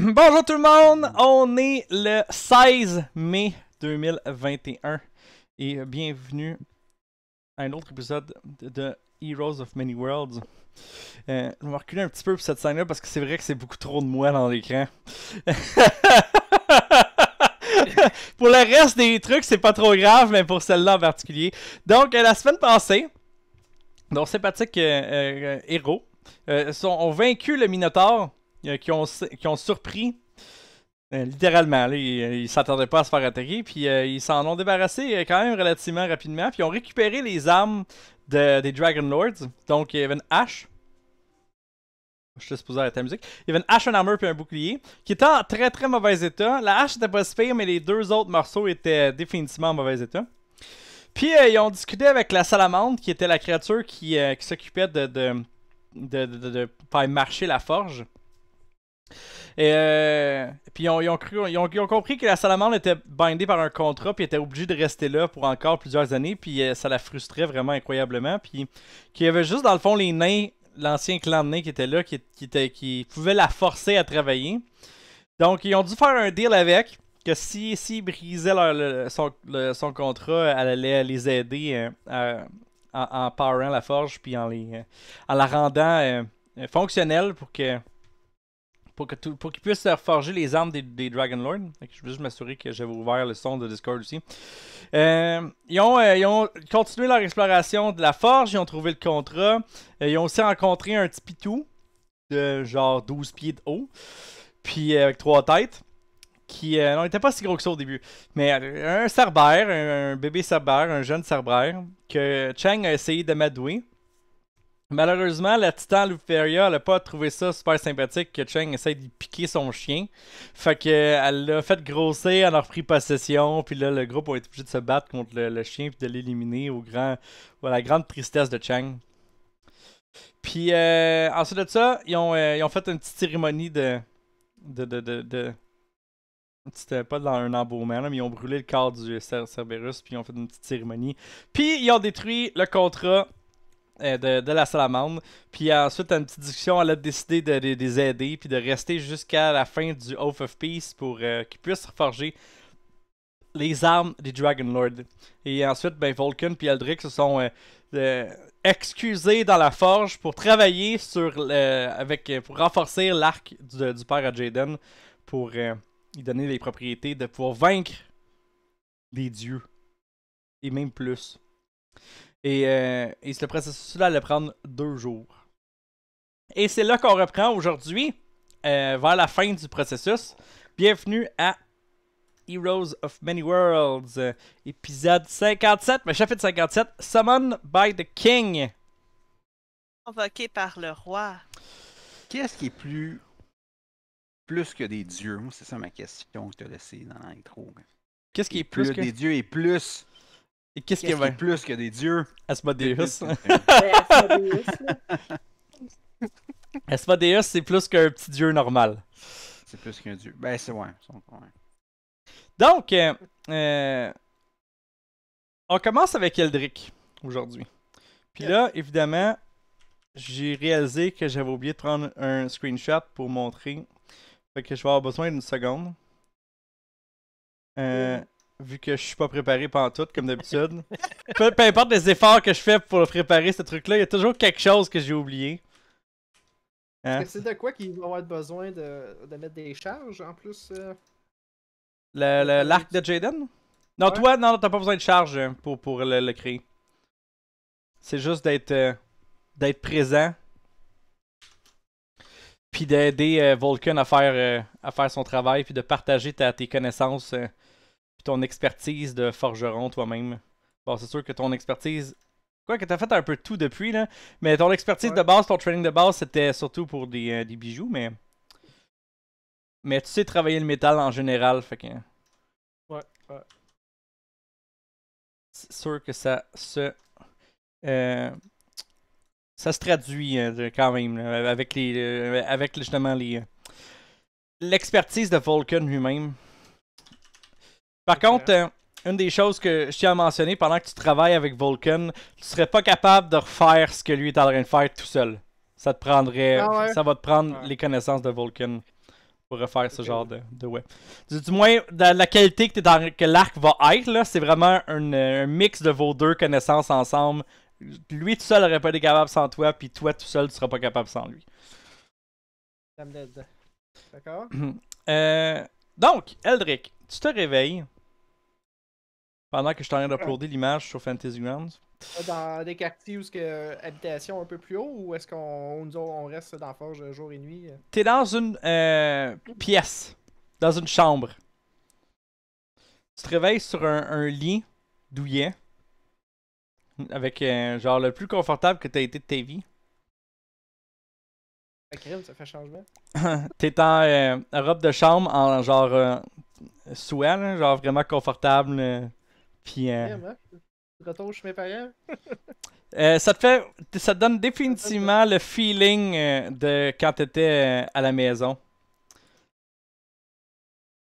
Bonjour tout le monde, on est le 16 mai 2021 et bienvenue à un autre épisode de Heroes of Many Worlds. Euh, je vais reculer un petit peu pour cette scène-là parce que c'est vrai que c'est beaucoup trop de moi dans l'écran. pour le reste des trucs, c'est pas trop grave, mais pour celle-là en particulier. Donc, euh, la semaine passée, nos sympathiques euh, héros ont vaincu le Minotaur euh, qui, ont, qui ont surpris. Euh, littéralement, ils, ne euh, s'attendaient pas à se faire attaquer, puis ils s'en ont débarrassé quand même relativement rapidement, puis ils ont récupéré les armes des Dragonlords Donc il y avait une hache. Je suis supposé arrêter la musique. Il y avait une hache, un armure puis un bouclier qui était en très très mauvais état. La hache était pas si mais les deux autres morceaux étaient définitivement en mauvais état. Puis ils ont discuté avec la salamande qui était la créature qui, qui s'occupait de, de, de, de faire marcher la forge. Et euh, puis ils ont, cru, ils, ont, compris que la salamandre était bindée par un contrat, puis était obligée de rester là pour encore plusieurs années, puis euh, ça la frustrait vraiment incroyablement. Puis qu'il y avait juste dans le fond les nains, l'ancien clan de nains qui était là, qui, pouvait la forcer à travailler. Donc ils ont dû faire un deal avec, que si, si brisait son, contrat, elle allait les aider euh, en, en, la forge, puis en la rendant fonctionnelle pour que pour pour qu'ils puissent forger les armes des, des Je veux juste m'assurer que j'avais ouvert le son de Discord aussi. Euh, euh, ils, ont, continué leur exploration de la forge, ils ont trouvé le contrat. Euh, ils ont aussi rencontré un petit pitou de genre 12 pieds de haut, puis avec trois têtes qui n'était pas si gros que ça au début, mais un cerbère, un, bébé cerbère, un jeune cerbère que Chang a essayé de d'amadouer Malheureusement, la titan Luperia, n'a pas trouvé ça super sympathique que Cheng essaie d'y piquer son chien. Fait que euh, elle l'a fait grosser, elle a repris possession, puis là le groupe a été obligé de se battre contre le, chien puis de l'éliminer au grand à la grande tristesse de Cheng. Puis euh, ensuite de ça, ils ont, euh, ils ont fait une petite cérémonie de de de, de, de... C'était euh, pas dans un embaumement, mais ils ont brûlé le corps du Cerberus, puis ils ont fait une petite cérémonie. Puis ils ont détruit le contrat euh, de, la salamande Puis ensuite, une petite discussion, elle a décidé de, les aider puis de rester jusqu'à la fin du Oath of Peace pour euh, qu'ils puissent forger les armes des Dragon Et ensuite, ben, Vulcan puis Eldrick se sont euh, excusés dans la forge pour travailler sur avec pour renforcer l'arc du, du, père à Jaden pour lui donner les propriétés de pouvoir vaincre les dieux et même plus. Euh, et, ce processus-là le prendre deux jours. Et c'est là qu'on reprend aujourd'hui, euh, vers la fin du processus. Bienvenue à Heroes of Many Worlds, euh, épisode 57, mais chapitre 57, Summoned by the King. Convoqué par le roi. Qu'est-ce qui est plus plus que des dieux? Moi, c'est ça ma question que tu as laissée dans l'intro. Qu'est-ce qui est plus, plus que... des dieux et plus et qu'est-ce qu'il y a plus que des dieux Asmodeus. Asmodeus, c'est plus qu'un petit dieu normal. C'est plus qu'un dieu. Ben, c'est ouais. Donc, euh, euh, on commence avec Eldric aujourd'hui. Puis là, évidemment, j'ai réalisé que j'avais oublié de prendre un screenshot pour montrer. Fait que je vais avoir besoin d'une seconde. Euh, vu que je suis pas préparé pendant tout, comme d'habitude. peu, importe les efforts que je fais pour préparer ce truc-là, il y a toujours quelque chose que j'ai oublié. Hein? C'est de quoi qu'ils vont avoir besoin de, mettre des charges en plus euh? L'arc de Jaden Non, toi, non, t'as pas besoin de charge hein, pour, pour le, créer. C'est juste d'être euh, d'être présent. Puis d'aider euh, Vulcan à faire, à faire son travail, puis de partager tes connaissances ton expertise de forgeron toi-même. Bon, c'est sûr que ton expertise. Quoi que t'as fait un peu tout depuis, là. Mais ton expertise de base, ton training de base, c'était surtout pour des, euh, des, bijoux, mais. Mais tu sais travailler le métal en général, fait que. Ouais, ouais. C'est sûr que ça se. Euh, ça se traduit euh, quand même, avec les. avec justement les. L'expertise de Vulcan lui-même. Par contre, euh, une des choses que je tiens à mentionner, pendant que tu travailles avec Vulcan, tu serais pas capable de refaire ce que lui est en train de faire tout seul. Ça te prendrait. Ah ça va te prendre les connaissances de Vulcan pour refaire ce genre de, de web. Du, moins, la qualité que, que l'arc va être, c'est vraiment euh, un, mix de vos deux connaissances ensemble. Lui tout seul n'aurait pas été capable sans toi, puis toi tout seul, tu seras pas capable sans lui. D'accord. Euh, donc, Eldrick, tu te réveilles. Pendant que je suis en train d'uploader l'image sur Fantasy Grounds. Dans des quartiers où c'est habitation un peu plus haut ou est-ce qu'on reste dans la forge jour et nuit? T'es dans une euh, pièce, dans une chambre. Tu te réveilles sur un, lit douillet. Avec un euh, genre le plus confortable que t'as été de ta vie. Ah, ça fait changement. T'es en euh, robe de chambre en genre soie, hein, genre vraiment confortable puis. Euh, euh, ça te fait. Ça donne définitivement le feeling euh, de quand t'étais à la maison.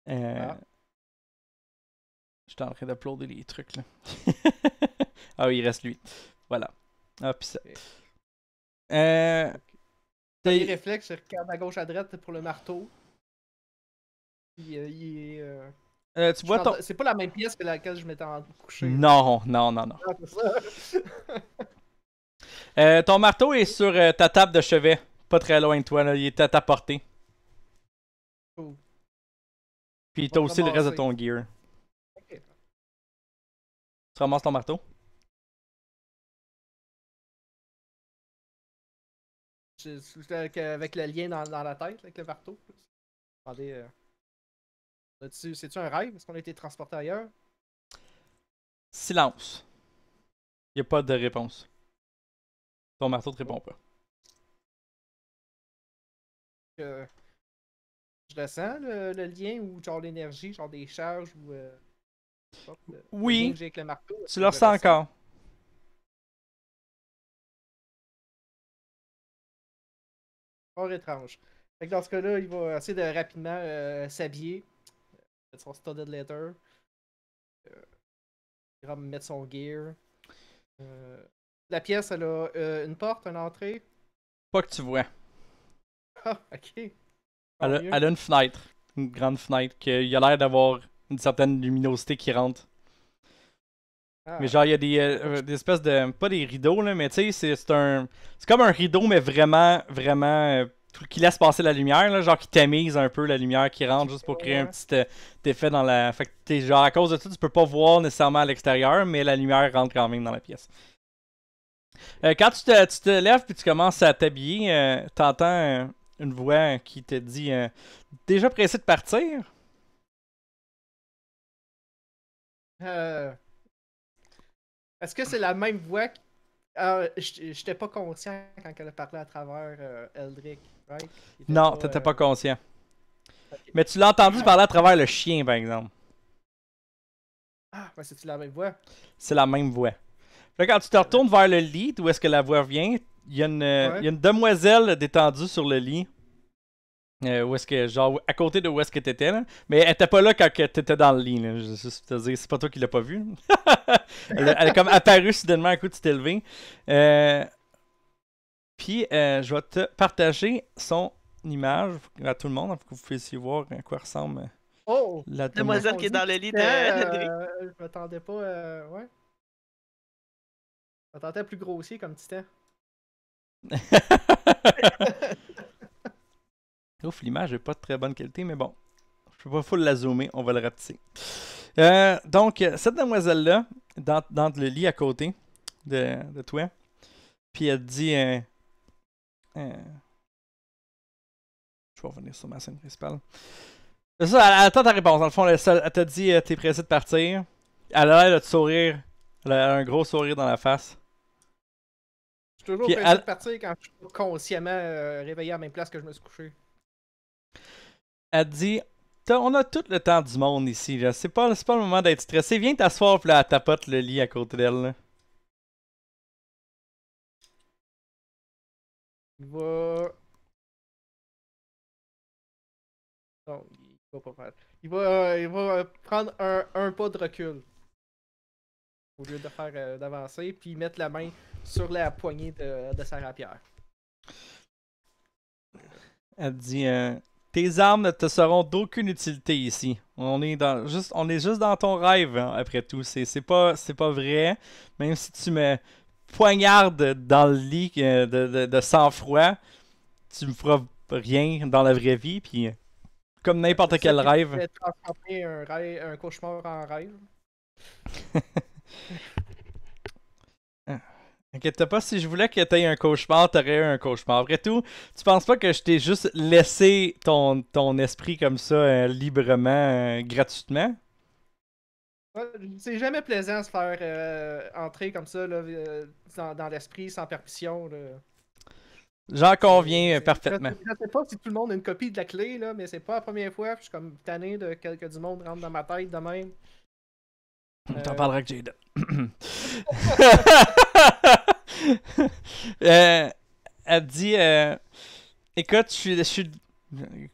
Ah. Je suis en train d'applaudir les trucs là. ah oui, il reste lui. Voilà. Ah, pis ça. Euh. le réflexe, je regarde à gauche à droite pour le marteau. il est. Euh, c'est pas la même pièce que laquelle je m'étais couché. Non, non, non, non. Ah, euh, ton marteau est sur euh, ta table de chevet. Pas très loin de toi, il est à ta portée. Puis t'as aussi le reste de ton gear. Okay. Tu ramasses ton marteau? avec, le lien dans, dans, la tête, avec le marteau. Attendez. C'est-tu un rêve? Est-ce qu'on a été transporté ailleurs? Silence. Il n'y a pas de réponse. Ton marteau te répond pas. je ressens le, le, lien ou genre l'énergie, genre des charges ou. Euh, euh, oui. le tu le ressens encore. Fort étrange. Fait que dans ce cas-là, il va essayer de rapidement euh, s'habiller, son studded letter. Euh, mettre son gear. Euh, la pièce, elle a euh, une porte, une entrée. Pas que tu vois. Ah, ok. Elle a, une fenêtre. Une grande fenêtre. Il a l'air d'avoir une certaine luminosité qui rentre. Ah. Mais genre, il y a des, des, espèces de. Pas des rideaux, là, mais tu sais, c'est un. C'est comme un rideau, mais vraiment, vraiment qui laisse passer la lumière, là, genre qui tamise un peu la lumière qui rentre juste pour créer un petit euh, effet dans la. Fait que genre à cause de ça, tu peux pas voir nécessairement à l'extérieur, mais la lumière rentre quand même dans la pièce. Euh, quand tu te, tu te lèves puis tu commences à t'habiller, tu euh, t'entends une voix qui te dit Déjà pressé de partir Est-ce que c'est la même voix que... Je J'étais pas conscient quand elle a parlé à travers Eldrick. Non, tu n'étais euh, pas conscient. Mais tu l'as entendu parler à travers le chien, par exemple. Ah, ben, cest la même voix? C'est la même voix. quand tu te retournes vers le lit, d'où est-ce que la voix vient, il y, a une euh, demoiselle détendue sur le lit. Euh, est-ce que, genre, à côté de où est-ce que t'étais, Mais elle était pas là quand tu étais dans le lit, là. c'est pas toi qui l'as pas vue. elle, est comme apparue soudainement à coup de t'es puis euh, je vais te partager son image à tout le monde pour que vous puissiez voir à quoi ressemble oh! la demoiselle qui est dans le lit de. Euh, je m'attendais pas. Euh, ouais. Je m'attendais plus grossier comme Titan. Ouf, l'image n'est pas de très bonne qualité, mais bon. Je peux pas full la zoomer, on va le rapetisser. Euh, donc, cette demoiselle-là, dans, dans, le lit à côté de, toi, puis elle dit euh, euh. Je vais revenir sur ma scène principale. elle attend ta réponse. Dans le fond, elle, t'a dit euh, t'es pressé de partir. Elle a l'air de sourire. Elle a un gros sourire dans la face. Je suis toujours pressé de partir quand je suis consciemment euh, réveillé à la même place que je me suis couché. Elle dit on a tout le temps du monde ici. C'est pas, pas le moment d'être stressé. Viens t'asseoir, là, tapote le lit à côté d'elle. Il va... il va pas Il va, euh, il va euh, prendre un, un pas de recul. Au lieu de faire euh, d'avancer, puis mettre la main sur la poignée de, de sa rapière. Elle dit Tes armes ne te seront d'aucune utilité ici. On est dans juste on est juste dans ton rêve hein, après tout. C'est pas c'est pas vrai. Même si tu me poignarde dans le lit euh, de, de, sang-froid, tu me feras rien dans la vraie vie, puis euh, comme n'importe quel rêve. Un, un cauchemar en rêve. Ah, Inquiète pas, si je voulais que t'aies un cauchemar, t'aurais eu un cauchemar. Après tout, tu penses pas que je t'ai juste laissé ton, ton esprit comme ça euh, librement, gratuitement? C'est jamais plaisant de se faire euh, entrer comme ça euh, dans, l'esprit sans permission. J'en conviens euh, parfaitement. Je, ne sais pas si tout le monde a une copie de la clé, là, mais c'est pas la première fois. Je suis comme tanné de quelque du monde rentre dans ma tête de même. On t'en parlera avec Jada. euh, elle dit Écoute, je suis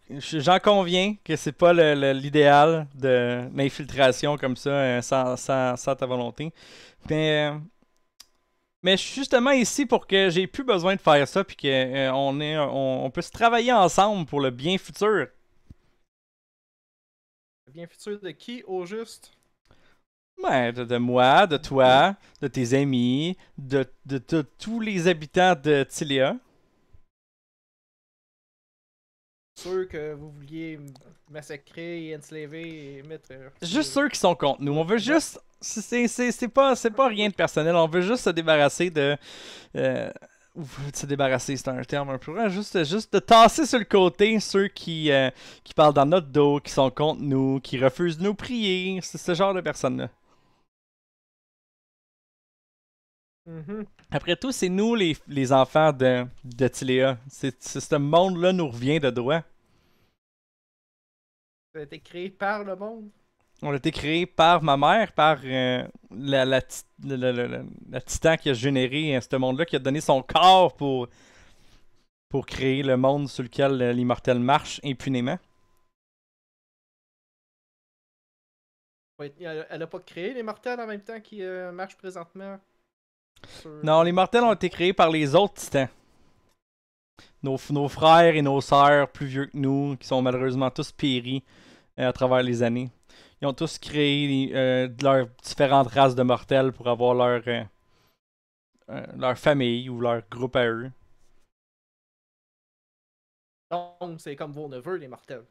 J'en conviens que c'est pas l'idéal de l'infiltration comme ça, euh, sans, ta volonté. Euh, mais, je suis justement ici pour que j'ai plus besoin de faire ça, puis qu'on euh, on, on se travailler ensemble pour le bien futur. Le bien futur de qui, au juste ben, de, moi, de toi, de tes amis, de, de tous les habitants de Tilia. ceux que vous vouliez massacrer enslaver et mettre. Euh, juste ceux qui sont contre nous. On veut juste. C'est pas, pas rien de personnel. On veut juste se débarrasser de. Euh, se débarrasser, c'est un terme un peu hein. Juste, juste de tasser sur le côté ceux qui, euh, qui parlent dans notre dos, qui sont contre nous, qui refusent de nous prier. C'est ce genre de personnes-là. Mm-hmm. Après tout, c'est nous les, les, enfants de, de C'est, ce monde-là nous revient de droit. On a été créé par le monde. On a été créé par ma mère, par euh, la, la, la, titan qui a généré hein, ce monde-là, qui a donné son corps pour, pour créer le monde sur lequel l'immortel marche impunément. Elle n'a pas créé l'immortel en même temps qu'il euh, marche présentement. Non, les mortels ont été créés par les autres titans. Nos, frères et nos sœurs plus vieux que nous, qui sont malheureusement tous péris euh, à travers les années. Ils ont tous créé euh, leurs différentes races de mortels pour avoir leur, euh, leur famille ou leur groupe à eux. Donc, c'est comme vos neveux, les mortels.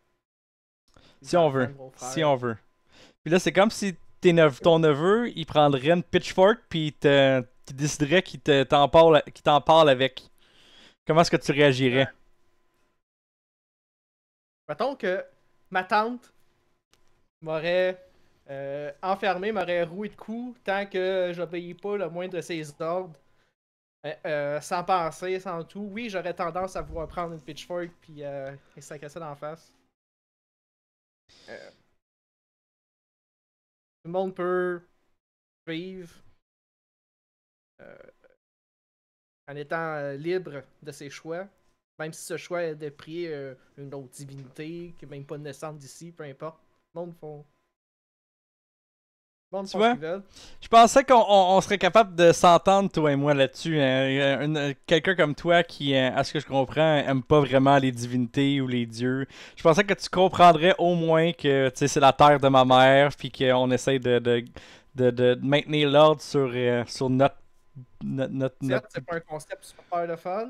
Si on veut. Si on veut. Puis là, c'est comme si ton neveu, il prendrait une pitchfork puis il, déciderait qu'il t'en parle, t'en parle, avec. Comment est-ce que tu réagirais? Euh, mettons que ma tante m'aurait euh, enfermé, m'aurait roué de coups tant que j'obéis pas le moindre de ses ordres. Euh, sans penser, sans tout. Oui, j'aurais tendance à vouloir prendre une pitchfork puis et sacrer ça d'en face le monde peut vivre euh, en étant euh, libre de ses choix, même si ce choix est de prier euh, une autre divinité qui n'est même pas naissante d'ici, peu importe. Le monde fond. Bon, tu vois? Je pensais qu'on serait capable de s'entendre, toi et moi, là-dessus. Hein. Euh, euh, quelqu'un comme toi qui, euh, à ce que je comprends, aime pas vraiment les divinités ou les dieux. Je pensais que tu comprendrais au moins que c'est la terre de ma mère, puis qu'on essaie de, de, de, de maintenir l'ordre sur, sur notre. notre, notre, C'est pas un concept super de fun,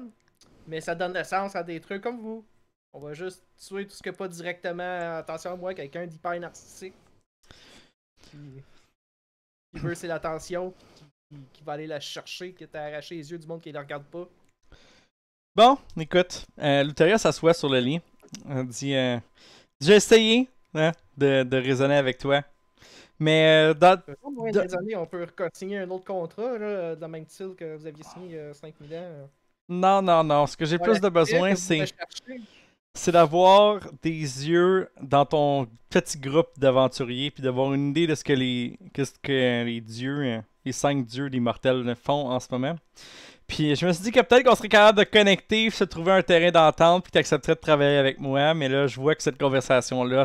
mais ça donne sens à des trucs comme vous. On va juste tuer tout ce que pas directement. Attention moi, quelqu'un d'hyper narcissique. qui qui veut, c'est l'attention, qui, qui, va aller la chercher, qui t'a arraché les yeux du monde qui ne regarde pas. Bon, écoute, euh, Luteria s'assoit sur le lit. Elle euh, dit euh, J'ai essayé hein, de, de raisonner avec toi. Mais euh, euh, on peut signer un autre contrat là, la même style que vous aviez signé il y a 5000 ans. Non, non, non. Ce que j'ai plus de besoin, c'est c'est d'avoir des yeux dans ton petit groupe d'aventuriers, puis d'avoir une idée de ce que les, ce que les dieux, hein, les cinq dieux les mortels font en ce moment. Puis je me suis dit que peut-être qu'on serait capable de connecter, se trouver un terrain d'entente, puis t'accepterais de travailler avec moi. Mais là, je vois que cette conversation-là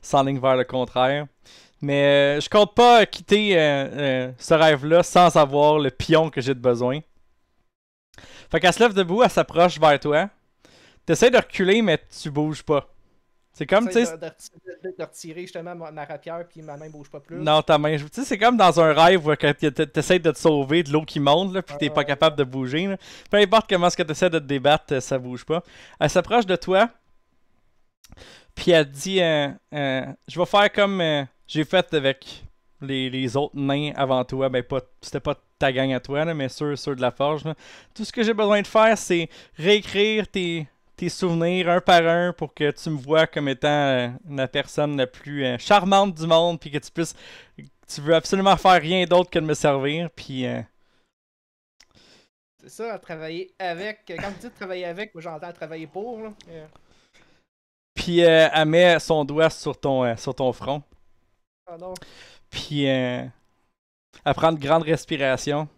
s'enligne vers le contraire. Mais euh, je compte pas quitter euh, euh, ce rêve-là sans avoir le pion que j'ai de besoin. Fait qu'elle se lève debout, elle s'approche vers toi. T'essaies de reculer, mais tu bouges pas. C'est comme, tu sais. De, retirer justement ma, rapière, puis ma main bouge pas plus. Non, ta main. Tu sais, c'est comme dans un rêve où t'essaies de te sauver de l'eau qui monte, là, puis t'es pas capable de bouger. Peu importe comment ce que t'essaies de te débattre, euh, ça bouge pas. Elle s'approche de toi, puis elle dit euh, euh, Je vais faire comme j'ai fait avec les, autres nains avant toi. Ben, pas, c'était pas ta gang à toi, mais sur ceux de la forge. Tout ce que j'ai besoin de faire, c'est réécrire tes tes souvenirs un par un pour que tu me vois comme étant euh, la personne la plus euh, charmante du monde, puis que tu puisses. Tu veux absolument faire rien d'autre que de me servir, puis. Euh, C'est ça, travailler avec. Quand tu dis travailler avec, moi j'entends travailler pour. Là. Puis elle met son doigt sur ton, sur ton front. Ah non. Puis elle prend une grande respiration.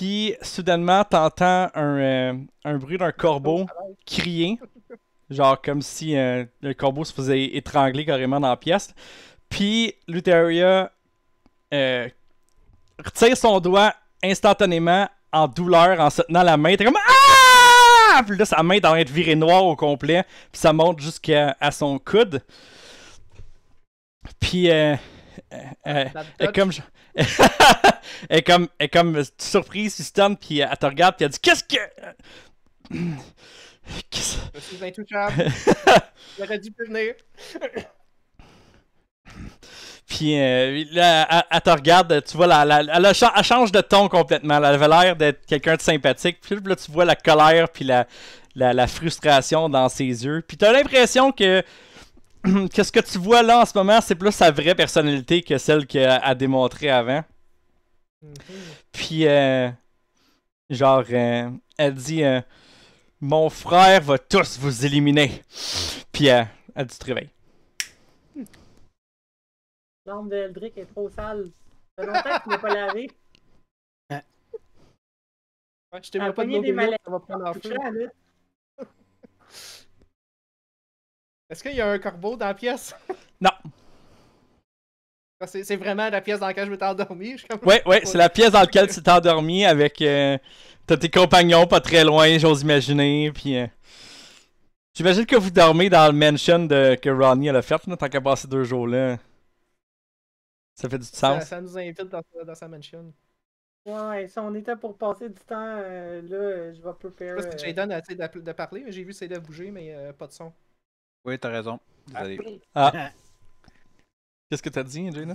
Puis, soudainement, t'entends un, euh, bruit d'un corbeau oh, crier. Genre comme si euh, le corbeau se faisait étrangler carrément dans la pièce. Puis, Luteria euh, retire son doigt instantanément en douleur en se tenant la main. T'es comme Ah! Puis là, sa main est en train de noire au complet. Puis ça monte jusqu'à son coude. Puis, euh, ah, comme je, elle est comme, elle comme surprise, stun, puis elle te regarde, puis elle dit Qu'est-ce que. Qu'est-ce... Je suis intouchable. J'aurais dû venir. Puis euh, à elle, te regarde, tu vois, la, elle, change de ton complètement. Elle avait l'air d'être quelqu'un de sympathique. Puis là, tu vois la colère, puis la, la, la frustration dans ses yeux. Puis t'as l'impression que qu'est-ce que tu vois là en ce moment, c'est plus sa vraie personnalité que celle qu'elle a démontré avant. Mhm. Puis, euh, genre, euh, elle dit euh, Mon frère va tous vous éliminer. Puis, elle dit Tu réveilles. L'arme de est trop sale. Ça fait longtemps que tu pas lavé. Ouais, je t'ai mis pas de des malaises. Ça va prendre un peu. Est-ce qu'il y a un corbeau dans la pièce? Non. C'est vraiment la pièce dans laquelle je suis endormi. Ouais, ouais, c'est la pièce dans laquelle tu t'es endormi avec euh, tes compagnons pas très loin, j'ose imaginer. Euh, j'imagine que vous dormez dans le mansion de... que Ronnie a fait, là, tant qu'à passer deux jours là. Ça fait du sens. Ça, nous invite dans, sa mansion. Ouais, si on était pour passer du temps, euh, là, je vais préparer. Je sais pas si Jayden a essayé de, parler, mais j'ai vu ses lèvres bouger, mais pas de son. Oui, t'as raison. Ah. Qu'est-ce que t'as dit, Jay,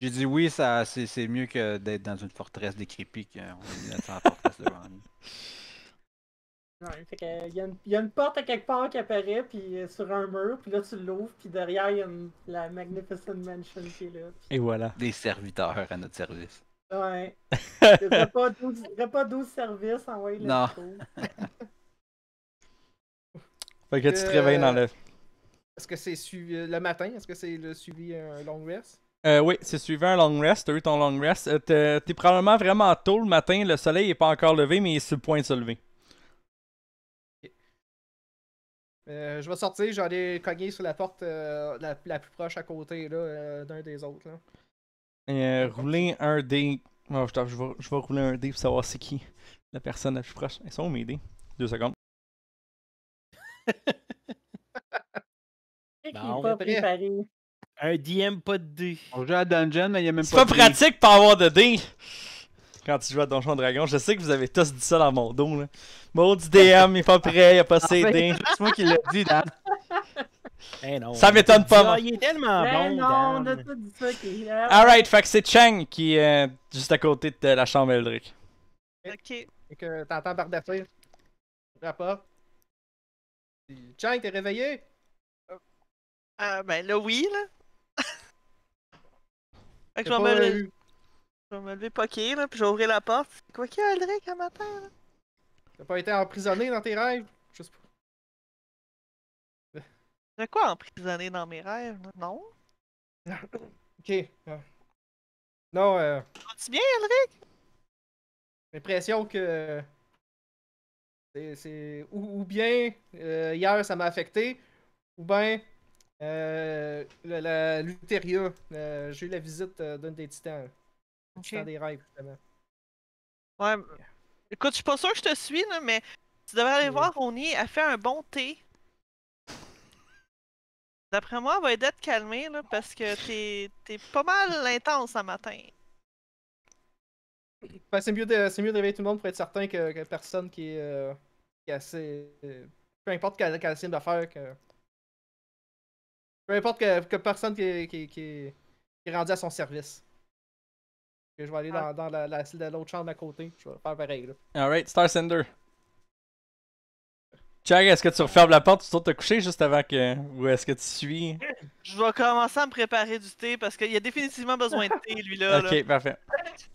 J'ai dit oui, ça, c'est, c'est mieux que d'être dans une forteresse décrépite qu'on est dans la forteresse devant nous. Ouais, fait que, il, y a une, porte à quelque part qui apparaît puis euh, sur un mur, puis là tu l'ouvres, puis derrière il y a la Magnificent Mansion qui est là. Et voilà. Des serviteurs à notre service. Ouais. Il n'y aurait pas 12 services en way, Non. Fait que tu te réveilles dans le. Euh, est-ce que c'est suivi le matin Est-ce que c'est le suivi un long rest euh, oui, c'est suivi un long rest. T'as eu ton long rest. Euh, t'es, probablement vraiment tôt le matin. Le soleil n'est pas encore levé, mais il est sur le point de se lever. Euh, je vais sortir, vais aller cogner sur la porte la, plus proche à côté d'un des autres. Là. rouler un dé. Oh, je, vais, rouler un dé pour savoir c'est qui la personne la plus proche. Ils sont mes dés. Deux secondes. Ben, Un DM, pas de dé. On joue à Dungeon, mais il n'y a même pas C'est pas pratique pas avoir de dés. quand tu joues à Donjon Dragon. Je sais que vous avez tous dit ça dans mon dos. Là. Maudit DM, il est pas prêt, il a pas ses dés. C'est moi qui l'ai dit, eh ça m'étonne pas, ah, Il est tellement ben bon. Non, on a tout dit ça. Alright, fait que c'est Chang qui est euh, juste à côté de la chambre Eldrick. Ok. Et que t'entends par derrière. Rapport. Chang, t'es réveillé? Ah, ben là, oui, là. fait que je vais, me lever... je vais me lever poqué, là, puis j'ai ouvert la porte. Quoi qu'il y a, Aldric, à matin, là? T'as pas été emprisonné dans tes rêves? Je sais pas. De quoi emprisonné dans mes rêves, non? ok. Ah. Non, euh. tu bien, J'ai L'impression que. Euh, c'est, ou, bien euh, hier ça m'a affecté, ou bien euh, euh j'ai eu la visite euh, d'un des titans. Okay. Titan des rêves, justement. Ouais. Écoute, je suis pas sûr que je te suis, mais tu devrais aller voir, Oni a fait un bon thé. D'après moi, elle va aider à te calmer parce que t'es pas mal intense ce matin. Ben, c'est mieux, mieux, de tout le monde pour être certain que, personne qui est, euh, qui est assez. Euh, peu importe quelle, quelle cible d'affaires, que. Peu importe que, que personne qui, qui, qui, qui à son service. je vais aller dans, ah. dans, la, l'autre de l'autre chambre à côté, je vais faire pareil. Là. Alright, Star Sender. Chag, est-ce que tu refermes la porte, tu te coucher juste avant que. Ou est-ce que tu suis Je vais commencer à me préparer du thé parce qu'il y a définitivement besoin de thé, lui-là. ok, parfait.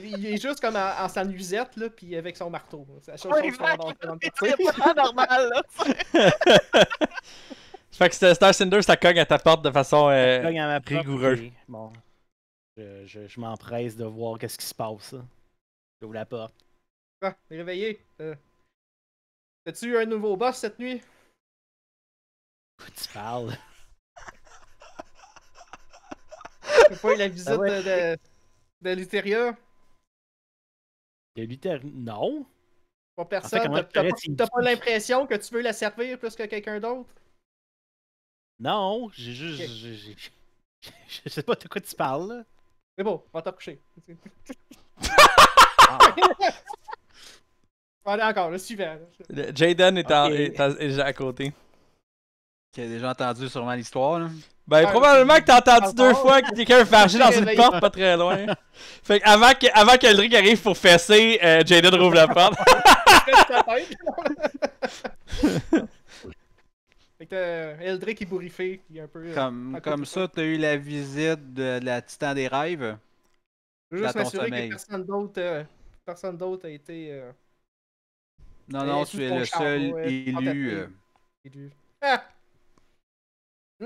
Il est juste comme en, sa nuisette là, puis avec son marteau. C'est la chose C'est pas normal, là. fait que Star Cinder, ça cogne à ta porte de façon euh, rigoureuse. Bon. Je, m'empresse de voir qu'est-ce qui se passe. J'ouvre la porte. Ah, réveillé. as euh. T'as-tu eu un nouveau boss cette nuit? Quoi tu parles? T'as pas eu la ah visite de, de, non! Pour personne. T'as pas, l'impression que tu veux la servir plus que quelqu'un d'autre? Non, j'ai juste. Je sais pas de quoi tu parles. Là. C'est bon, on va te coucher. encore, le suivant. Jaden est, okay. est, est, à côté. Tu a déjà entendu sûrement l'histoire. Ben, probablement que t'as entendu deux fois que quelqu'un fargé dans une porte pas très loin. Fait que avant que, arrive pour fesser, euh, Jaden rouvre la porte. fait que Eldrick est un peu. Euh, comme, comme ça, t'as eu la visite de, la Titan des rêves. Je veux juste m'assurer que personne d'autre, euh, personne d'autre a été. non, non, tu es le seul élu. élu. Ah!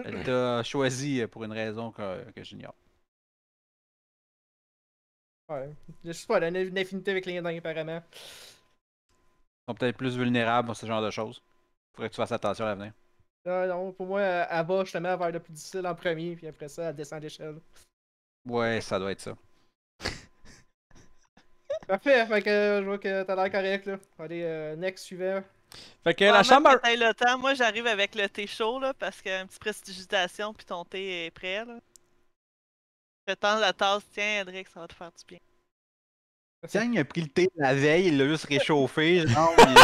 Elle t'a choisi euh, pour une raison que, j'ignore. Ouais. Je sais pas, elle a une affinité avec les dingues apparemment. Ils sont peut-être plus vulnérables à ce genre de choses. Faudrait que tu fasses attention à l'avenir. Ah, non, pour moi, elle va justement vers le plus difficile en premier, puis après ça, elle descend l'échelle. Ouais, ça doit être ça. Parfait, que je vois que t'as l'air correct là. Allez, euh, next suivant. Fait que la chambre. le temps, moi j'arrive avec le thé chaud là, parce un petit prestidigitation puis ton thé est prêt là. Je tendre la tasse, tiens Edric ça va te faire du bien. Tiens, il a pris le thé la veille, il l'a juste réchauffé, genre. mais...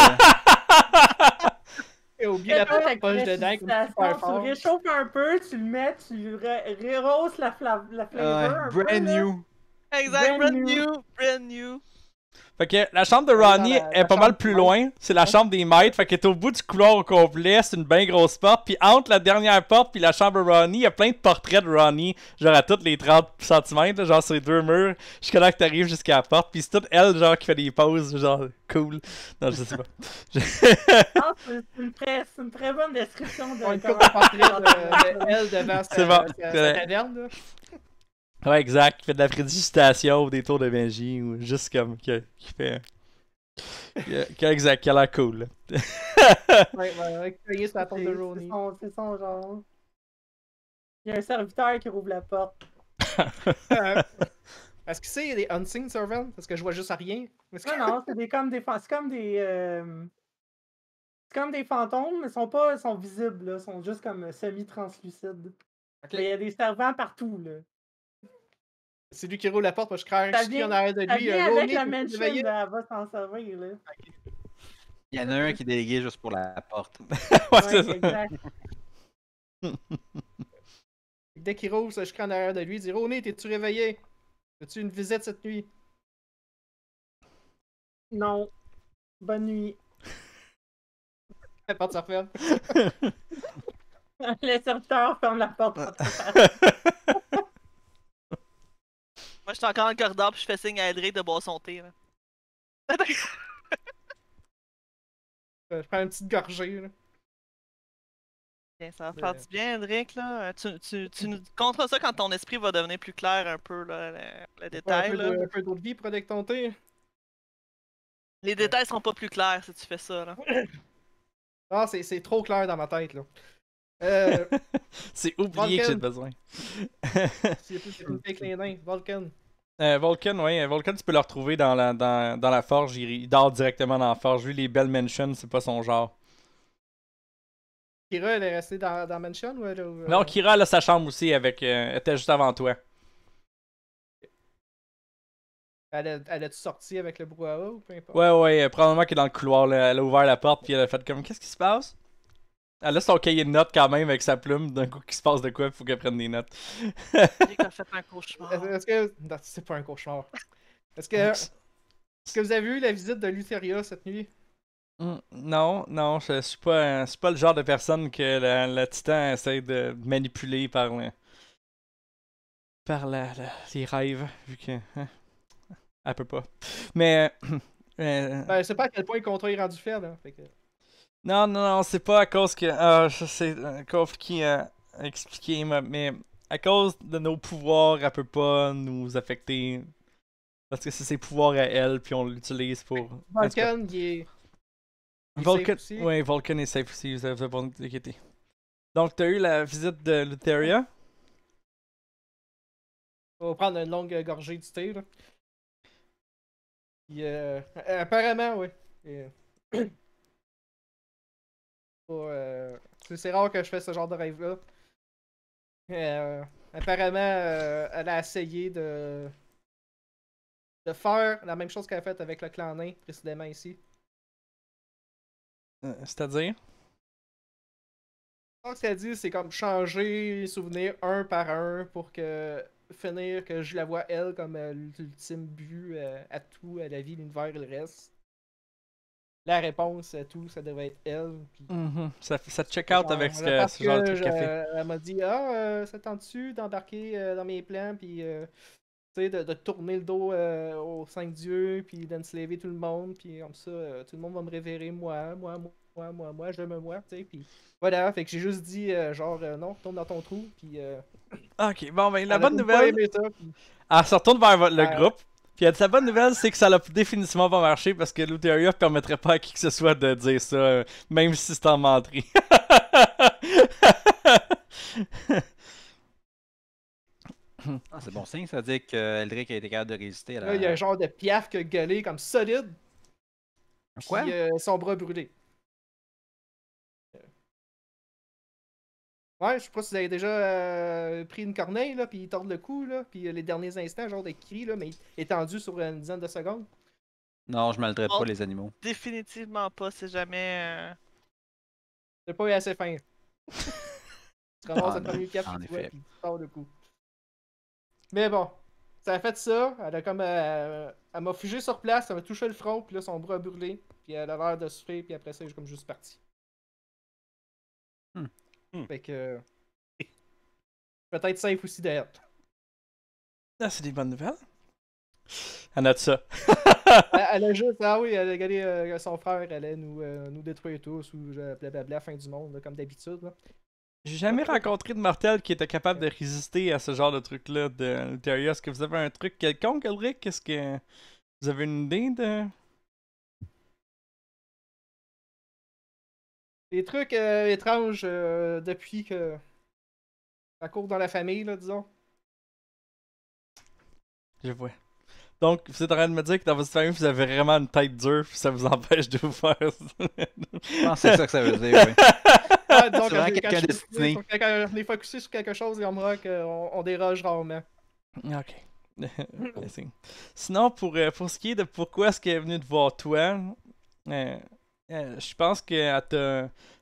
a oublié la poche dedans comme Tu Tu réchauffes un peu, tu le mets, tu rehausses la, la flavor. brand new. Exact, brand, new, brand new. Fait que la chambre de Ronnie est pas mal plus loin. C'est la chambre des maîtres. Fait qu'elle est au bout du couloir au complet. C'est une bien grosse porte. Puis entre la dernière porte puis la chambre de Ronnie, il y a plein de portraits de Ronnie. Genre à toutes les 30 cm, genre sur les deux murs. Jusqu'à là que t'arrives jusqu'à la porte. Puis c'est toute elle, genre, qui fait des pauses. Genre, cool. Non, je sais pas. c'est une, très bonne description de. On de, de, elle devant sa, bon, Ouais, exact. Il fait de la prédigitation ou des tours de magie ou juste comme. Qui, fait fait. Qui, exact, qui a l'air cool. ouais, ouais, ouais. sur la porte de Ronnie. C'est son, genre. Il y a un serviteur qui rouvre la porte. Euh, est-ce que c'est des unseen servants? Parce que je vois juste à rien? Non, non, c'est comme des, euh, c'est comme des, comme des fantômes, mais ils sont pas, ils sont visibles, là, ils sont juste comme euh, semi-translucides. Il y a des servants partout, là. C'est lui qui roule la porte, parce que je crache en arrière de lui. avec la va s'en Il y en a un qui est délégué juste pour la porte. ouais, Dès qu'il roule, je crache en arrière de lui. Il dit Rony, t'es-tu réveillé As-tu une visite cette nuit Non. Bonne nuit. la porte se referme. Le serviteur ferme la porte. Moi, je suis encore en corridor puis je fais signe à Adrien de boire son thé. Là. Euh, je prends une petite gorgée. Là. ça va euh. faire du bien, Edric là. Euh, tu, tu nous contre ça quand ton esprit va devenir plus clair un peu, là, le, détail. un, peu là. un peu d'eau de vie pour avec ton thé. Les détails seront pas plus clairs si tu fais ça, là. Ah, c'est trop clair dans ma tête, là. Euh, c'est oublié que j'ai besoin. c'est plus Vulcan, euh, oui. Euh, Vulcan, tu peux le retrouver dans la, dans, dans la forge. Il, dort directement dans la forge. Lui, les belles mansions, c'est pas son genre. Kira, elle est restée dans, dans mansion ou Non, Kira, elle a sa chambre aussi. avec Elle était juste avant toi. Elle est elle est avec le brouhaha ou peu importe? Ouais, ouais. Probablement qu'elle est dans le couloir. elle a ouvert la porte puis elle a fait comme Qu'est-ce qui se passe elle a son cahier de notes quand même avec sa plume. D'un coup, qu'il se passe de quoi, il faut qu'elle prenne des notes. un cauchemar. Est-ce que. c'est pas un cauchemar. Est-ce que. Est-ce que vous avez eu la visite de Lutheria cette nuit? Hmm, non, non, je suis pas, suis pas le genre de personne que la titan essaie de manipuler par, par les rêves, vu que. Hein, elle peut pas. Mais. Euh, euh, ben, je sais pas à quel point le contrôle est rendu faible. Hein, non, non, non, c'est pas à cause que. Euh, c'est qui a expliqué, mais à cause de nos pouvoirs, elle peut pas nous affecter. Parce que c'est ses pouvoirs à elle, puis on l'utilise pour. Vulcan, il est. Vulcan, Vulcan est safe aussi, vous avez pas inquiéter. Donc, t'as eu la visite de Lutheria. On va prendre une longue gorgée du thé, là. Euh, apparemment, oui. Et... Euh, c'est rare que je fais ce genre de rêve-là. Euh, apparemment, euh, elle a essayé de, de faire la même chose qu'elle a faite avec le clan nain précédemment ici. C'est-à-dire? cest qu'elle dit, c'est comme changer les souvenirs un par un pour que finir que je la vois elle comme l'ultime but à tout, à la vie, l'univers et le reste la réponse à euh, tout, ça devait être elle. Mhm. ça, ça check out avec ce, genre de truc qu'elle fait. Euh, elle m'a dit Ah, euh, ça tente tu d'embarquer euh, dans mes plans, puis de, de, tourner le dos aux cinq dieux, puis d'enslaver tout le monde, puis comme ça, tout le monde va me révérer, moi, moi, moi. Moi, moi, moi, je me vois. tu sais, puis voilà, fait que j'ai juste dit, genre, non, retourne dans ton trou, puis... ok, bon, ben, la bonne nouvelle... Ça, ça retourne vers le groupe, puis la bonne nouvelle, c'est que ça l'a définitivement pas marché parce que l'Outeria ne permettrait pas à qui que ce soit de dire ça, euh, même si c'est en menterie. ah, c'est bon signe, ça veut dire euh, a été capable de résister. À la... Là, il y a un genre de piaf a gueulé comme solide. Quoi? Euh, son bras brûlé. Ouais, je sais pas si vous avez déjà euh, pris une corneille, là, puis il tord le cou, là, puis euh, les derniers instants, genre des cris, là, mais étendu sur une dizaine de secondes. Non, je maltraite pas les animaux. Définitivement pas, c'est jamais. J'ai euh, pas eu assez faim. tu commences ah, premier cap, tu tords le cou. Mais bon, ça a fait ça, elle a comme. elle m'a fugé sur place, elle m'a touché le front, puis là, son bras a brûlé, puis elle a l'air de souffrir, puis après ça, je comme juste parti. Hmm. Hmm. Fait que. Peut-être safe aussi d'être. Ah, c'est des bonnes nouvelles. Elle note ça. elle, a juste, ah oui, elle a regardé euh, son frère allait nous, euh, nous détruire tous ou euh, blablabla, fin du monde, comme d'habitude. J'ai jamais rencontré de mortel qui était capable de résister à ce genre de truc-là de l'intérieur. Est-ce que vous avez un truc quelconque, Ulrich Est-ce que vous avez une idée de. des trucs euh, étranges euh, depuis que ça court dans la famille, là, disons. Je vois. Donc, vous êtes en train de me dire que dans votre famille, vous avez vraiment une tête dure, puis ça vous empêche de vous faire. non, c'est ça que ça veut dire, oui. Ah, donc, euh, quand, Sur, quand on est focusé sur quelque chose, Yamrock, on, qu'on déroge rarement. Ok. Sinon, pour, pour ce qui est de pourquoi est-ce qu'il est venu te voir toi, euh, euh, je pense que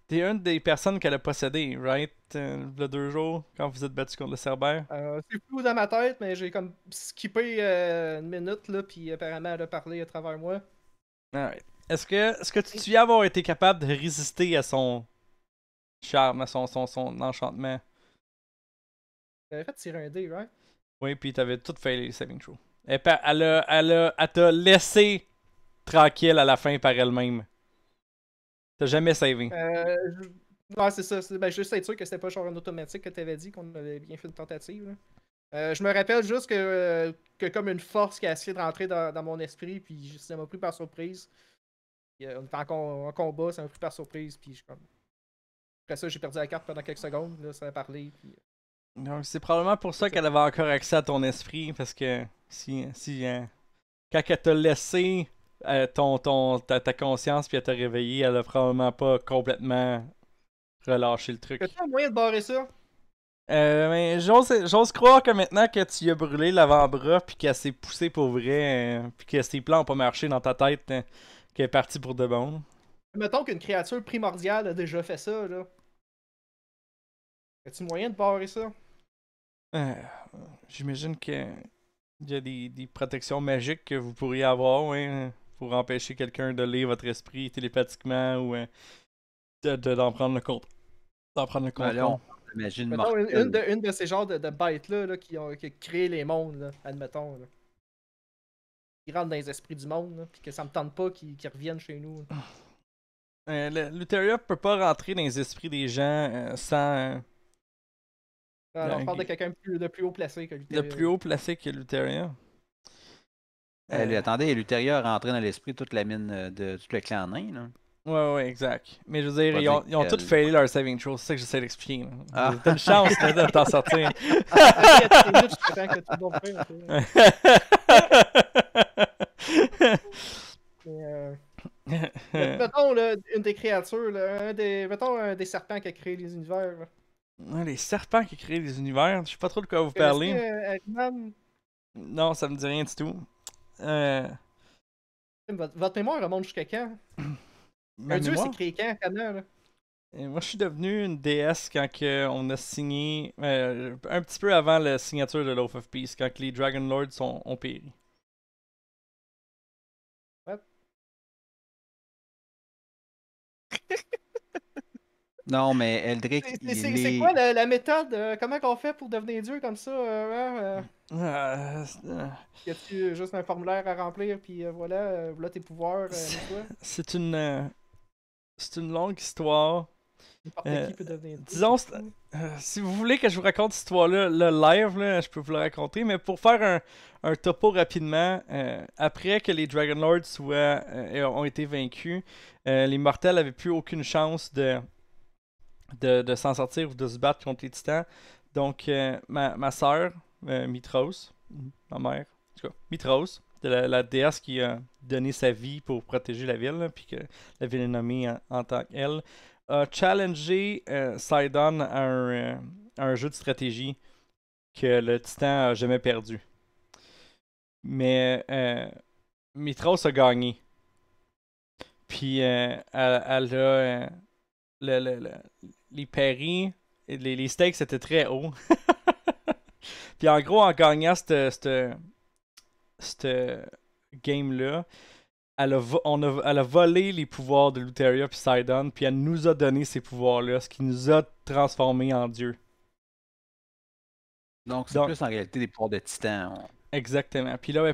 t'es une des personnes qu'elle a possédé, right? Euh, le deux jours, quand vous êtes battu contre le Cerber. Euh, c'est plus dans ma tête, mais j'ai comme skippé une minute, là, puis apparemment elle a parlé à travers moi. Est-ce que, est-ce que tu as avoir été capable de résister à son charme, à son, son, son enchantement? T'avais fait tirer un dé, right? Oui, puis t'avais tout fait les saving true. Elle, elle, elle, elle t'a laissé tranquille à la fin par elle-même jamais savé. Euh, c'est Ben, juste être sûr que c'était pas genre en automatique que t'avais dit qu'on avait bien fait une tentative. Euh, je me rappelle juste que, euh, que, comme une force qui a essayé de rentrer dans, mon esprit, puis ça m'a pris par surprise. on en, combat, ça m'a pris par surprise, puis Après ça, j'ai perdu la carte pendant quelques secondes, ça a parlé, euh. c'est probablement pour ça qu'elle avait encore accès à ton esprit, parce que si. si hein, quand elle t'a laissé euh, ton, ton, ta, ta conscience puis elle t'a réveillé, elle a probablement pas complètement relâché le truc. as un moyen de barrer ça? Euh, ben, j'ose croire que maintenant que tu as brûlé l'avant-bras puis qu'elle s'est poussée pour vrai, hein, puis que ses plans ont pas marché dans ta tête, hein, qu'elle est partie pour de bon. Mettons qu'une créature primordiale a déjà fait ça, là. As-tu moyen de barrer ça? Euh, j'imagine qu'il y a des, des, protections magiques que vous pourriez avoir, hein pour empêcher quelqu'un de lire votre esprit télépathiquement ou euh, d'en prendre le compte. D'en prendre le compte. imagine une, de, ces genres de, bêtes-là là, qui, ont créé les mondes, admettons. Qui rentrent dans les esprits du monde, puis que ça me tente pas qu'ils reviennent chez nous. Euh, ne peut pas rentrer dans les esprits des gens euh, sans. Euh, Alors, ah, on parle de quelqu'un de plus haut placé que l'Utheria. De plus haut placé que l'Utheria. Euh, lui, attendez, l'utérieur a rentré dans l'esprit toute la mine euh, de tout le clan nain. Là. Ouais, ouais, exact. Mais je veux dire, ils ont, tous failli leur saving throw, c'est ça que j'essaie d'expliquer. Ah. T'as une chance de t'en sortir. Euh, mettons, là, une des créatures, là, un des, mettons un des serpents qui a créé les univers. Ouais, les serpents qui créent les univers, je sais pas trop de quoi vous parlez. Que, non, ça me dit rien du tout. Euh. Votre, mémoire remonte jusqu'à quand? Un dieu, c'est créé quand, euh, moi, je suis devenu une déesse quand on a signé, euh, un petit peu avant la signature de Loaf of Peace, quand les Dragon Lords ont péri. What? Non, mais Eldrick. C'est quoi la, méthode euh, Comment qu'on fait pour devenir Dieu comme ça euh, hein, euh? euh a-tu juste un formulaire à remplir, puis voilà, voilà tes pouvoirs C'est une. C'est une longue histoire. Qui peut devenir Dieu, disons, si vous voulez que je vous raconte cette histoire-là, le live, là, je peux vous le raconter, mais pour faire un, topo rapidement, après que les Dragonlords soient, ont été vaincus, les mortels n'avaient plus aucune chance de de, de s'en sortir ou de se battre contre les titans. Donc, euh, ma, ma soeur, Mitros, ma mère, en tout cas, Mitros, de la, déesse qui a donné sa vie pour protéger la ville, puis que la ville est nommée en, tant qu'elle, a challengé euh, à un, euh, un, jeu de stratégie que le titan a jamais perdu. Mais euh, Mitros a gagné. Puis, elle, elle, a. le, les paris, les, les stakes étaient très hauts. Puis en gros, en gagnant cette, game-là, elle, elle a, volé les pouvoirs de Luteria puis Sidon, puis elle nous a donné ces pouvoirs-là, ce qui nous a transformés en dieu Donc, c'est plus en réalité des pouvoirs de titan. Exactement. Puis là,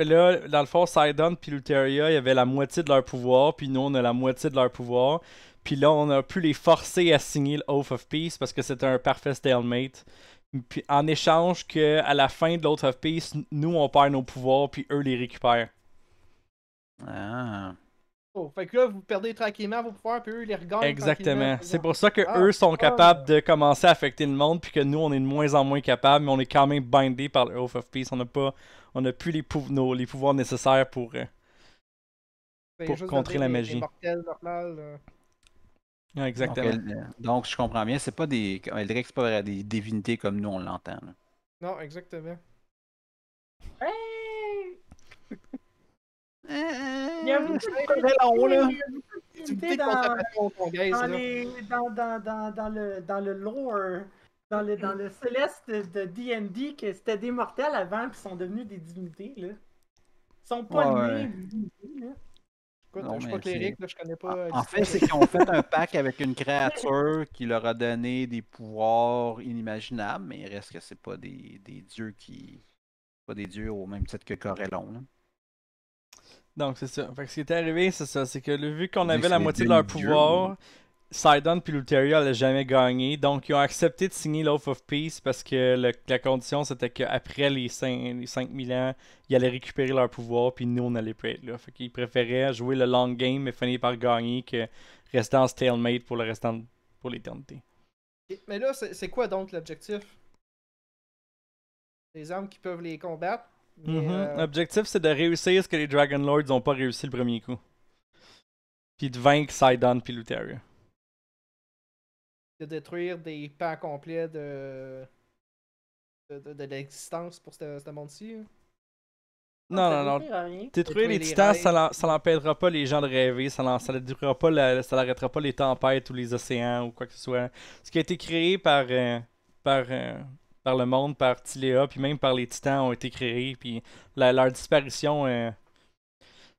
là, dans le fond, Sidon puis Luteria, il y avait la moitié de leur pouvoir, puis nous, on a la moitié de leur pouvoir. Puis là, on a pu les forcer à signer le Oath of Peace parce que c'était un parfait stalemate. Puis en échange que à la fin de l'Oath of Peace, nous on perd nos pouvoirs puis eux les récupèrent. Ah. Oh, fait que là, vous perdez tranquillement vos pouvoirs, puis eux, les regagnent. Exactement. C'est pour ça que ah. eux sont ah. capables de commencer à affecter le monde, puis que nous, on est de moins en moins capables, mais on est quand même bindés par le of Peace. On n'a pas, on a plus les, les pouvoirs nécessaires pour, euh, ben, contrer la magie. Euh. Ah, exactement. Euh, donc, je comprends bien, c'est pas des. Elle dirait que c'est pas des divinités comme nous on l'entend. Non, exactement. Il y a beaucoup de dans le lore, dans le, dans le céleste de D&D que c'était des mortels avant puis sont devenus des divinités là. Ils sont pas nés divinités là. En fait, c'est qu'ils ont fait un pack avec une créature qui leur a donné des pouvoirs inimaginables, mais il reste que c'est pas des, dieux qui. Pas des dieux au même titre que Corellon. Donc, c'est ça. ce qui est arrivé, c'est ça. C'est que vu qu'on avait la moitié de leur pouvoir, Sidon et Luteria n'allaient jamais gagner. Donc, ils ont accepté de signer l'Oath of Peace parce que la condition, c'était qu'après les, les 5000 ans, ils allaient récupérer leur pouvoir, puis nous, on allait pas être là. Fait préféraient jouer le long game et finir par gagner que rester en stalemate pour le restant l'éternité. Mais là, c'est quoi donc l'objectif Les armes qui peuvent les combattre. Mm-hmm. Euh, l'objectif, c'est de réussir ce que les Dragon Lords n'ont pas réussi le premier coup. Puis de vaincre Sidon et de détruire des pans complets de, de, l'existence pour ce monde-ci. Hein? Non, non, non. Détruire, les, titans, ça n'empêchera pas les gens de rêver, ça n'arrêtera pas, pas les tempêtes ou les océans ou quoi que ce soit. Ce qui a été créé par, euh, par, euh, par le monde, par Tilea, puis même par les titans ont été créés, puis leur disparition. Euh,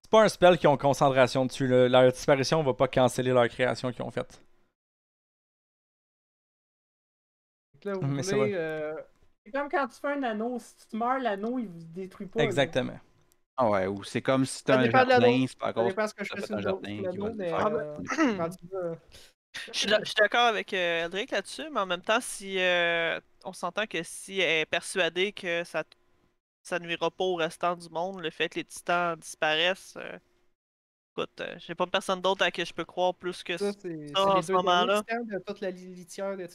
c'est pas un spell qui ont concentration dessus, leur disparition va pas canceller leur création qu'ils ont faite. Euh, c'est comme quand tu fais un anneau, si tu te meurs, l'anneau, il vous détruit pas. Exactement. Ah ouais, ou c'est comme si t'as un jardin, c'est pas à que euh, je suis d'accord avec Eldrick euh, là-dessus, mais en même temps, si on s'entend que si elle est persuadée que ça, ça nuira pas au restant du monde, le fait que les titans disparaissent, écoute, j'ai pas personne d'autre à qui je peux croire plus que ça, en ce moment-là. de toute la litière de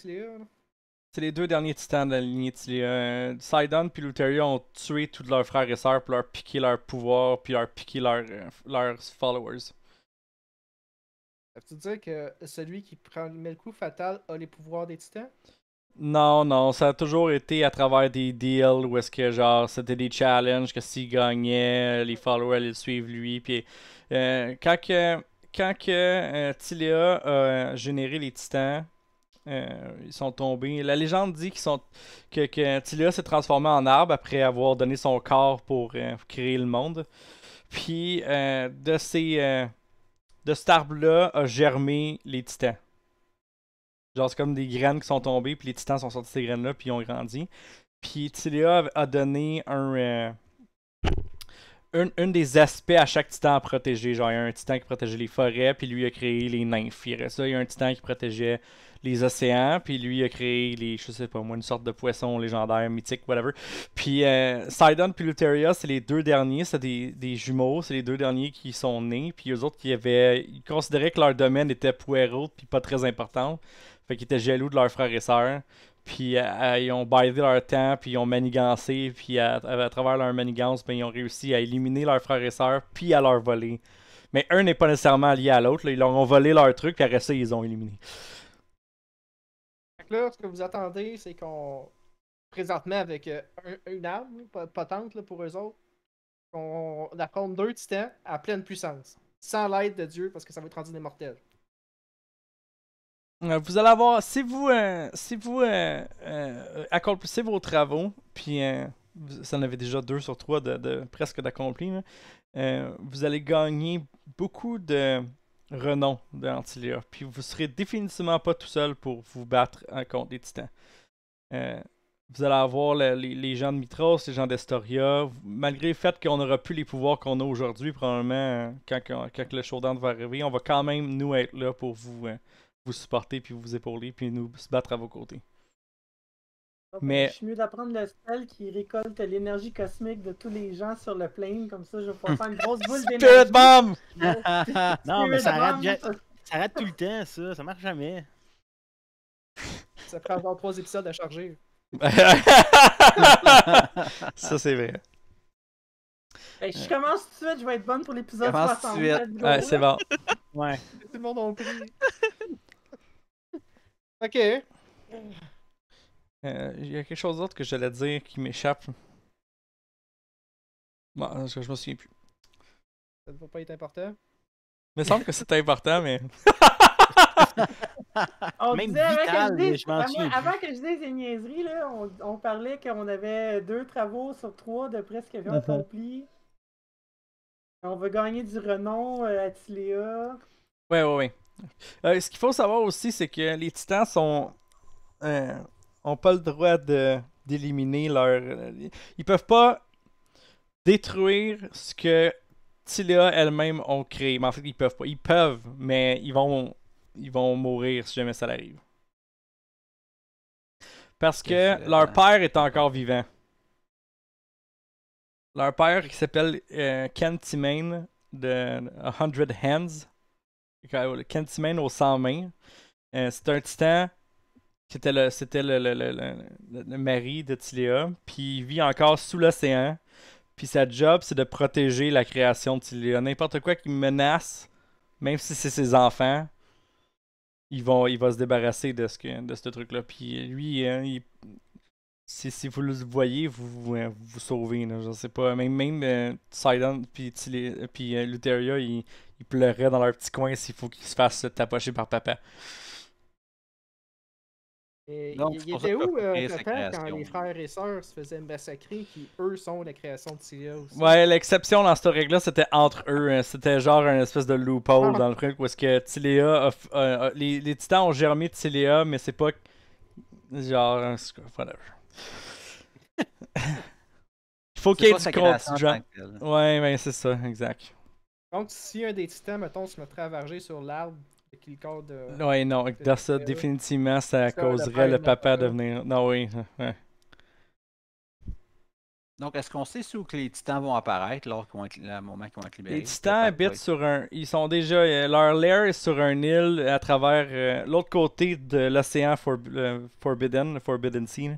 c'est les deux derniers titans de la lignée Tilea. Euh, Sidon puis Lutheria ont tué tous leurs frères et sœurs pour leur piquer leur pouvoir puis leur piquer leur, euh, leurs followers. Tu que celui qui prend, le coup fatal a les pouvoirs des titans? Non, non, ça a toujours été à travers des deals où est-ce que genre c'était des challenges que s'il gagnait, euh, les followers allaient lui. Puis quand que, quand que, Tilea a généré les titans, euh, ils sont tombés. La légende dit qu'ils sont que, que s'est transformé en arbre après avoir donné son corps pour euh, créer le monde. Puis euh, de ces de cet arbre-là a germé les titans. Genre c'est comme des graines qui sont tombées, puis les titans sont sortis de ces graines-là, puis ils ont grandi. Puis Tilia a donné un Un des aspects à chaque titan à protéger. Genre, il y a un titan qui protégeait les forêts, puis lui a créé les nymphes. Il y a un titan qui protégeait les océans, puis lui a créé les, je sais pas moi, une sorte de poisson légendaire, mythique, whatever. Puis euh, Sidon puis Luteria, c'est les deux derniers, c'est des, jumeaux, c'est les deux derniers qui sont nés, puis eux autres qui avaient, ils considéraient que leur domaine était puéril, puis pas très important, fait qu'ils étaient jaloux de leurs frères et sœurs. Puis euh, euh, ils ont bidé leur temps, puis ils ont manigancé, puis à, travers leur manigance, ben, ils ont réussi à éliminer leurs frères et sœurs, puis à leur voler mais un n'est pas nécessairement lié à l'autre. Ils leur ont volé leur truc, puis après ça, ils ont éliminé là, ce que vous attendez, c'est qu'on. Présentement, avec euh, une arme potente pour eux autres, qu'on affronte deux titans à pleine puissance, sans l'aide de Dieu, parce que ça va être rendu des mortels. Euh, vous allez avoir, si vous, euh, si vous accomplissez vos travaux, puis vous en avez déjà deux sur trois de, presque d'accomplis, vous allez gagner beaucoup de, renom de Puis vous serez définitivement pas tout seul pour vous battre contre les titans. Euh, vous allez avoir les, gens de Mitros, les gens d'Estoria. Malgré le fait qu'on n'aura plus les pouvoirs qu'on a aujourd'hui, probablement, euh, quand, quand, le showdown va arriver, on va quand même, nous, être là pour vous, euh, vous supporter, puis vous épauler, puis nous se battre à vos côtés. Je suis mieux d'apprendre le spell qui récolte l'énergie cosmique de tous les gens sur le plane, comme ça je vais pouvoir faire une grosse boule d'énergie. Spirit Bomb! non, mais ça arrête ça arrête tout le temps, ça, ça marche jamais. Ça prend avoir trois épisodes à charger. ça, c'est vrai. Ben, je commence tout de suite, je vais être bonne pour l'épisode 60. Ouais, c'est bon. ouais. Tout le monde a ok. Euh, Il y a quelque chose d'autre que j'allais dire qui m'échappe. Bon, je, je me souviens plus. Ça ne va pas être important? Il me semble que c'est important, mais. on Même vital, avant, que je dise des niaiseries, on, parlait qu'on avait deux travaux sur trois de presque mhm. accomplis. On veut gagner du renom euh, à Tiléa. Ouais, ouais, ouais. Euh, ce qu'il faut savoir aussi, c'est que les titans sont. Euh, pas le droit d'éliminer leur. Ils peuvent pas détruire ce que Tilia elle-même ont créé. Mais en fait, ils peuvent pas. Ils peuvent, mais ils vont, ils vont mourir si jamais ça arrive. Parce que leur hein? père est encore vivant. Leur père qui s'appelle euh, de 100 Hands. Ken Timane aux 100 mains. Euh, c'est un titan c'était le, c'était le, mari de Tilea, puis il vit encore sous l'océan. Puis sa job, c'est de protéger la création de Tilea. N'importe quoi qui menace, même si c'est ses enfants, ils vont, il va se débarrasser de ce, de ce truc-là. Puis lui, hein, si, vous le voyez, vous vous, hein, sauvez. je sais pas. Même, même euh, Sidon puis, euh, euh, Luteria, ils, pleuraient dans leur petit coin s'il faut qu'ils se fassent tapocher par papa il, était où, euh, quand les frères et sœurs se faisaient massacrer, qui eux sont la création de Syria aussi? Ouais, l'exception dans cette règle-là, c'était entre eux. Hein. C'était genre un espèce de loophole ah. dans le truc où est-ce que Tilea A, euh, euh, les, titans ont germé Tilea mais c'est pas. Genre, whatever. il faut qu'il y ait du genre. Ouais, ben c'est ça, exact. Donc, si un des titans, mettons, se mettrait à varger sur l'arbre oui, euh, non, ça, définitivement, ça causerait le, papa de venir. Non, oui. Donc, est-ce qu'on sait sous que les titans vont apparaître lors vont moment qu'ils vont être libérés? Les titans habitent sur un. Ils sont déjà. Euh, leur lair est sur un île à travers euh, l'autre côté de l'océan Forbidden, le Forbidden Sea.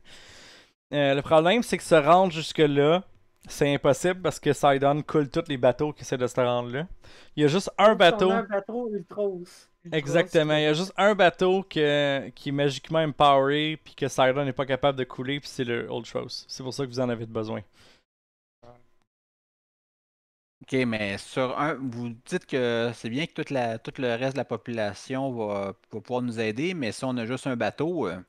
le problème, c'est que se rendent jusque-là, c'est impossible parce que Sidon coule tous les bateaux qui essaient de se rendre là. Il y a juste un bateau. Un bateau ultros. Exactement. Il y a juste un bateau qui est magiquement empoweré puis que Sidon n'est pas capable de couler, puis c'est le Ultros. C'est pour ça que vous en avez besoin. Ok, mais sur un, vous dites que c'est bien que toute la, tout le reste de la population va, pouvoir nous aider, mais si on a juste un bateau, euh,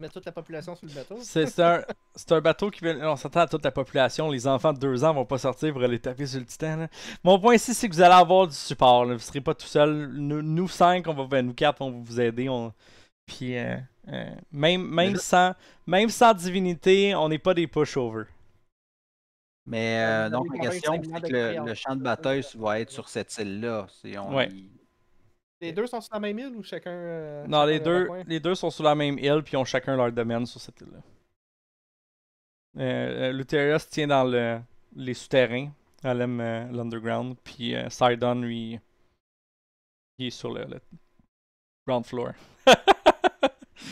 mettre toute la population sur le bateau. C'est un, bateau qui veut. On s'attend à toute la population. Les enfants de 2 ans vont pas sortir pour aller taper sur le titan. Mon point ici, c'est que vous allez avoir du support. Vous serez pas tout seul. Nous, cinq, on va, ben, nous quatre, on va vous aider. On... Puis, euh, euh, même, même, sans, même sans divinité, on n'est pas des pushovers. Mais euh, euh donc, la question, c'est que le, champ de bataille va être sur cette île-là. Si on les deux sont sur la même île ou chacun. Euh, non, les, deux, les deux sont sur la même île puis ont chacun leur domaine sur cette île-là. Euh, euh tient dans le, les souterrains. Elle aime euh, l'underground. Puis Sidon, lui, il est sur le, ground floor.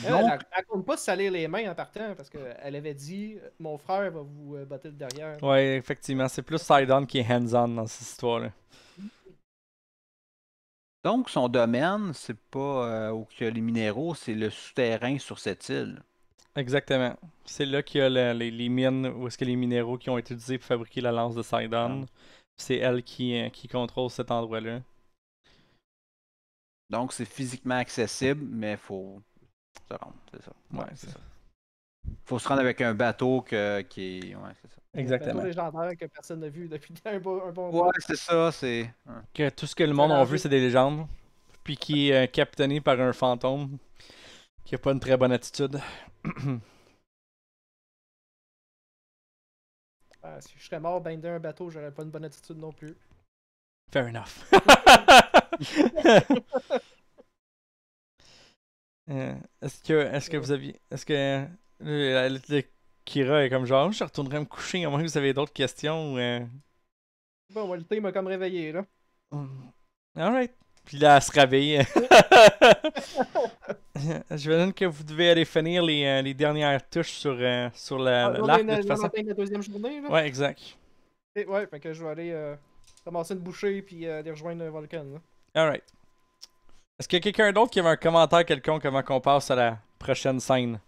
elle, ne pas se salir les mains en partant parce qu'elle avait dit Mon frère va vous botter derrière. Ouais, effectivement. C'est plus Sidon qui est hands-on dans cette histoire-là. Donc, son domaine, c'est pas euh, où il y a les minéraux, c'est le souterrain sur cette île. Exactement. C'est là qu'il y a les, mines, où est-ce que les minéraux qui ont été utilisés pour fabriquer la lance de Sidon. Ah. C'est elle qui, euh, qui contrôle cet endroit-là. Donc, c'est physiquement accessible, mais faut se rendre, c'est ça. Ouais, c'est ça. Faut se rendre avec un bateau qui Ouais, c'est ça. Exactement. Un légendaire que personne n'a vu depuis un, bon, un bon moment. Ouais, c'est ça, c'est. Hein. Que tout ce que le monde a vu, c'est des légendes. Puis qui est euh, par un fantôme qui a pas une très bonne attitude. si je serais mort ben d'un bateau, j'aurais pas une bonne attitude non plus. Fair enough. Euh, est-ce que est-ce que vous aviez est-ce que euh, le, Kira est comme genre, je retournerai me coucher à moins que vous avez d'autres questions. Euh... Bon, moi, le m'a comme réveillé, là. Mm. Alright. Puis là, elle se réveille. J'imagine que vous devez aller finir les, euh, dernières touches sur, euh, sur la, ah, la deuxième journée, là. Ouais, exact. Et ouais, fait que je vais aller euh, ramasser une bouchée puis euh, aller rejoindre Volcan, là. Alright. Est-ce qu'il y a quelqu'un d'autre qui avait un commentaire quelconque Comment qu'on passe à la prochaine scène?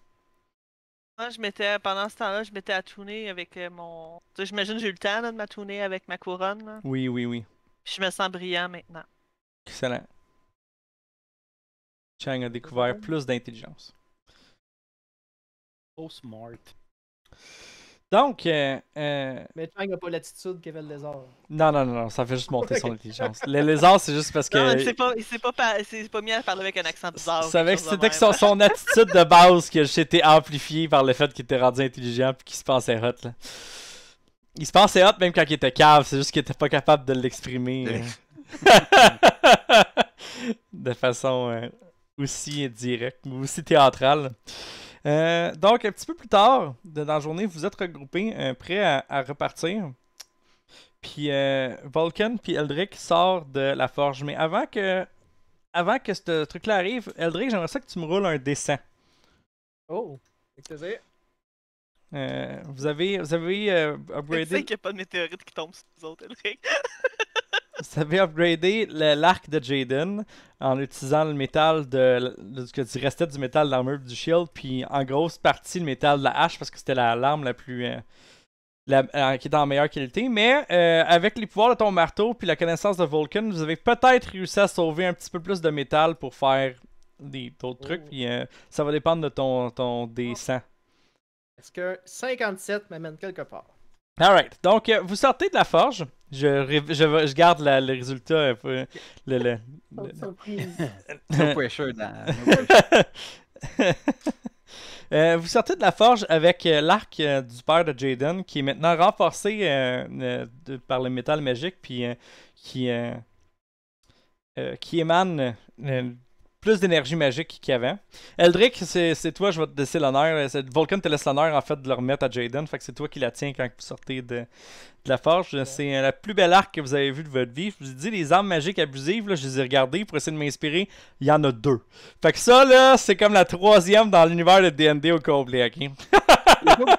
Moi, je m'étais, pendant ce temps-là, je m'étais à tourner avec euh, mon. J'imagine j'ai eu le temps de m'attourner avec ma couronne. Oui, oui, oui. je me sens brillant maintenant. Excellent. Chang a découvert plus d'intelligence. Oh, smart. Donc. Euh, euh... Mais Chang n'a pas l'attitude qu'avait le lézard. Non, non, non, non, ça fait juste monter son intelligence. Le lézard, c'est juste parce que. Non, c'est pas, c'est pas, à parler avec un accent bizarre. C'était que son, attitude de base qui a été amplifiée par le fait qu'il était rendu intelligent puis qu'il se pensait hot, là. Il se pensait hot même quand il était cave, c'est juste qu'il était pas capable de l'exprimer. de euh, façon euh, aussi directe, mais aussi théâtrale. Euh, donc, un petit peu plus tard dans la journée, vous êtes regroupés, euh, prêts à, repartir. Puis euh, Vulcan puis Eldrick sort de la forge. Mais avant que avant que ce truc-là arrive, Eldrick, j'aimerais ça que tu me roules un dessin. Oh, excusez. Euh, vous avez, vous avez upgradé. Je sais qu'il n'y a pas de météorite qui tombe sur nous autres, Eldrick. Vous avez upgradé l'arc de Jaden en utilisant le métal de, ce que restait du métal de l'armure du shield, puis en grosse partie le métal de la hache parce que c'était l'arme la plus euh, euh, qui était en meilleure qualité. Mais euh, avec les pouvoirs de ton marteau puis la connaissance de Vulcan, vous avez peut-être réussi à sauver un petit peu plus de métal pour faire d'autres trucs. Oh. Puis ça va dépendre de ton ton dessin. Oh. Est-ce que 57 m'amène quelque part? Alright, donc vous sortez de la forge. Je, je, je, garde le résultat un peu. Le, Surprise. Euh, vous sortez de la forge avec euh, l'arc euh, du père de Jaden qui est maintenant renforcé par le métal magique puis qui, qui émane plus d'énergie magique qu'avant. Eldric, c'est toi, je vais te laisser l'honneur. Euh, Vulcan te laisse l'honneur en fait de le remettre à Jaden. Fait que c'est toi qui la tiens quand vous sortez de, la forge. C'est euh, la plus belle arc que vous avez vue de votre vie. Je vous ai dit, les armes magiques abusives, là, je les ai regardées pour essayer de m'inspirer. Il y en a deux. Fait que ça, là, c'est comme la troisième dans l'univers de D&D au complet, ok?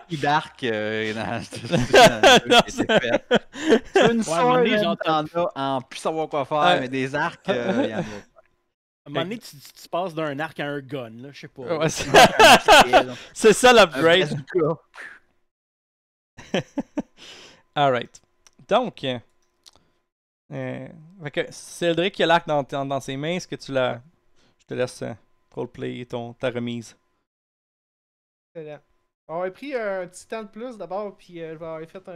Il d'arc euh, dans, c'est Une soirée, j'entends en plus savoir quoi faire, mais des arcs, il y a un moment donné, tu, passes d'un arc à un gun, là, je sais pas. Ouais, c'est ça l'upgrade. Hein. Alright. Donc, euh, euh Cédric qui a l'arc dans, ses mains, est-ce que tu l'as. Je te laisse euh, roleplay ton, ta remise. On a pris un petit temps de plus d'abord, puis on euh, je fait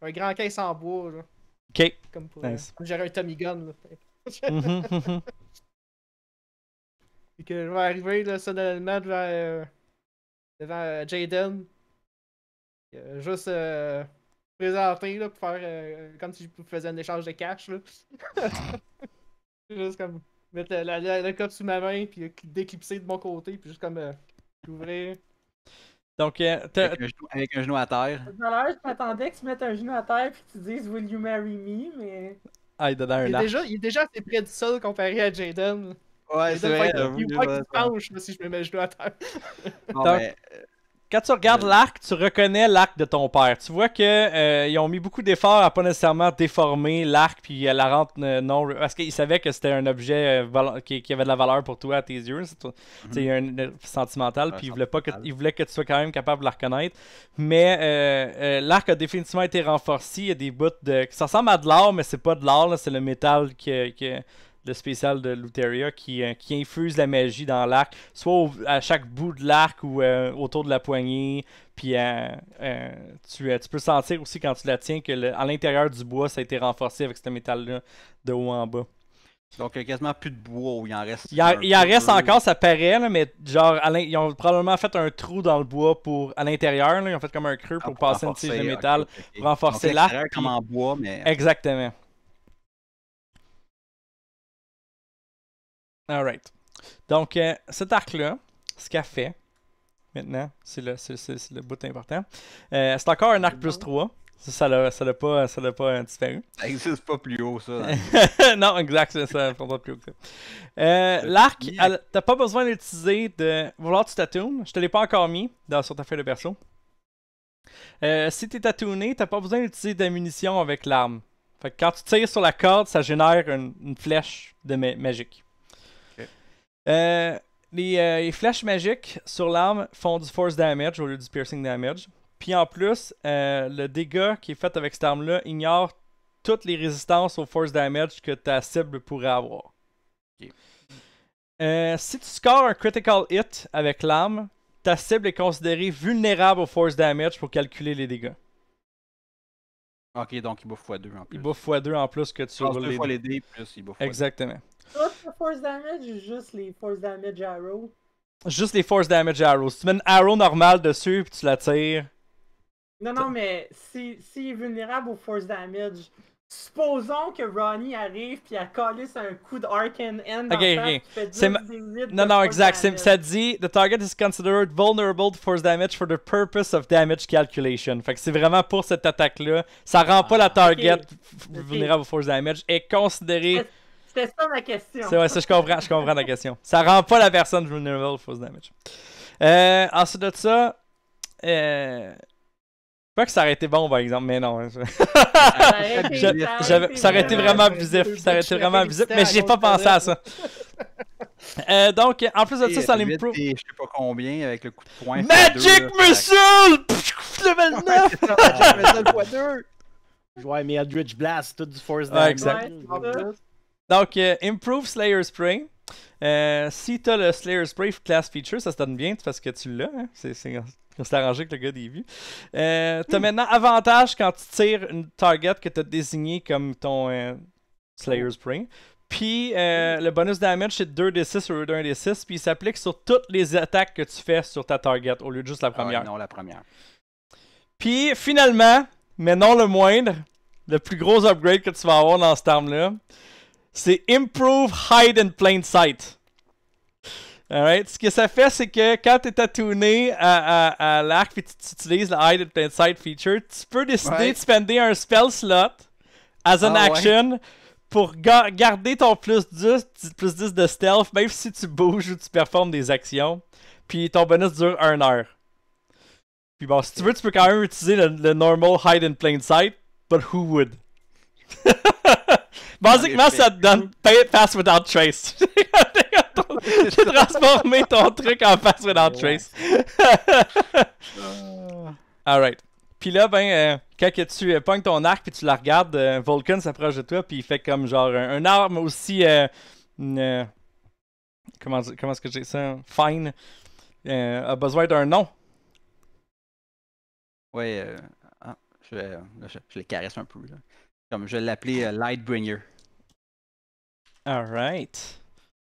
un, grand caisse en bois. Ok. Comme pour. Nice. J'aurais un Tommy Gun. Mm-hmm, mm-hmm. Puis que je vais arriver là, solennellement devant, euh, devant euh, Jaden. Euh, juste euh, présenter là, pour faire euh, comme si je faisais un échange de cash. Là. juste comme mettre la, la, sous ma main, puis déclipser de mon côté, puis juste comme ouvrir. Donc, avec un, genou, avec, un genou, à terre. l'heure, je m'attendais que tu mettes un genou à terre puis que tu dises Will you marry me, mais. Ah, il, donnait un il, est déjà, il est déjà assez près du sol comparé à Jaden. Ouais, c'est vrai. Il voit qu'il si je me mets le genou à terre. Ben, euh, quand tu regardes l'arc, tu reconnais l'arc de ton père. Tu vois qu'ils euh, ont mis beaucoup d'efforts à pas nécessairement déformer l'arc puis à la rendre euh, non parce qu'ils savaient que c'était un objet qui, avait de la valeur pour toi à tes yeux, c'est mhm. un sentimental puis ils voulaient pas que ils que tu sois quand même capable de la reconnaître. Mais l'arc a définitivement été renforcé, il y a des bouts de ça ressemble à de l'or mais c'est pas de l'or, c'est le métal qui, qui spécial de Luteria qui, euh, qui infuse la magie dans l'arc, soit à chaque bout de l'arc ou euh, autour de la poignée. Puis euh, tu, peux sentir aussi quand tu la tiens que à l'intérieur du bois, ça a été renforcé avec ce métal-là de haut en bas. Donc, il n'y a quasiment plus de bois où il en reste. Il, en reste encore, ça paraît, mais genre, ils ont probablement fait un trou dans le bois pour à l'intérieur. Ils ont fait comme un creux ah, pour passer une tige de métal, renforcer l'arc. comme en bois, mais. Exactement. Alright. Donc, euh, cet arc-là, ce qu'elle fait, maintenant, c'est le, bout important. Euh, c'est encore un arc plus 3. Ça l'a ça pas, euh, disparu. Ça pas plus haut, ça. non, exact, ça ne pas plus haut que ça. Euh, L'arc, t'as pas besoin d'utiliser de. Vouloir tu t'attunes. Je te l'ai pas encore mis dans, sur ta feuille de perso. Euh, si t'es tu t'as pas besoin d'utiliser de munitions avec l'arme. quand tu tires sur la corde, ça génère une, flèche de magie. magique. Euh, les, flash euh, flèches magiques sur l'arme font du force damage au lieu du piercing damage. Puis en plus, euh, le dégât qui est fait avec cette arme-là ignore toutes les résistances au force damage que ta cible pourrait avoir. si tu scores un critical hit avec l'arme, ta cible est considérée vulnérable au force damage pour calculer les dégâts. Ok, donc il bouffe x2 en plus. Il bouffe x2 en plus que tu roules les, Plus il Exactement. Ah, force damage ou juste les force damage arrow? Juste les force damage Arrows. Si tu mets une arrow normale dessus puis tu la tires. Non, non, mais s'il si, si est vulnérable aux force damage, supposons que Ronnie arrive puis a sur un coup d'Arcane End. Ok, ok. Fait, Non, non, exact. Ça dit The target is considered vulnerable to force damage for the purpose of damage calculation. Fait que c'est vraiment pour cette attaque-là. Ça rend pas ah, la target vulnérable aux force damage. Est considéré. C'était ça ma question. C'est ouais, ça, je comprends, je comprends la question. Ça rend pas la personne vulnerable Force damage. Euh, ensuite de ça, euh... Pas que ça aurait été bon, par exemple, mais non. ça aurait été vraiment abusif. Ça aurait été vraiment abusif, mais j'ai pas pensé à ça. Euh, donc, en plus de ça, ça l'improve. Je sais pas combien avec le coup de poing. Magic Missile! Level 9! J'avais ça x 2! Ouais, mais Eldritch Blast, tout du Force Damage. exact. Donc, euh, Improve Slayer Spray. Euh, si tu as le Slayer Spray Class Feature, ça se donne bien parce que tu l'as. Hein? C'est, c'est, c'est arrangé que le gars des vu. Euh, tu as hmm. maintenant avantage quand tu tires une target que tu as désignée comme ton euh, Slayer Spray. Puis le bonus damage, c'est 2d6 au lieu d6. Puis il s'applique sur toutes les attaques que tu fais sur ta target au lieu de juste la ah première. non, la première. Puis finalement, mais non le moindre, le plus gros upgrade que tu vas avoir dans cette arme-là, c'est Improve Hide in Plain Sight. Alright. Ce que ça fait, c'est que quand tu es tatoué à, à, l'arc et tu, tu, utilises le Hide in Plain Sight feature, tu peux décider de spender un spell slot as an ah action pour garder ton plus 10, plus 10 de stealth, même si tu bouges ou tu performes des actions. Puis ton bonus dure 1 heure. Puis bon, si tu veux, tu peux quand même utiliser le, le normal Hide in Plain Sight, but who would? Basiquement, ça te donne Fast Without Trace. J'ai transformé ton truc en Fast Without Trace. Alright. Puis là, ben, euh, quand que tu euh, pognes ton arc puis tu la regardes, euh, Vulcan s'approche de toi puis il fait comme genre un, arme aussi. Euh, comment, comment est-ce que j'ai ça Fine. a besoin d'un nom. Ouais, ah, je, je, je, les caresse un peu. Là. Comme je l'appelais euh, Lightbringer. Alright.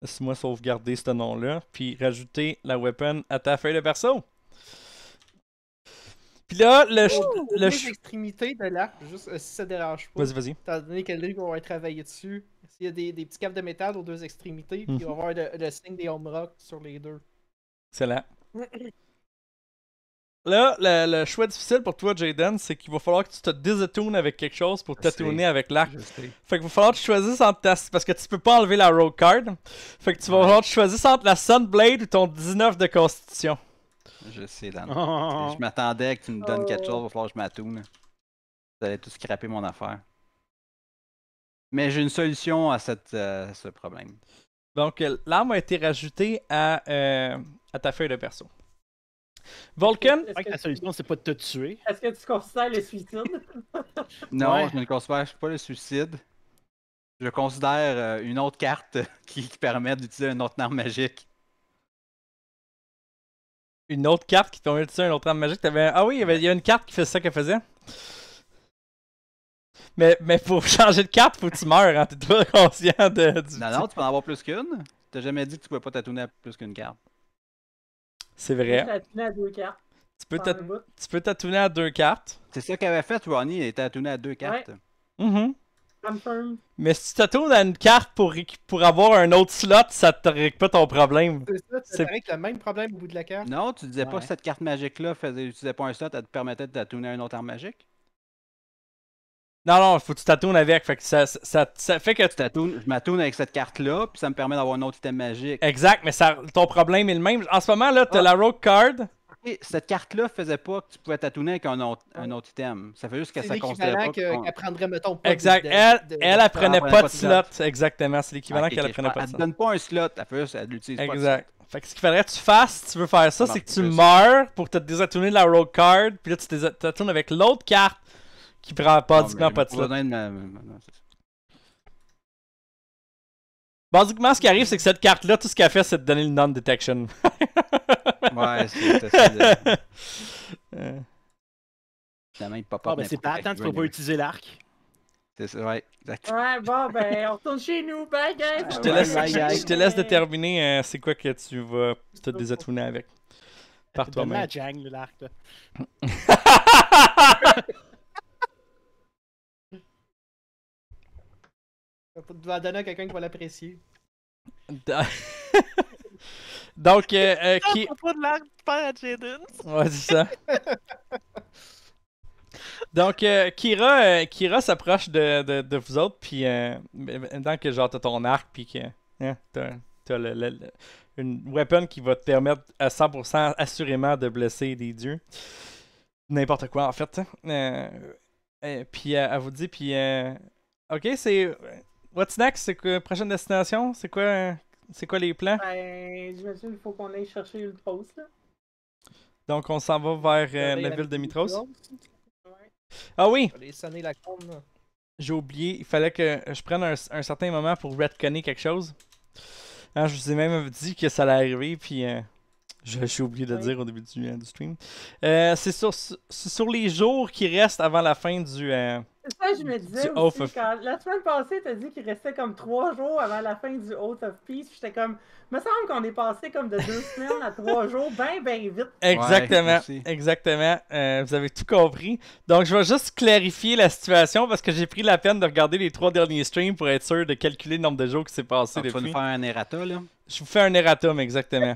Laisse-moi sauvegarder ce nom-là, puis rajouter la weapon à ta feuille de perso. Puis là, le. Oh, l'extrémité de l'arc, juste euh, si ça dérange pas. Vas-y, vas-y. T'as donné que les on va travailler dessus, S'il y a des, des petits câbles de métal aux deux extrémités, puis on va mhm. avoir le, le signe des home sur les deux. C'est là. Là, le, choix difficile pour toi, Jaden, c'est qu'il va falloir que tu te désattunes avec quelque chose pour t'attuner avec l'arc. Fait qu'il va falloir que tu choisisses entre ta... Parce que tu peux pas enlever la road card. Fait que tu vas falloir que tu choisisses entre la Sunblade ou ton 19 de constitution. Je sais, Dan. Oh. Je m'attendais à que tu me donnes quelque chose, il va falloir que je m'attune. Vous allez tout scraper mon affaire. Mais j'ai une solution à cette, euh, ce problème. Donc, euh, l'arme a été rajoutée à, euh, à ta feuille de perso. Vulcan, -ce que... la solution, c'est pas de te tuer. Est-ce que tu considères le suicide? non, je ne considère pas le suicide. Je considère euh, une autre carte qui, permet d'utiliser une autre arme magique. Une autre carte qui permet d'utiliser une autre arme magique? Ah oui, il y, a une carte qui fait ça qu'elle faisait. Mais, mais pour changer de carte, faut que tu meurs, hein? T'es pas conscient de, Non, non, tu peux en avoir plus qu'une. T'as jamais dit que tu pouvais pas à plus qu'une carte. C'est vrai. t'attourner à deux cartes. Tu peux, t'attourner à deux cartes. C'est ça qu'avait fait Ronnie, il était tourner à deux cartes. Mm-hmm. Mais si tu t'attounes à une carte pour, avoir un autre slot, ça te règle pas ton problème. C'est ça, c'est le même problème au bout de la carte. Non, tu disais pas que cette carte magique-là faisait, pas un slot, elle te permettait de à un autre arme magique? Non, non, faut que tu t'attunes avec. Fait que ça, fait que. Tu je m'attoune avec cette carte-là, puis ça me permet d'avoir un autre item magique. Exact, mais ton problème est le même. En ce moment, là, t'as as ah. la road card. Cette carte-là faisait pas que tu pouvais tatouner avec un autre, un autre item. Ça fait juste qu'elle ça pas. qu'elle prendrait, mettons, Exact. elle, elle, ah, pas, de slot. Exactement. C'est l'équivalent qu'elle apprenait prenait pas de slot. Elle te donne pas un slot. Elle peut juste, elle l'utilise pas. Exact. Fait que ce qu'il faudrait que tu fasses, si tu veux faire ça, c'est que tu meurs pour te désattuner de la road card, puis là tu t'attounes avec l'autre carte qui prend ah, pas pratiquement pas de ça. Basiquement, ce qui arrive, c'est que cette carte-là, tout ce qu'elle fait, c'est de donner le non-detection. ouais, c'est ça. De... Euh. Finalement, il ah, ben, pas ben, Ah, c'est pas attendre, tu peux pas utiliser l'arc. C'est ça, ouais. Ouais, bon, ben, on retourne chez nous, bye ah, Je te laisse, je, te laisse déterminer euh, c'est quoi que tu vas te désatouner avec. Par toi-même. l'arc, là. Tu vas donner à quelqu'un qui va l'apprécier. Donc, euh, euh, qui. Pas de Ouais, c'est ça. Donc, euh, Kira, Kira s'approche de, de, vous autres, puis maintenant que genre t'as ton arc, puis que hein, t'as, une weapon qui va te permettre à 100% assurément de blesser des dieux. N'importe quoi, en fait. Hein. puis elle, vous dit, puis. ok, c'est. What's next? C'est quoi prochaine destination? C'est quoi c'est quoi les plans? Ben, j'imagine qu'il faut qu'on aille chercher Ultros là. Donc on s'en va vers euh, la, ville de Mitros. Ah oui! J'ai oublié, il fallait que je prenne un, certain moment pour retconner quelque chose. Hein, je vous ai même dit que ça allait arriver, puis euh, je suis oublié de dire au début du, euh, stream. Euh, c'est sur, les jours qui restent avant la fin du. Euh, c'est ça, je me disais. Aussi, la semaine passée, tu as dit qu'il restait comme trois jours avant la fin du Oath of Peace. J'étais comme. me semble qu'on est passé comme de deux semaines à trois jours, ben, ben vite. Exactement. exactement. vous avez tout compris. Donc, je vais juste clarifier la situation parce que j'ai pris la peine de regarder les trois derniers streams pour être sûr de calculer le nombre de jours qui s'est passé depuis. faire un errata, Je vous fais un erratum, exactement.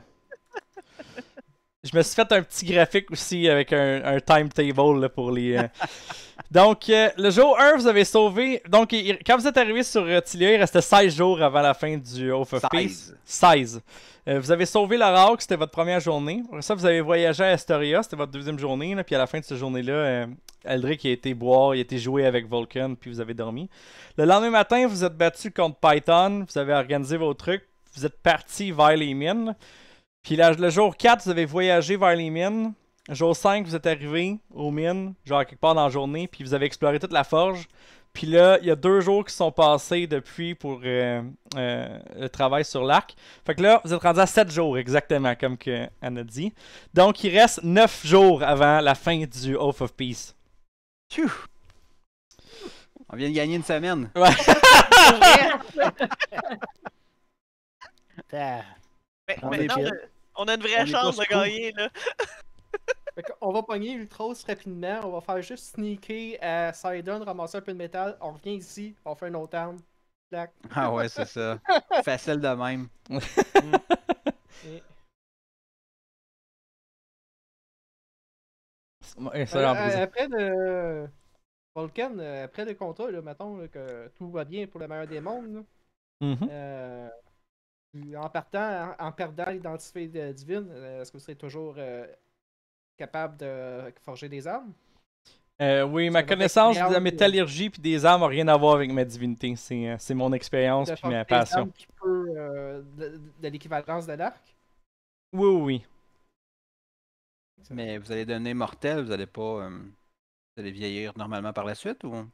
Je me suis fait un petit graphique aussi avec un, timetable pour les. Euh. donc, euh, le jour 1, vous avez sauvé. Donc, quand vous êtes arrivé sur euh, il restait 16 jours avant la fin du Off of 16. 16. Euh, vous avez sauvé la l'Arauk, c'était votre première journée. Après ça, vous avez voyagé à Astoria, c'était votre deuxième journée. puis à la fin de cette journée-là, Aldric a été boire, il a été joué avec Vulcan, puis vous avez dormi. Le lendemain matin, vous êtes battu contre Python, vous avez organisé vos trucs, vous êtes parti vers les mines. Puis le jour 4, vous avez voyagé vers les mines. Jour 5, vous êtes arrivé aux mines, genre quelque part dans la journée, puis vous avez exploré toute la forge. Puis là, il y a deux jours qui sont passés depuis pour euh, euh, le travail sur l'arc. Fait que là, vous êtes rendu à 7 jours exactement, comme que a dit. Donc, il reste 9 jours avant la fin du Oath of Peace. On vient de gagner une semaine. Ouais. Mais ben, on on a une vraie chance de gagner, là. on va pogner Ultros rapidement, on va faire juste sneaker à Sidon, ramasser un peu de métal, on revient ici, on fait un autre arme. Ah ouais, c'est ça. Facile de même. Euh, euh, après le Volcan, euh, après le contrat, mettons que tout va bien pour le meilleur des mondes. Mm-hmm en, partant, en, perdant l'identité divine, euh, est-ce que vous serez toujours euh, capable de forger des armes? Euh, oui, ma connaissance de la métallurgie et des armes n'a rien à voir avec ma divinité. C'est mon expérience et ma passion. de, l'équivalence de l'arc? Oui, oui, Mais vous allez devenir mortel, vous allez pas. vous allez vieillir normalement par la suite ou?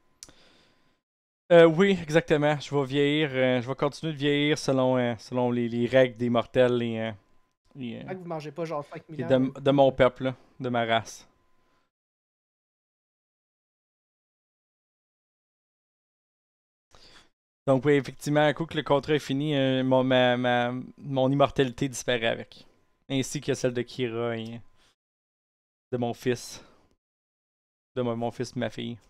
Euh, oui, exactement. Je vais vieillir. Euh, je vais continuer de vieillir selon, euh, selon les, règles des mortels. et De, mon peuple, de ma race. Donc oui, effectivement, un coup que le contrat est fini, mon, ma, immortalité disparaît avec. Ainsi que celle de Kira et de mon fils. De mon, fils de ma fille.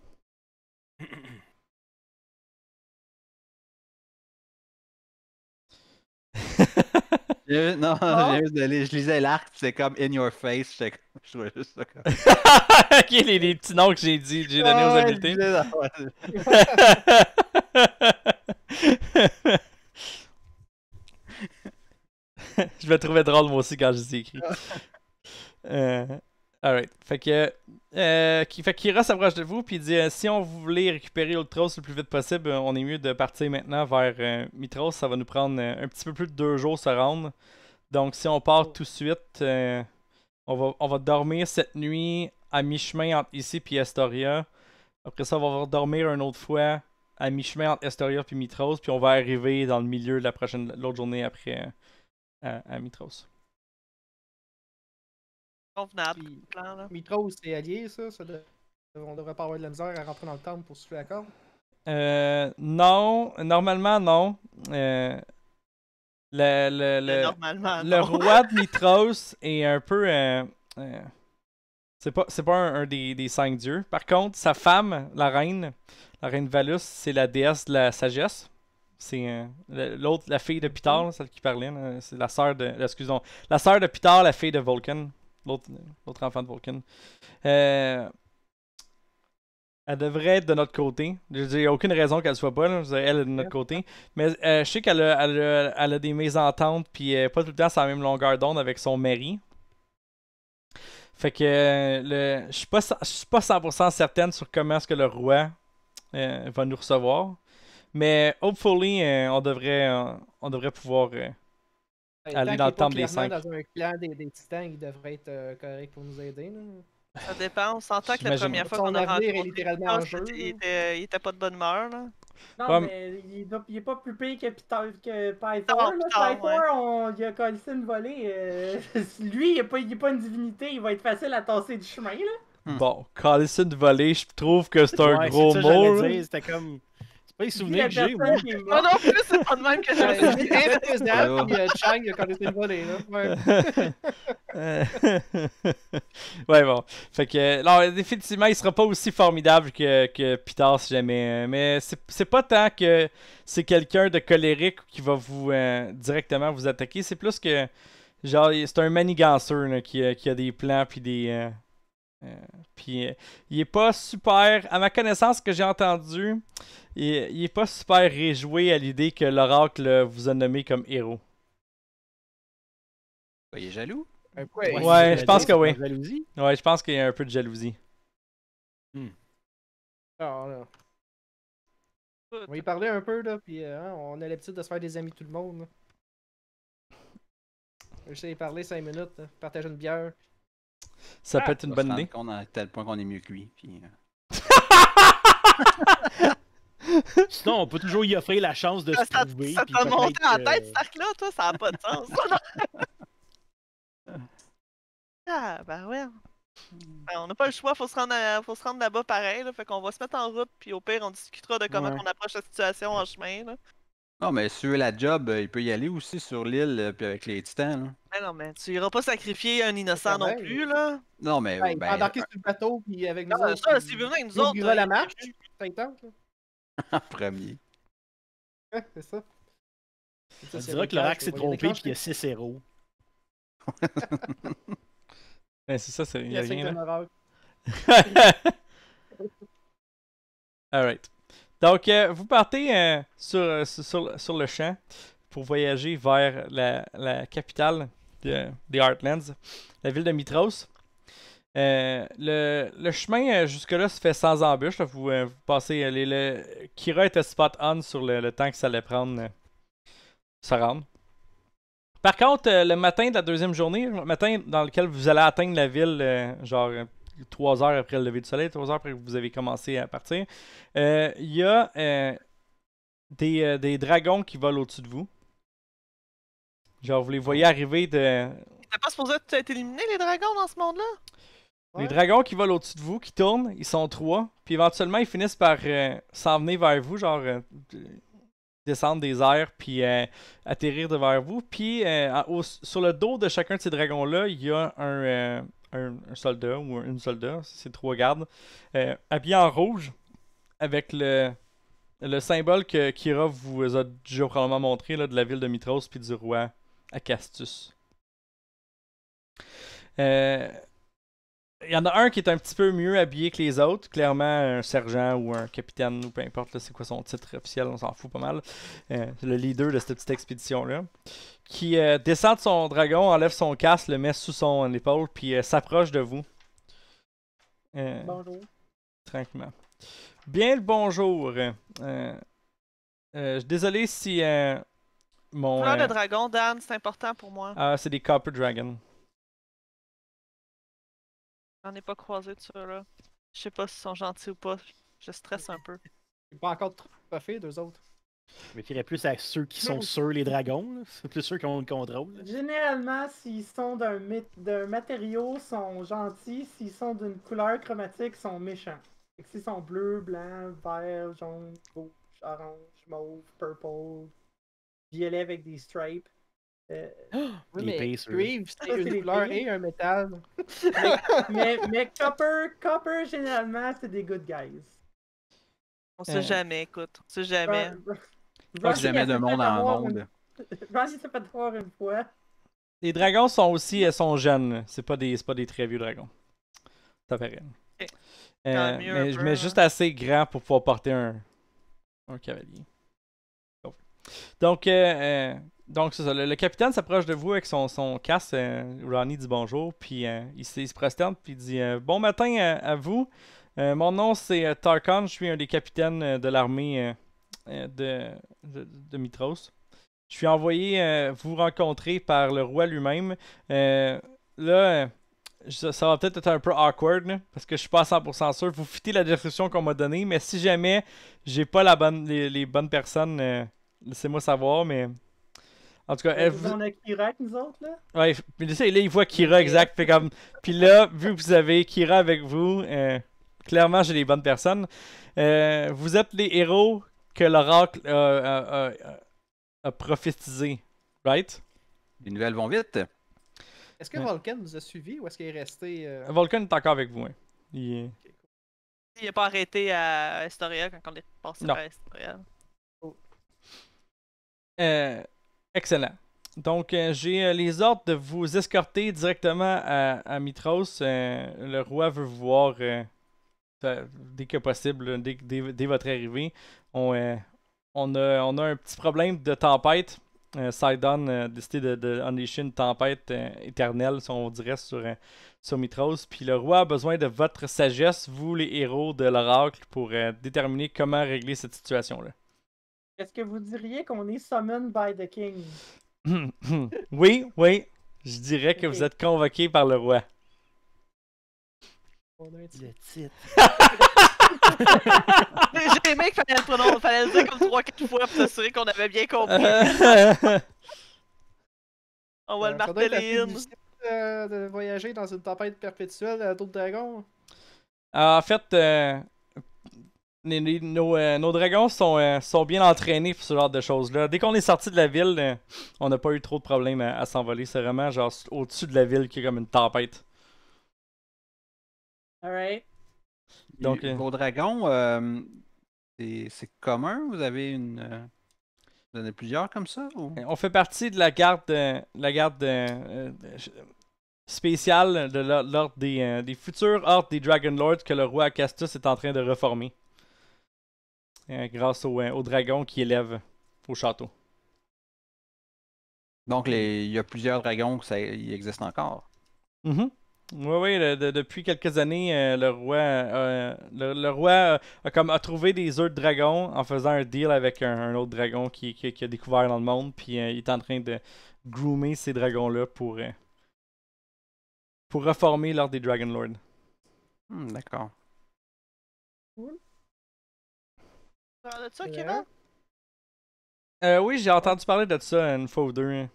Non, non, oh. je, je lisais l'arc, c'est comme in your face. Je trouvais juste ça comme. ok, les, petits noms que j'ai dit, j'ai donné aux habiletés. Ah, je me trouvais drôle moi aussi quand je les ai écrits. Euh... Alright. Fait que. Euh, qui, fait s'approche de vous puis dit euh, si on voulait récupérer Ultros le plus vite possible, euh, on est mieux de partir maintenant vers euh, Mitros. Ça va nous prendre un petit peu plus de deux jours se rendre. Donc si on part tout de suite, on, va, on va dormir cette nuit à mi-chemin entre ici puis Astoria. Après ça, on va dormir une autre fois à mi-chemin entre Astoria puis Mitros. Puis on va arriver dans le milieu de la prochaine l'autre journée après à, à Mitros. Convenable. Mitros est allié ça, ça on devrait pas avoir de la misère à rentrer dans le temple pour se faire corde. Euh, non, normalement non. Euh, le, le, le roi de Mitros est un peu. Euh, euh, c'est pas, pas un, des, des, cinq dieux. Par contre, sa femme, la reine, la reine Valus, c'est la déesse de la sagesse. C'est l'autre, la fille de Pitar, celle qui parlait, c'est la sœur de. excusez-moi, La sœur de Pitar, la fille de Vulcan l'autre enfant de Vulcan. Euh, elle devrait être de notre côté. Je il n'y a aucune raison qu'elle soit pas. Là. elle est de notre côté. Mais euh, je sais qu'elle a, des mésententes, puis euh, pas tout le temps sur la même longueur d'onde avec son mari. Fait que je suis pas, suis pas 100% certaine sur comment est-ce que le roi va nous recevoir. Mais hopefully, on, devrait, on devrait pouvoir ben, aller dans le temple des dans un clan des, des titans, il devrait être euh, correct pour nous aider. Là. Ça dépend, on s'entend que la première fois qu'on a rencontré, littéralement en jeu, il, était, pas de bonne humeur. Là. Non, mais il, est pas plus pire que, que Pythor. Pythor, on, il a collé volé, euh, lui, il n'est pas, pas, une divinité, il va être facile à tasser du chemin. Là. Hmm. Bon, coller volé, je trouve que c'est un gros mot. C'était comme pas les que j'ai, moi. Moi non plus, c'est pas de même que ah, j'ai dit. Chang, il a volé, il là. Ouais. bon. Fait que, euh, non, définitivement, il sera pas aussi formidable que, que Pitard, si jamais. Hein. Mais c'est pas tant que c'est quelqu'un de colérique qui va vous euh, directement vous attaquer. C'est plus que, genre, c'est un maniganceur là, qui, euh, qui, a des plans, puis des. puis il est pas super. À ma connaissance, ce que j'ai entendu, il, il est pas super réjoui à l'idée que l'oracle vous a nommé comme héros. Bah, il est jaloux? Euh, ouais, je pense que oui. Ouais, je pense qu'il y a un peu de jalousie. Hmm. va ah, On y parler un peu, là, puis euh, hein, on a l'habitude de se faire des amis tout le monde. va Je parler 5 minutes, hein, partager une bière. Ça peut ah. être une bonne idée. On a à tel point qu'on est mieux cuit. Puis... Euh. Sinon, on peut toujours y offrir la chance de ah, se trouver. Ça t'a monté en tête, cet là toi, ça n'a pas de sens. ah, ben ouais. Ben, on n'a pas le choix, faut se rendre, faut se rendre là-bas pareil. Là, fait qu'on va se mettre en route, puis au pire, on discutera de comment on approche la situation en chemin. Là. Non, mais si sur la job, euh, il peut y aller aussi sur l'île, euh, puis avec les titans. Là. Ben non, mais tu iras pas sacrifier un innocent non plus, là. Non, mais. ben, embarquer sur le bateau, puis avec ah, nous. autres, ça, la hein. marche, en premier. c'est ça. On dirait que l'oracle s'est trompé puis qu'il y a 6 hein. héros. Ben, c'est ça, c'est une rien. Hein. Alright. Donc, euh, vous partez euh, euh, sur, sur, sur, le champ pour voyager vers la, la capitale des Heartlands, la ville de Mitros. Euh, le, chemin euh, jusque-là se fait sans embûche. Euh, vous, passez. Les, le... Kira était spot on sur le, temps que ça allait prendre ça rendre. Par contre, le matin de la deuxième journée, le matin dans lequel vous allez atteindre la ville, genre trois heures après le lever du soleil, trois heures après que vous avez commencé à partir, il y a des, des dragons qui volent au-dessus de vous. Genre, vous les voyez arriver de. T'es pas supposé être éliminé les dragons dans ce monde-là? Les dragons qui volent au-dessus de vous, qui tournent, ils sont trois. Puis éventuellement, ils finissent par euh, s'en venir vers vous, genre euh, descendre des airs, puis euh, atterrir devant vous. Puis sur le dos de chacun de ces dragons-là, il y a un, soldat ou une soldat, c'est trois gardes, habillés en rouge, avec le, le symbole que Kira vous a déjà probablement montré là, de la ville de Mitros puis du roi Acastus. Euh il y en a un qui est un petit peu mieux habillé que les autres, clairement un sergent ou un capitaine ou peu importe, c'est quoi son titre officiel, on s'en fout pas mal. Euh, le leader de cette petite expédition-là, qui euh, descend de son dragon, enlève son casque, le met sous son épaule, puis euh, s'approche de vous. bonjour. Tranquillement. Bien le bonjour. désolé si mon. le dragon, Dan, c'est important pour moi. Ah, c'est des Copper Dragon. J'en ai pas croisé de ça là. Je sais pas s'ils sont gentils ou pas. Je stresse un peu. J'ai pas encore trop fait deux autres. Je me plus à ceux qui sont sur les dragons, c'est plus ceux qui ont le contrôle. Généralement, s'ils sont d'un matériau, sont gentils. S'ils sont d'une couleur chromatique, sont méchants. S'ils sont bleus, blancs, vert, jaune, rouge, orange, mauve, purple, violet avec des stripes, euh, ah! oui, les mais c'est une couleur et un métal. mais, mais, copper, copper, généralement, c'est des good guys. On sait euh. jamais, écoute. On sait jamais. Pas ah, jamais de monde en monde. Vas-y, ça fait trois une fois. Les dragons sont aussi sont jeunes. C'est pas des pas des très vieux dragons. Ça fait rien. Eh, euh, mais, je mais hein. juste assez grand pour pouvoir porter un, un cavalier. Donc, euh, euh donc, c'est ça. Le, capitaine s'approche de vous avec son, son casque. Euh, Ronnie dit bonjour, puis euh, il, se prosterne, puis il dit euh, Bon matin à, vous. mon nom, c'est Tarkon. Je suis un des capitaines de l'armée de, de, Mitros. Je suis envoyé vous rencontrer par le roi lui-même. là, ça, va peut-être être un peu awkward, parce que je suis pas 100% sûr. Vous foutez la description qu'on m'a donnée, mais si jamais j'ai pas la bonne, les bonnes personnes, laissez-moi savoir, mais. En tout cas, elle... On a Kira avec nous autres, là? Ouais, mais tu sais, là, il voit Kira, exact. Fait comme... Puis là, vu que vous avez Kira avec vous, euh, clairement, j'ai des bonnes personnes. Euh, vous êtes les héros que l'oracle a prophétisé, right? Les nouvelles vont vite. Est-ce que Vulcan nous a suivis ou est-ce qu'il est resté... Euh? Vulcan est encore avec vous, hein. Il n'a pas arrêté à Estoria quand on est passé à Estoria. Oh. Euh... Excellent. Donc, euh, j'ai euh, les ordres de vous escorter directement à, Mitros. Euh, le roi veut vous voir dès que possible, dès, votre arrivée. On, on, a, on a un petit problème de tempête. Sidon a décidé de, une tempête éternelle, si on dirait, sur, sur Mitros. Puis le roi a besoin de votre sagesse, vous les héros de l'oracle, pour déterminer comment régler cette situation-là. Est-ce que vous diriez qu'on est summoned by the king? oui, oui. Je dirais que vous êtes convoqué par le roi. On a Le titre. J'ai aimé qu'il fallait le prononcer, fallait le dire comme trois quatre fois pour s'assurer qu'on avait bien compris. On va le euh, marteler. de voyager dans une tempête perpétuelle à d'autres dragons. Ah, en fait, euh, euh, nos, dragons sont, euh, sont, bien entraînés pour ce genre de choses-là. Dès qu'on est sorti de la ville, euh, on n'a pas eu trop de problèmes à, s'envoler. C'est vraiment genre au-dessus de la ville qui est comme une tempête. Alright. Donc, Vos dragons, c'est commun? Vous avez une. Vous en avez plusieurs comme ça? On fait partie de la garde de, la garde spéciale de l'ordre des, des futurs ordres des Dragon Lords que le roi Acastus est en train de reformer. Hein, grâce aux hein, au, dragon qui élève au château. Donc, les, il y a plusieurs dragons qui existent encore. Mm-hmm. Oui, oui, depuis quelques années, euh, le roi, euh, le, roi euh, a, comme, a trouvé des œufs dragons en faisant un deal avec un, autre dragon qui, qui, a découvert dans le monde. Puis il est en train de groomer ces dragons-là pour, pour reformer l'ordre des Dragon Lords. Hmm, d'accord. Euh, oui, j'ai entendu parler de ça une fois ou deux. Hein.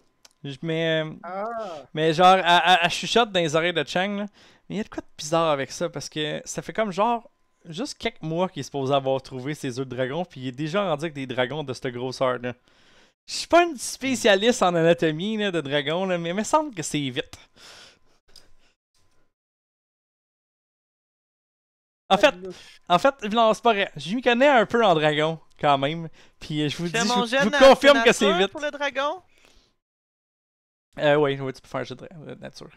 mais, euh, ah! mais genre, à, chuchote dans les oreilles de Chang, Mais il y a de quoi de bizarre avec ça, parce que ça fait comme genre juste quelques mois qu'il est supposé avoir trouvé ses œufs de dragon, puis il est déjà rendu avec des dragons de cette grosseur-là. Je suis pas une spécialiste en anatomie de dragon, mais il me semble que c'est vite. En fait, en fait, pas Je m'y connais un peu en dragon, quand même. Puis je vous dis, je, vous confirme que c'est vite. pour le dragon? Euh, tu peux faire un jet de euh, nature.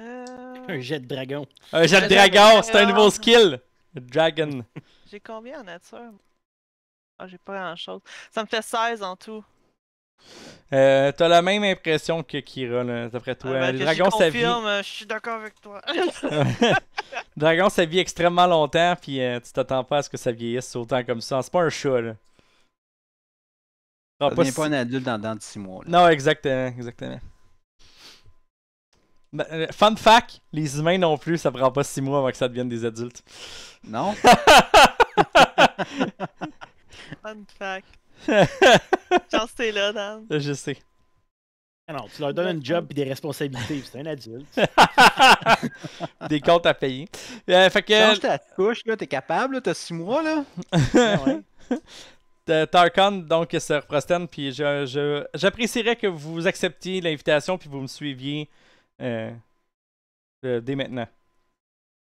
Euh, un jet de dragon. Un jet de dragon, c'est un nouveau skill. Dragon. J'ai combien en nature? Ah, j'ai pas grand chose. Ça me fait 16 en tout. Euh, t'as la même impression que Kira, là, d'après toi. Ah, ben, le Dragon, sa vie. Euh, je suis d'accord avec toi. Dragon, ça vit extrêmement longtemps, puis euh, tu t'attends pas à ce que ça vieillisse autant comme ça. C'est pas un chat, là. n'es ça pas, un adulte dans, dans 6 mois. Là. Non, exactement, exactement. Ben, euh, fun fact, les humains non plus, ça prend pas 6 mois avant que ça devienne des adultes. Non? fun fact. Genre, t'es là, Dan. Je sais. Ah tu leur donnes un job et des responsabilités. C'est un adulte. des comptes à payer. Euh, fait que... Change ta couche, là, t'es capable, t'as 6 mois, là. Ah ouais, euh, Tarkan, Tarkon, donc, sur Prosten, puis j'apprécierais que vous acceptiez l'invitation puis vous me suiviez euh, euh, dès maintenant.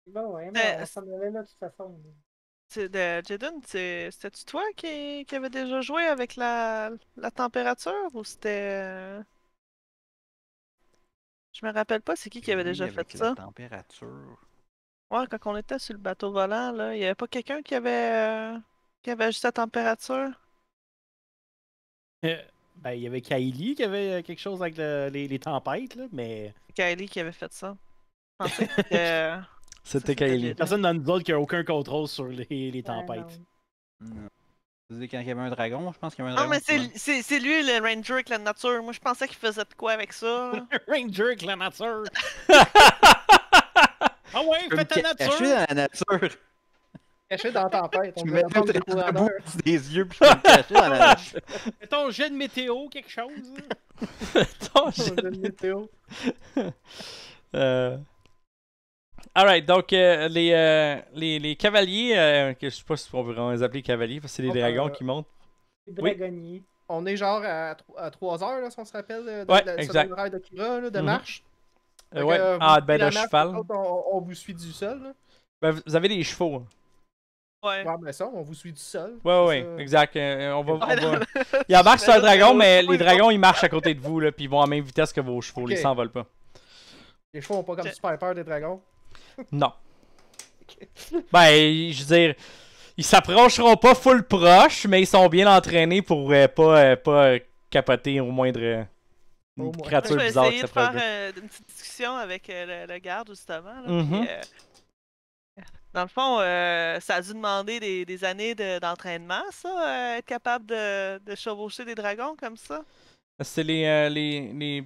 Bon, ouais, mais ça me là de toute façon. Jaden, c'était-tu toi qui, qui avait déjà joué avec la, la température ou c'était. Euh, je me rappelle pas c'est qui qui avait déjà fait fait la ça. température. Ouais, quand on était sur le bateau volant, là, il y avait pas quelqu'un qui avait euh, qui avait ajusté la température. Euh, ben, il y avait Kylie qui avait quelque chose avec les, les, tempêtes, là, mais. Kylie qui avait fait ça. Je pensais que. C'était Kylie. Personne dans une autres qui a aucun contrôle sur les, les tempêtes. Tu disais Vous quand il y avait un dragon, je pense qu'il y avait un ah, dragon. Non, mais c'est lui le Ranger avec la nature. Moi, je pensais qu'il faisait quoi avec ça. le Ranger avec la nature. ah ouais, fais ta nature. Caché dans la nature. Caché dans la tempête. Tu mets bout des yeux puis je vais me cacher dans la nature. Fais ton jet de météo, quelque chose. Hein. ton jet de météo. euh... Alright, donc euh, les, euh, les, les, cavaliers, euh, que je sais pas si on veut les appeler cavaliers, parce que c'est les dragons euh, qui montent. Les dragonniers. On est genre à, 3 heures, là, si on se rappelle, de, ouais, de, de Kira, mhm. de marche. ouais, ah, ben de cheval. on, on, vous suit du sol. Ben, vous avez des chevaux. Hein. Ouais. ouais. Ben ça, on vous suit du sol. Ouais, ouais, exact. Il on va, marche sur un dragon, mais les dragons, ils marchent à côté de vous, là, puis ils vont à la même vitesse que vos chevaux. Ils s'envolent pas. Les chevaux ont pas comme super peur des dragons. Non. Ben, je veux dire, ils s'approcheront pas full proche, mais ils sont bien entraînés pour euh, pas, euh, pas capoter au moindre. Euh, une créature bizarre essayer de faire une petite discussion avec le, garde, justement. Là, mm-hmm. dans le fond, ça a dû demander des, années d'entraînement, ça, être capable de, de, chevaucher des dragons comme ça. C'est les, les, les,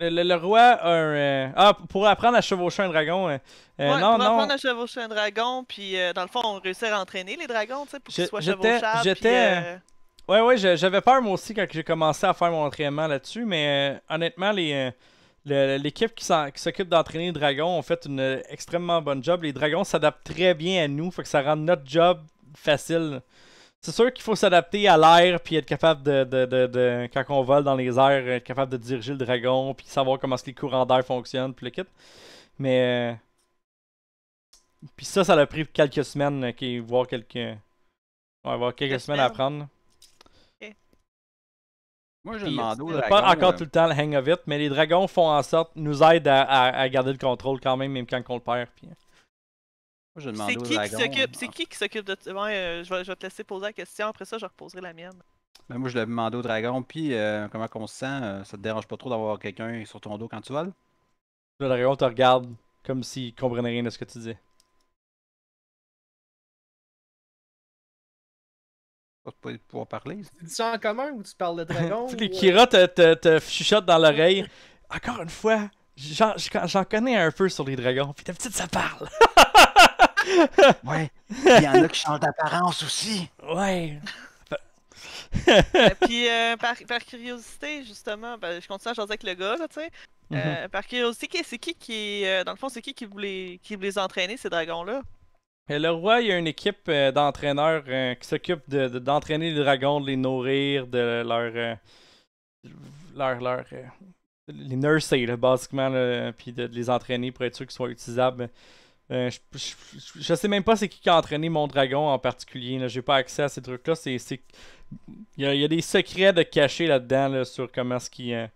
le, roi a un. Euh, ah, pour apprendre à chevaucher un dragon. non, euh, euh, non, pour apprendre à chevaucher un dragon, puis dans le fond, on réussit à entraîner les dragons, tu sais, pour qu'ils soient chevauchables. J'étais. Ouais, ouais, j'avais peur moi aussi quand j'ai commencé à faire mon entraînement là-dessus, mais honnêtement, les. L'équipe qui s'occupe d'entraîner les dragons ont fait une extrêmement bonne job. Les dragons s'adaptent très bien à nous, fait que ça rend notre job facile c'est sûr qu'il faut s'adapter à l'air puis être capable de, quand on vole dans les airs être capable de diriger le dragon puis savoir comment ce les courants d'air fonctionnent puis le kit mais euh, puis ça ça a pris quelques semaines qui voire quelques ouais, voir quelques semaines à prendre moi je demande pas encore euh, tout le temps le hang of it mais les dragons font en sorte nous aident à, garder le contrôle quand même même quand on le perd puis euh, c'est qui, qui s'occupe C'est qui qui s'occupe de euh, je, vais, te laisser poser la question. Après ça, je reposerai la mienne. Ben, moi, je l'ai demandé au dragon. Puis, euh, comment on se sent euh, Ça te dérange pas trop d'avoir quelqu'un sur ton dos quand tu voles Le dragon te regarde comme s'il comprenait rien de ce que tu dis. pas pouvoir parler. Tu dis ça en commun ou tu parles de dragon Les Kira te, chuchotent dans l'oreille. Encore une fois, j'en connais un peu sur les dragons. Puis petite ça parle. ouais. Il y en a qui changent d'apparence aussi. Ouais. Ben, puis euh, par, curiosité, justement, ben, je continue à jaser avec le gars, tu sais. Euh, mm-hmm. Par curiosité, c'est qui qui. Euh, dans le fond, c'est qui qui voulait, qui les entraîner, ces dragons-là Le roi, il y a une équipe d'entraîneurs qui s'occupe d'entraîner les dragons, de les nourrir, de leur. leur. les nurser, là, basiquement, là, puis de, de, les entraîner pour être sûr qu'ils soient utilisables. Euh, je, sais même pas c'est qui qui a entraîné mon dragon en particulier. J'ai pas accès à ces trucs-là. C'est, il, y, a, des secrets de cachés là-dedans là, sur comment ce qui, euh,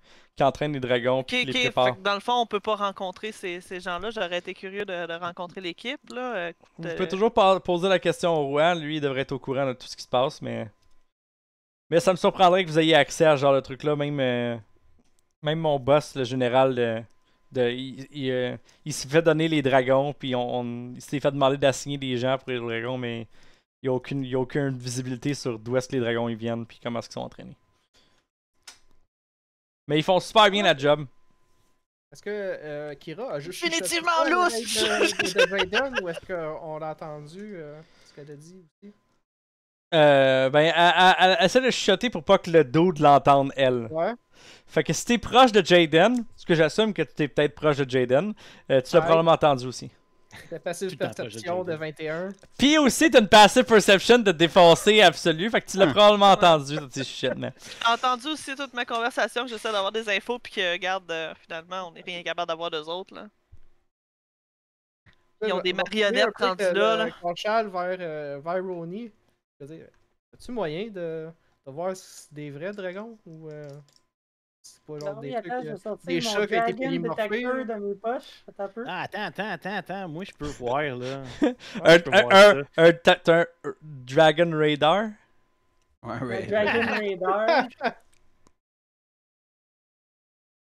entraîne les dragons. les dans le fond, on peut pas rencontrer ces, gens-là. J'aurais été curieux de, rencontrer l'équipe. Là. peux peux toujours poser la question au roi. Lui, il devrait être au courant de tout ce qui se passe, mais. Mais ça me surprendrait que vous ayez accès à ce genre de truc-là, même, euh, même mon boss, le général de, euh, il, se s'est fait donner les dragons, puis on, il s'est fait demander d'assigner des gens pour les dragons, mais il n'y a, aucune, a aucune visibilité sur d'où est-ce que les dragons ils viennent, puis comment est-ce qu'ils sont entraînés. Mais ils font super bien la job. Est-ce que euh, Kira a juste. Définitivement lousse! De, Raiden, ou est-ce qu'on l'a entendu euh, ce qu'elle a dit aussi? Euh, ben, elle, essaie de chuchoter pour pas que le dos de l'entende, elle. Ouais. Fait que si t'es proche de Jaden, ce que j'assume que tu es peut-être proche de Jaden, euh, tu l'as probablement entendu aussi. T'as passive perception de 21. Puis aussi, t'as une passive perception de défoncer absolu. Fait que tu l'as hum. probablement entendu, dans tes J'ai entendu aussi toute ma conversation. J'essaie d'avoir des infos. Puis que, regarde, euh, finalement, on est rien capable d'avoir d'eux autres. Là. Ils ont euh, des marionnettes rendues là. là. vers, vers as-tu moyen de, voir si c'est des vrais dragons ou. C'est pas genre non, des, oui, trucs, attends, des euh, chats qui ont été polymorphés. Ah, attends, attends, attends, attends. Moi, je peux voir, là. un, un, un, Dragon Radar? Ouais, ouais. Dragon Radar.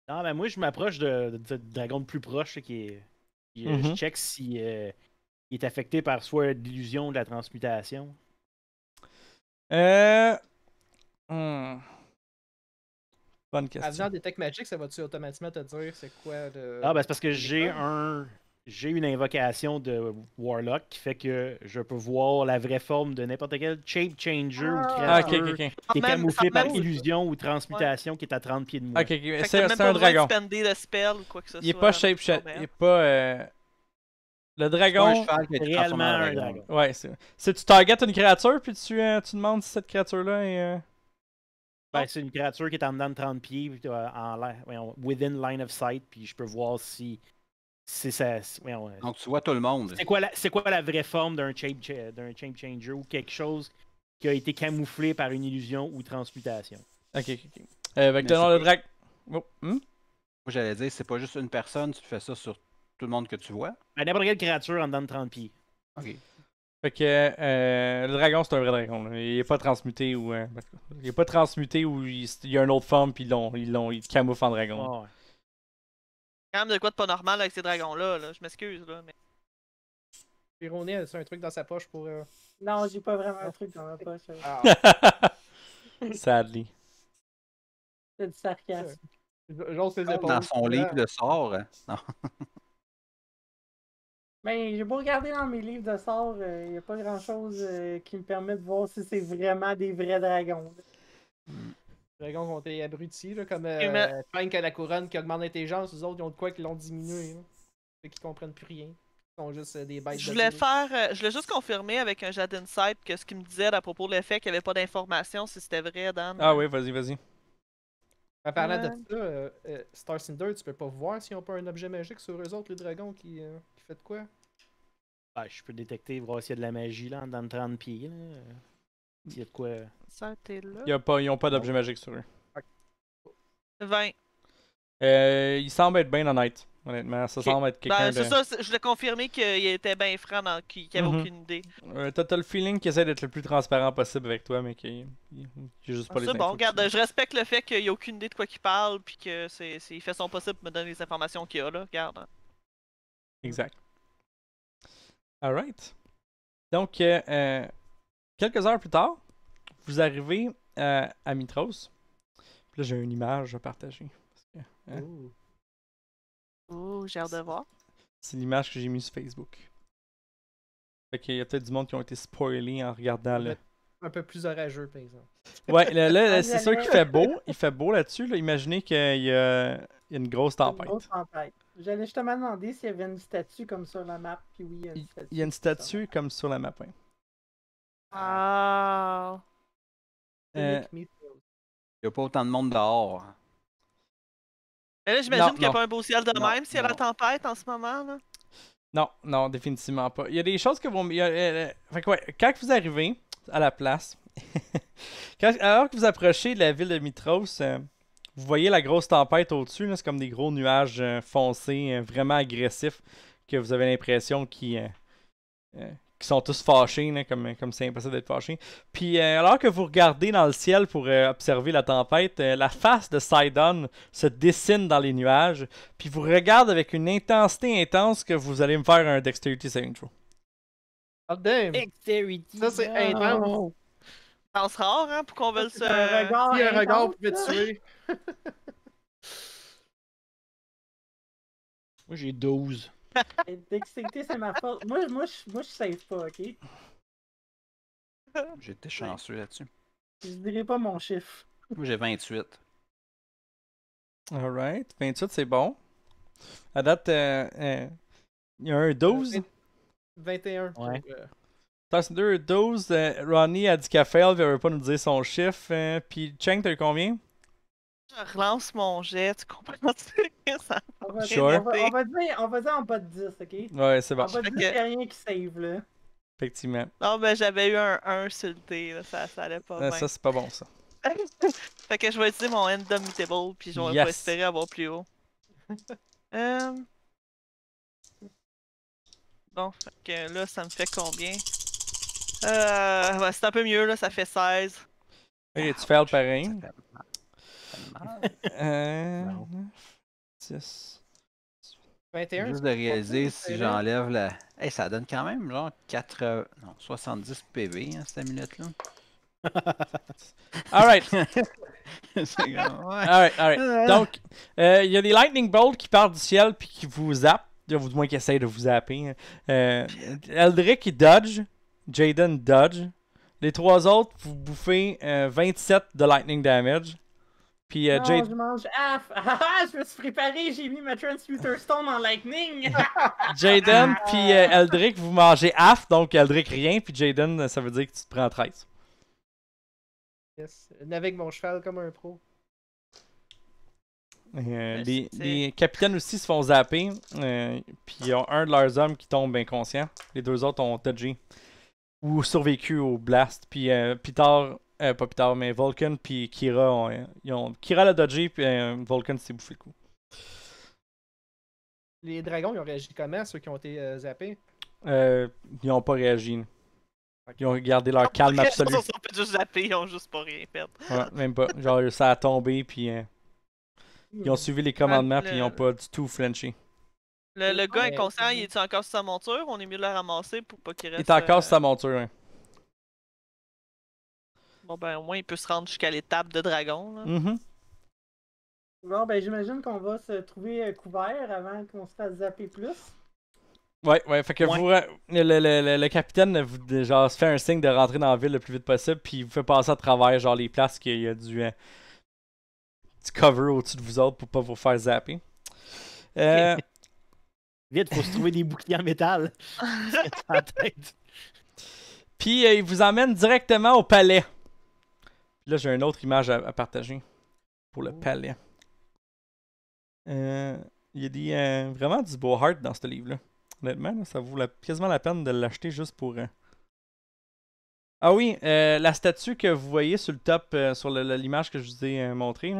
non, mais moi, je m'approche de, ce de, Dragon plus proche, qui est... Je mm-hmm. check s'il euh, est affecté par soit l'illusion de la transmutation. Euh... Hum... Bonne question. des tech magiques, ça va-tu automatiquement te dire c'est quoi de. Ah, ben c'est parce que j'ai un. J'ai une invocation de Warlock qui fait que je peux voir la vraie forme de n'importe quel shape changer ou ah, créature qui est camouflé par illusion ou transmutation qui est à 30 pieds de moi. Ok, ok, c'est un dragon. De spell il pas shape il est pas. Euh, le dragon. C'est réellement un dragon. Ouais, c'est. Tu target une créature puis tu, euh, tu demandes si cette créature-là est. Euh, ben, c'est une créature qui est en dedans de 30 pieds, euh, en l'air within line of sight, puis je peux voir si. si ça, euh, Donc, tu vois tout le monde. C'est quoi la, c'est quoi la vraie forme d'un shape, d'un shape changer ou quelque chose qui a été camouflé par une illusion ou transmutation? Ok, ok, avec euh, le drac. Oh, hmm? Moi, j'allais dire, c'est pas juste une personne, tu fais ça sur tout le monde que tu vois. Ben, n'importe quelle créature en dedans de 30 pieds. Ok. Fait que euh, le dragon, c'est un vrai dragon. Il est pas transmuté ou. Euh, il est pas transmuté ou il, y a une autre forme, puis ils l'ont. Ils camouflent en dragon. Ah, Quand même de quoi de pas normal avec ces dragons-là, Je m'excuse, là, mais. a un truc dans sa poche pour. Euh, non, j'ai pas vraiment un truc dans ma poche. Euh. Ah. Sadly. C'est du sarcasme. J'ose ses Dans son livre de sort. Hein. Non. Ben, j'ai beau regarder dans mes livres de sorts, euh, il n'y a pas grand-chose euh, qui me permet de voir si c'est vraiment des vrais dragons. Les mm. dragons ont été abrutis, là, comme euh, à la couronne qui augmente l'intelligence, les autres, ils ont de quoi qu'ils l'ont diminué. Là. qui comprennent plus rien. Ils sont juste euh, des bêtes. Je voulais, faire, je voulais juste confirmer avec un jet d'insight que ce qu'il me disait à propos de l'effet qu'il n'y avait pas d'informations, si c'était vrai, Dan. Ah oui, vas-y, vas-y. En parlant de ça, Star Cinder, tu peux pas voir s'ils on pas un objet magique sur eux autres, les dragons qui fait quoi? Bah, je peux détecter, voir s'il y a de la magie là, dans 30 pieds. Là. Mm. S'il y a de quoi. Y euh, a pas, ils ont pas d'objet magique sur eux. 20. Euh, il semble être bien honnête, honnêtement. Ça semble être quelqu'un ben, de... C'est ça, je l'ai confirmé qu'il était bien franc, dans... qu'il avait mm-hmm. aucune idée. Euh, T'as le feeling qu'il essaie d'être le plus transparent possible avec toi, mais qu'il J'ai juste ah, pas ah, les C'est bon, regarde, je respecte le fait qu'il n'y a aucune idée de quoi qu'il parle, puis qu'il fait son possible pour me donner les informations qu'il a, là. Regarde. Exact. right. Donc, euh, euh, quelques heures plus tard, vous arrivez euh, à Mitros. là, j'ai une image à partager. Oh, j'ai hâte de voir. C'est l'image que j'ai mise sur Facebook. Fait y a peut-être du monde qui ont été spoilés en regardant le. Un peu plus orageux, par exemple. Ouais, là, c'est sûr qu'il fait beau. Il fait beau là-dessus. Imaginez qu'il y, a Une grosse tempête. J'allais justement demander s'il y avait une statue comme sur la map. Puis oui, il y a une statue. comme sur la map, oui. Ah! ah. Euh, il n'y a pas autant de monde dehors. Mais là, j'imagine qu'il n'y a pas un beau ciel de même, même s'il y a la tempête en ce moment. Là. Non, non, définitivement pas. Il y a des choses que vont. Euh, euh, que quand vous arrivez à la place, alors que vous approchez de la ville de Mitros, vous voyez la grosse tempête au-dessus, c'est comme des gros nuages euh, foncés, euh, vraiment agressifs, que vous avez l'impression qu'ils euh, sont tous fâchés, comme c'est impossible d'être fâché. Puis alors que vous regardez dans le ciel pour observer la tempête, la face de Sidon se dessine dans les nuages, puis vous regardez avec une intensité intense que vous allez me faire un Dexterity Saving Throw. Ah, Dexterity! Ça c'est chance rare, hein, pour qu'on veuille se. Un regard, si un regard pouvait tuer. moi, j'ai 12. Dextérité, c'est ma faute. Moi, je, moi, save pas, ok? J'étais chanceux là-dessus. Je dirais pas mon chiffre. Moi, j'ai 28. Alright, 28, c'est bon. À date, euh, euh, il y a un 12. 21. Ouais. Euh, Tyson 12, euh, Ronnie a dit qu'Afael ne veut pas nous dire son chiffre. Hein. Puis Cheng, t'as eu combien? Je relance mon jet, tu comprends ça on, va, on, va dire, on va en bas de 10, ok? Ouais, c'est bon. En bas de 10, a rien qui save, là. Effectivement. Non, mais ben, j'avais eu un 1 sur le T, ça, ça allait pas ah, bien. Ça, c'est pas bon, ça. fait que je vais utiliser mon Indomitable, puis je vais espérer avoir plus haut. euh... Bon, fait que là, ça me fait combien? Euh, c'est un peu mieux, là, ça fait 16. Ok, tu fais le pareil. Euh... 6. 21. Juste de réaliser si j'enlève la. Hey, ça donne quand même genre 4... Euh, non, 70 PV hein, cette minute là alright. Alright, alright. Donc, euh, il y a des lightning Bolt qui partent du ciel puis qui vous zappent. Ou du moins qui essayent de vous zapper. Hein. Euh, euh, Eldrick, il dodge. Jaden dodge. Les trois autres, vous bouffez 27 euh, de lightning damage. Puis euh, Jaden. Je mange ah, ah, je me suis préparé, j'ai mis ma Transmuter Stone en lightning. Jaden, ah. puis euh, Eldrick, vous mangez AF, donc Eldrick rien, puis Jaden, ça veut dire que tu te prends 13. Yes, navigue mon cheval comme un pro. Ben, les, capitaines aussi se font zapper. puis y un de leurs hommes qui tombe inconscient. Les deux autres ont dodgy ou survécu au blast. Puis euh, tard, euh, pas tard, mais Vulcan puis Kira, ont, ils ont, Kira l'a dodgé, puis euh, Vulcan s'est bouffé le coup. Les dragons, ils ont réagi comment, ceux qui ont été euh, zappés Euh, Ils ont pas réagi. Ils ont gardé leur calme absolu. Ils ont juste zappé, ils ont juste pas rien perdu. Ouais, même pas. Genre, ça a tombé, puis euh, ils ont hmm. suivi les commandements, puis ils n'ont pas du tout flinché. Le, gars gars inconscient, il est encore sur sa monture? On est mieux de le ramasser pour pas qu'il reste. Il est encore sur euh, sa monture, hein. Bon, ben, au moins, il peut se rendre jusqu'à l'étape de dragon, là. Mm Bon, ben, j'imagine qu'on va se trouver euh, couvert avant qu'on se fasse zapper plus. Ouais, ouais, fait que vous. Le, capitaine, genre, se fait un signe de rentrer dans la ville le plus vite possible, puis il vous fait passer à travers, genre, les places qu'il y a du. Euh, du cover au-dessus de vous autres pour pas vous faire zapper. Euh. Vite, faut se trouver des boucliers en métal. en tête. Puis euh, il vous emmène directement au palais. Là, j'ai une autre image à, partager pour le oh. palais. Euh, il y a des, euh, vraiment du beau heart dans ce livre-là. Honnêtement, ça vaut la, quasiment la peine de l'acheter juste pour. Ah oui, la statue que vous voyez sur le top, sur l'image que je vous ai montrée,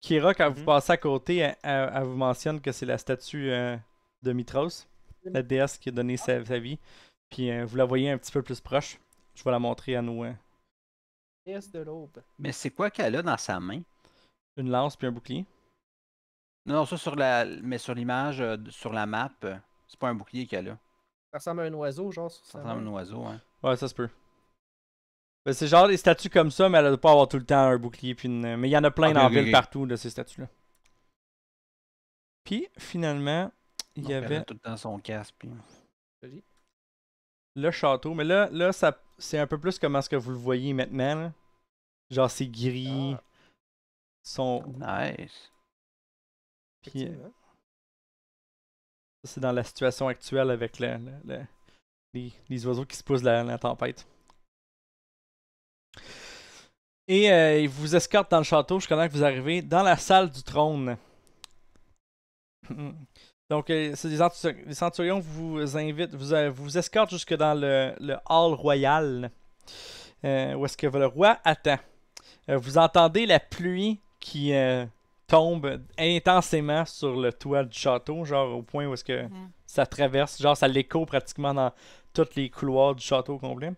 Kira, quand vous mm-hmm. passez à côté, elle vous mentionne que c'est la statue de Mitros, la déesse qui a donné sa, vie. Puis euh, vous la voyez un petit peu plus proche. Je vais la montrer à nous. de l'aube. Mais c'est quoi qu'elle a dans sa main Une lance puis un bouclier. Non, ça sur la, mais sur l'image, euh, sur la map, euh, c'est pas un bouclier qu'elle a. Ça ressemble à un oiseau, genre. ça ressemble à un oiseau, hein. Ouais, ça se peut. Ben, c'est genre des statues comme ça, mais elle doit pas avoir tout le temps un bouclier. Puis une... Mais il y en a plein ah, dans la ville partout de ces statues-là. Puis finalement, il y avait. Tout le son casque. Puis... Le château, mais là, là ça, c'est un peu plus comme ce que vous le voyez maintenant. Genre, c'est gris. Ah. Son. Nice. Euh, c'est dans la situation actuelle avec le, les, les, oiseaux qui se poussent dans la tempête. Et euh, ils il vous escortent dans le château jusqu'à que vous arrivez dans la salle du trône. Donc, les euh, centurions vous invitent, vous, euh, vous escortent jusque dans le, hall royal, euh, où est-ce que le roi attend. vous entendez la pluie qui tombe intensément sur le toit du château, genre au point où est-ce que mhm. ça traverse, genre ça l'écho pratiquement dans, toutes les couloirs du château au complet.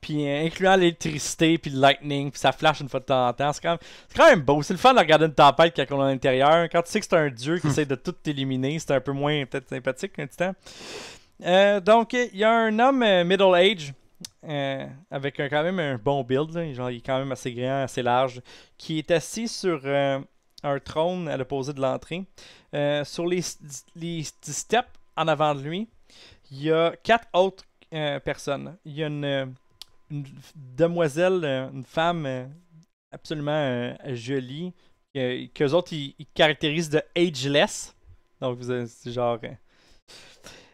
Puis euh, incluant l'électricité, puis le lightning, puis ça flash une fois de temps en temps. C'est quand, même beau. C'est le fun de regarder une tempête qui a qu'on à l'intérieur. Quand tu sais que c'est un dieu qui essaie de tout éliminer, c'est un peu moins peut-être sympathique un petit temps. Euh, donc, il y a un homme euh, middle age. avec quand même un bon build, il est quand même assez grand, assez large, qui est assis sur un trône à l'opposé de l'entrée. sur les, les steps en avant de lui, il y a quatre autres euh, personne. Il y a une, euh, demoiselle, euh, une femme absolument jolie, que qu'eux autres, ils, caractérisent de ageless. Donc, vous c'est genre...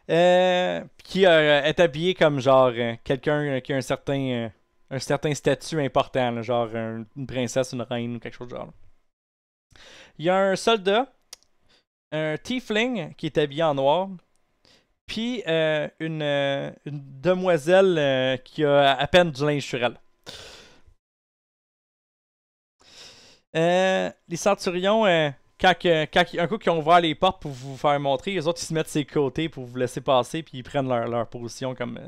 qui est habillée comme genre quelqu'un qui a un certain un certain statut important, genre une princesse, une reine ou quelque chose de genre. Il y a un soldat, un tiefling qui est habillé en noir, puis euh, euh, une, demoiselle euh, qui a à peine du linge sur elle. les centurions, quand, un coup qu'ils ont ouvert les portes pour vous faire montrer, les autres ils se mettent de ses côtés pour vous laisser passer, puis ils prennent leur, position comme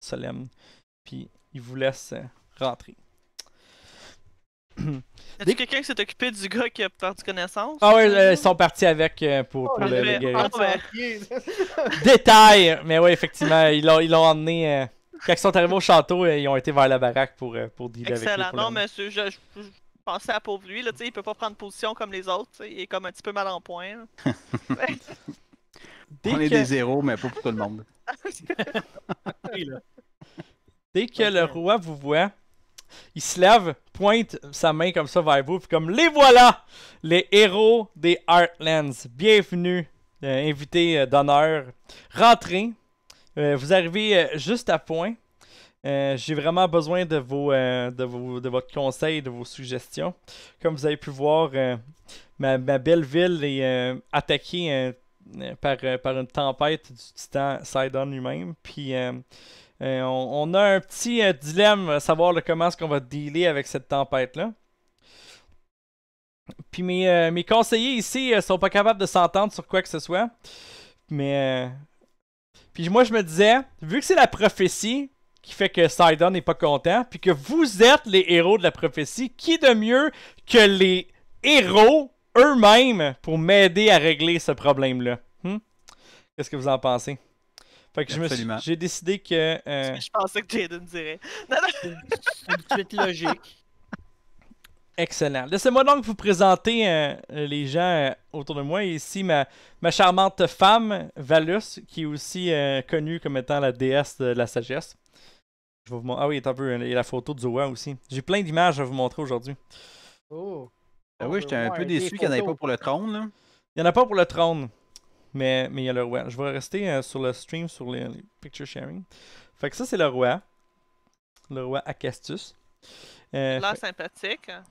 solemne. Puis ils vous laissent rentrer. Est-ce quelqu'un qui s'est occupé du gars qui a perdu connaissance? Ah ouais, euh, ils sont partis avec euh, pour, oh, le, ah, Détail! Mais ouais, effectivement, ils l'ont, ils l'ont emmené. Euh, quand ils sont arrivés au château, ils ont été vers la baraque pour, pour Excellent. avec Non, monsieur, je, pensais à pauvre lui. Là, il peut pas prendre position comme les autres. Il est comme un petit peu mal en point. On est des zéros, mais pas pour tout le monde. Dès que le roi vous voit, il se lève, pointe sa main comme ça vers vous, puis comme les voilà, les héros des Heartlands. Bienvenue, euh, invité euh, d'honneur. Rentrez, euh, vous arrivez juste à point. J'ai vraiment besoin de, vos, de, vos, de votre conseil, de vos suggestions. Comme vous avez pu voir, ma, ma, belle ville est attaquée par, par, une tempête du titan Sidon lui-même. Puis euh, on, a un petit euh, dilemme à savoir comment est-ce qu'on va dealer avec cette tempête-là. Puis mes, euh, mes, conseillers ici sont pas capables de s'entendre sur quoi que ce soit. Mais. Puis moi, je me disais, vu que c'est la prophétie qui fait que Sidon n'est pas content, puis que vous êtes les héros de la prophétie, qui de mieux que les héros eux-mêmes pour m'aider à régler ce problème-là? Hmm? Qu'est-ce que vous en pensez? Fait je me j'ai décidé euh, que. Je pensais que Jaden dirait. Non, non. Une suite logique. excellent. Laissez-moi donc vous présenter euh, les gens euh, autour de moi. Ici, ma, charmante femme, Valus, qui est aussi connue comme étant la déesse de la sagesse. Ah oui, un peu, il la photo de Zoa aussi. J'ai plein d'images à vous montrer aujourd'hui. Oh. Ah oui, j'étais un peu déçu qu'il n'y en avait pas pour le trône. Il n'y en a pas pour le trône. Mais, mais il y a le roi. Je vais rester euh, sur le stream, sur les, picture sharing. Fait que ça, c'est le roi. Le roi Acastus. Euh, L'air sympathique. Hein.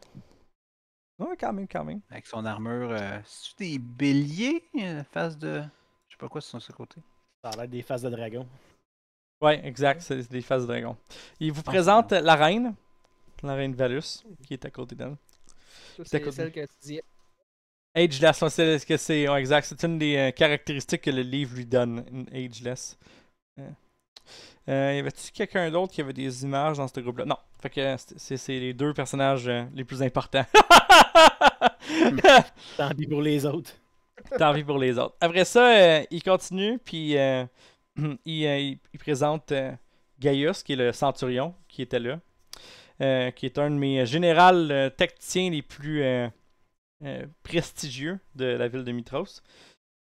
Ouais, quand même, quand même. Avec son armure, euh, cest des béliers euh, Face de. Je sais pas quoi, c'est sur ce côté. Ça a l'air des faces de dragon. Ouais, exact, c'est des faces de dragon. Il vous ah, présente la reine, la reine Valus, qui est à côté d'elle. C'est celle que tu dis Ageless, c'est que c'est exact. C'est une des euh, caractéristiques que le livre lui donne, une ageless. Euh. euh tu quelqu'un d'autre qui avait des images dans ce groupe-là Non. Fait que euh, c'est les deux personnages les plus importants. Tant pis pour les autres. Tant envie pour les autres. Après ça, il continue, puis il, présente Gaius, qui est le centurion qui était là, qui est un de mes généraux tacticiens les plus euh, prestigieux de la ville de Mitros.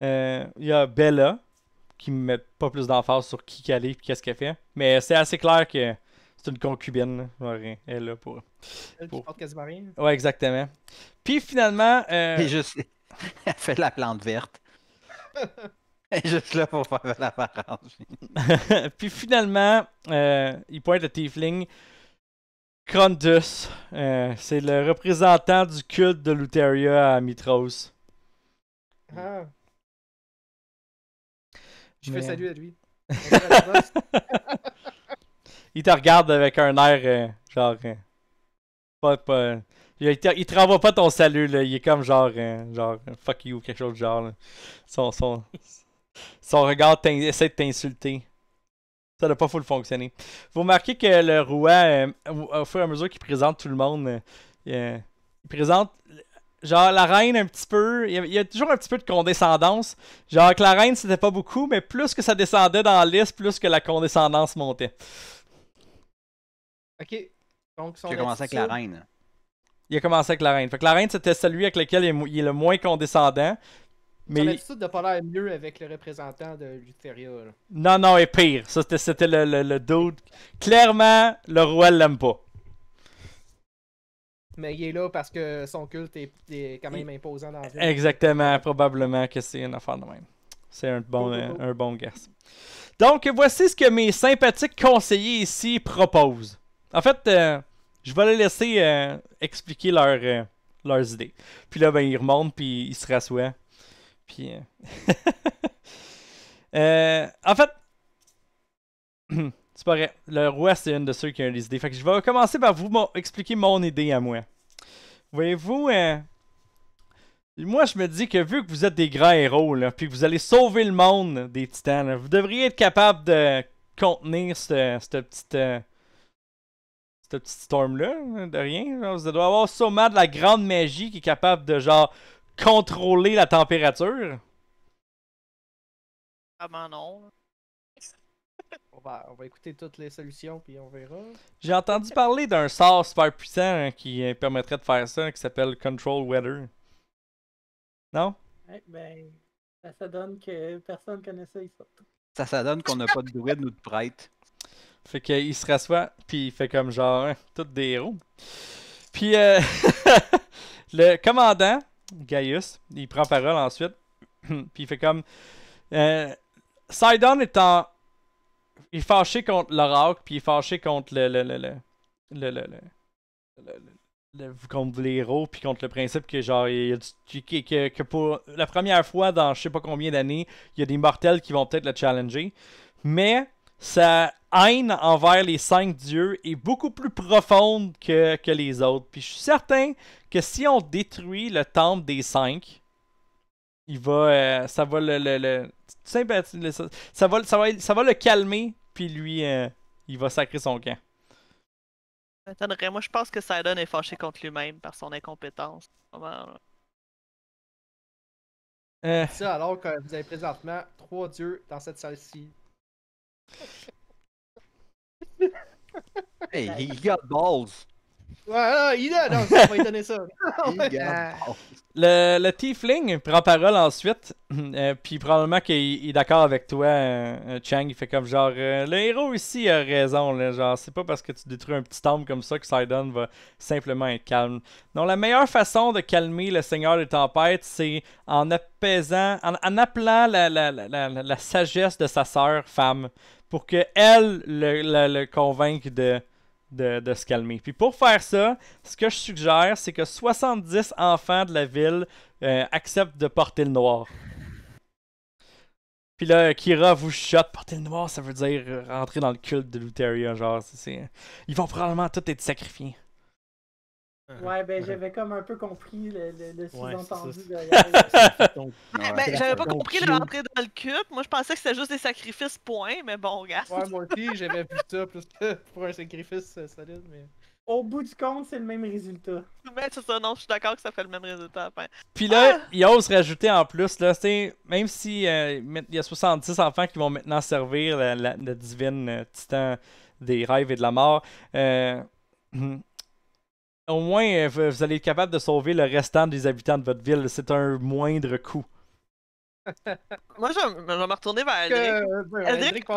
Il euh, y a Bella, qui met pas plus d'emphase sur qui qu'elle est et qu'est-ce qu'elle fait. Mais c'est assez clair que c'est une concubine. Elle est là pour. Elle pour... porte quasiment rien. Ouais, exactement. Puis finalement. Euh... Elle fait la plante verte. Elle est juste là pour faire la l'apparence. puis finalement, euh, il pointe le Tiefling Crondus, euh, c'est le représentant du culte de Luteria à Mitros. Ah. Ah. Je fais salut à lui. il te regarde avec un air euh, genre. Euh, il, te, renvoie pas ton salut, là. Il est comme genre. genre fuck you, quelque chose de genre. Son, son, son regard essaie de t'insulter. Ça n'a pas full fonctionné. Vous remarquez que le roi, euh, au fur et à mesure qu'il présente tout le monde, euh, il présente genre la reine un petit peu. Il y, a, toujours un petit peu de condescendance. Genre que la reine, c'était pas beaucoup, mais plus que ça descendait dans la liste, plus que la condescendance montait. Ok. Donc, Il a commencé avec la reine. Il a commencé avec la reine. Fait que la reine, c'était celui avec lequel il est le moins condescendant. Mais... Ça de pas l'air mieux avec le représentant de l'Utéria. Non, non, et pire. Ça, c'était le, doute. Clairement, le roi l'aime pas. Mais il est là parce que son culte est, quand même imposant dans la ville. Exactement, probablement que c'est une affaire de même. C'est un bon, Un, bon garçon. Donc, voici ce que mes sympathiques conseillers ici proposent. En fait, euh, je vais les laisser euh, expliquer leur, euh, leurs idées. Puis là, ben, ils remontent, puis ils se rassoient. Puis. Euh, euh, en fait. c'est pas vrai. Le roi, c'est une de ceux qui a des idées. Fait que je vais commencer par vous expliquer mon idée à moi. Voyez-vous, euh, moi je me dis que vu que vous êtes des grands héros, là, puis que vous allez sauver le monde des titans, vous devriez être capable de contenir cette, petite. cette petite storm-là, de rien. vous devez avoir sûrement de la grande magie qui est capable de genre contrôler la température? Ah non. on, va, on va écouter toutes les solutions puis on verra. J'ai entendu parler d'un sort super puissant hein, qui permettrait de faire ça, qui s'appelle Control Weather. Non? Eh ben, ça, ça donne que personne connaît ça. Ça, ça donne qu'on n'a pas de druide ou de prêtre. Fait qu'il se rassoit, puis il fait comme genre, hein, tout toutes des héros. Puis euh, le commandant Gaius, il prend parole ensuite. puis il fait comme. Euh, Sidon est en. Il est fâché contre l'oracle, puis il est fâché contre le. le, le, le, le, le, le, contre les puis contre le principe que, genre, il y a du, que, que, pour la première fois dans je sais pas combien d'années, il y a des mortels qui vont peut-être le challenger. Mais sa haine envers les cinq dieux est beaucoup plus profonde que, que les autres. Puis je suis certain que si on détruit le temple des cinq, il va, euh, ça va le, ça, va, ça, va, ça va le calmer, puis lui, euh, il va sacrer son camp. Moi, je pense que Sidon est fâché contre lui-même par son incompétence. Euh. Ça, alors que vous avez présentement trois dieux dans cette salle-ci Hey, he got balls. Ouais, il ça. le, le Tiefling prend parole ensuite, euh, puis probablement qu'il est d'accord avec toi, euh, euh, Chang. Il fait comme genre, le héros ici a raison, genre, c'est pas parce que tu détruis un petit temple comme ça que Sidon va simplement être calme. Non, la meilleure façon de calmer le Seigneur des Tempêtes, c'est en apaisant, en, appelant la, la, la, la sagesse de sa sœur femme pour que elle le, le, convainque de, de, de, se calmer. Puis pour faire ça, ce que je suggère, c'est que 70 enfants de la ville euh, acceptent de porter le noir. Puis là, Kira vous shot, porter le noir, ça veut dire rentrer dans le culte de Luteria, genre, c'est... Ils vont probablement tous être sacrifiés. Ouais, ben j'avais comme un peu compris le, le, sous-entendu derrière. Eh ben, j'avais pas compris de rentrer dans le culte. Moi, je pensais que c'était juste des sacrifices, point, mais bon, gars. Ouais, moi aussi, j'avais vu ça plus que pour un sacrifice euh, solide, mais. Au bout du compte, c'est le même résultat. Mais c'est ça, non, je suis d'accord que ça fait le même résultat Puis là, ah! il ose rajouter en plus, là, même si euh, il y a 70 enfants qui vont maintenant servir la, divine euh, titan des rêves et de la mort, euh, au moins, euh, vous allez être capable de sauver le restant des habitants de votre ville. C'est un moindre coût. Moi, je vais, me retourner vers ben, ben, Edric.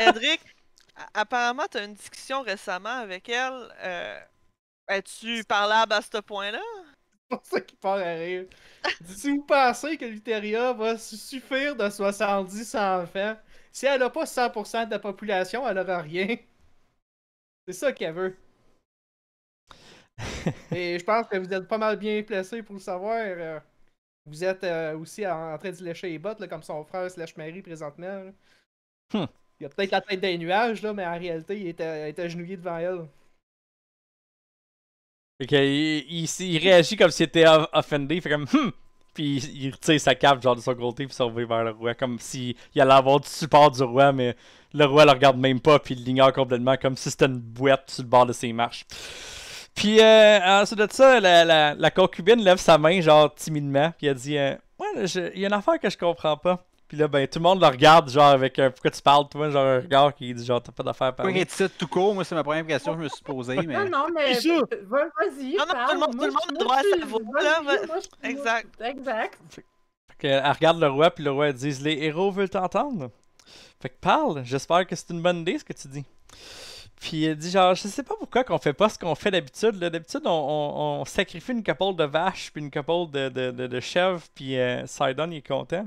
Edric, apparemment, t'as une discussion récemment avec elle. Euh, es-tu parlable à ce point-là? C'est pour ça qu'il part à rire. si vous pensez que l'Uteria va suffire de 70 enfants, si elle n'a pas 100% de la population, elle n'aura rien. C'est ça qu'elle veut. Et je pense que vous êtes pas mal bien placé pour le savoir. Euh. Vous êtes euh, aussi en, train de lâcher lécher les bottes, comme son frère slash Mary présentement. Hum. Il a peut-être la tête des nuages là, mais en réalité, il était, était agenouillé devant elle. il, réagit comme s'il était offendé, fait comme hum! Puis il retire sa cape genre de son côté puis s'en va vers le roi, comme s'il allait avoir du support du roi, mais le roi le regarde même pas puis il l'ignore complètement, comme si c'était une boîte sur le bord de ses marches. Puis euh, dessous de ça, la, concubine lève sa main, genre timidement, puis elle dit euh, Ouais, il y a une affaire que je comprends pas. Puis là, ben, tout le monde le regarde, genre, avec un pourquoi tu parles, toi, genre, un regard qui dit, genre, t'as pas d'affaire à parler. Pourquoi tu tout court, moi, c'est ma première question je me suis posée. Mais... Non, non, mais. Vas-y. Non, non, tout le monde, tout le monde droit à sa voix, là. Exact. Exact. Fait, qu'elle elle regarde le roi, puis le roi, elle dit Les héros veulent t'entendre. Fait que parle, j'espère que c'est une bonne idée ce que tu dis. Puis il dit genre, je sais pas pourquoi qu'on fait pas ce qu'on fait d'habitude. D'habitude, on, sacrifie une couple de vaches, puis une couple de, de, chèvres, puis euh, Sidon, il est content.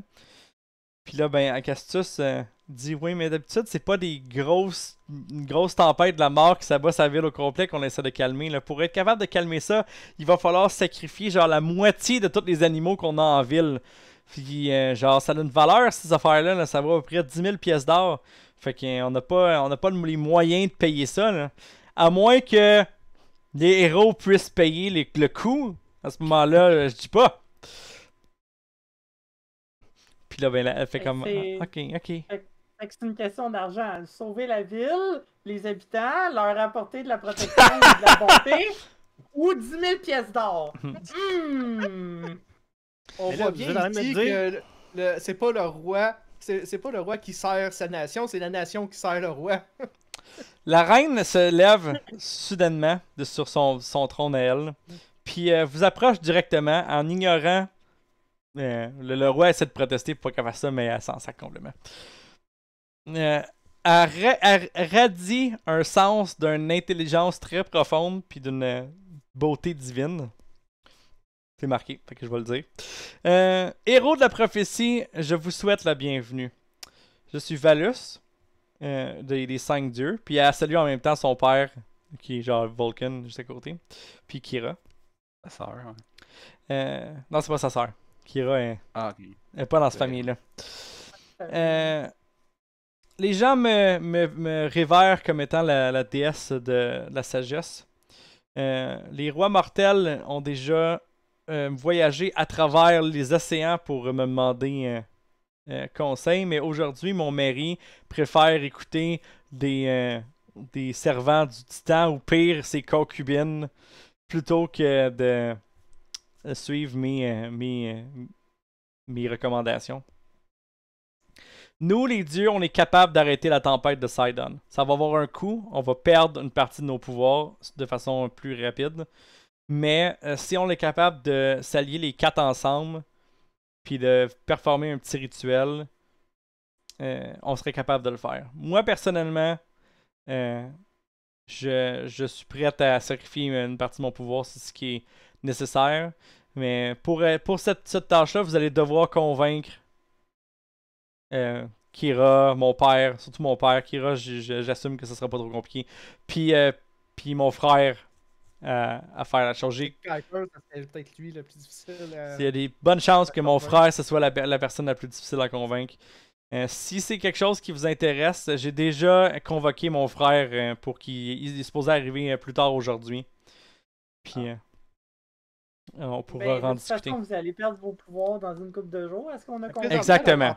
Puis là, ben, Acastus euh, dit oui, mais d'habitude, c'est pas des grosses, une grosse tempête de la mort qui s'abat sa ville au complet qu'on essaie de calmer. Pour être capable de calmer ça, il va falloir sacrifier genre la moitié de tous les animaux qu'on a en ville. Puis, euh, genre, ça a une valeur, ces affaires-là. Ça vaut à peu près 10 000 pièces d'or. Fait qu'on n'a pas, on a pas les moyens de payer ça. À moins que les héros puissent payer le coût. À ce moment-là, euh, je dis pas. Puis là, ben, elle fait comme. Ah, ok, ok. C'est une question d'argent. Sauver la ville, les habitants, leur apporter de la protection et de la bonté, ou 10 000 pièces d'or. Hmm. On voit bien ici dire... que c'est pas le roi c'est pas le roi qui sert sa nation, c'est la nation qui sert le roi. la reine se lève soudainement de, sur son, son, trône à elle, puis euh, vous approche directement en ignorant. Euh, le, roi essaie de protester pour pas qu'elle fasse ça, mais elle s'en sac complètement. Euh, elle, radie un sens d'une intelligence très profonde puis d'une beauté divine. C'est marqué, fait que je vais le dire. Euh, héros de la prophétie, je vous souhaite la bienvenue. Je suis Valus, euh, des, cinq dieux, puis elle saluer en même temps son père, qui est genre Vulcan, juste à côté, puis Kira. Sa sœur, ouais. Euh, non, c'est pas sa sœur. Kira est, ah, pas dans cette famille-là. les gens me, me, comme étant la, déesse de, la sagesse. les rois mortels ont déjà euh, voyager à travers les océans pour me demander euh, euh, conseil, mais aujourd'hui, mon mari préfère écouter des, des servants du titan ou pire, ses concubines, plutôt que de suivre mes, mes, mes recommandations. Nous, les dieux, on est capable d'arrêter la tempête de Sidon. Ça va avoir un coût, on va perdre une partie de nos pouvoirs de façon plus rapide, mais euh, si on est capable de s'allier les quatre ensemble, puis de performer un petit rituel, euh, on serait capable de le faire. Moi, personnellement, euh, je, je, suis prêt à sacrifier une partie de mon pouvoir si c'est ce qui est nécessaire. Mais pour, pour cette, tâche-là, vous allez devoir convaincre Kira, mon père, surtout mon père. Kira, j'assume que ce sera pas trop compliqué. Puis, puis mon frère euh, à faire la changer. peut-être lui le plus difficile. Il y a des bonnes chances que mon frère, ce soit la, la personne la plus difficile à convaincre. Euh, si c'est quelque chose qui vous intéresse, j'ai déjà convoqué mon frère euh, pour qu'il est supposé arriver plus tard aujourd'hui. Puis ah. on pourra rendre en discuter. vous allez perdre vos pouvoirs dans une de Est-ce qu'on a Exactement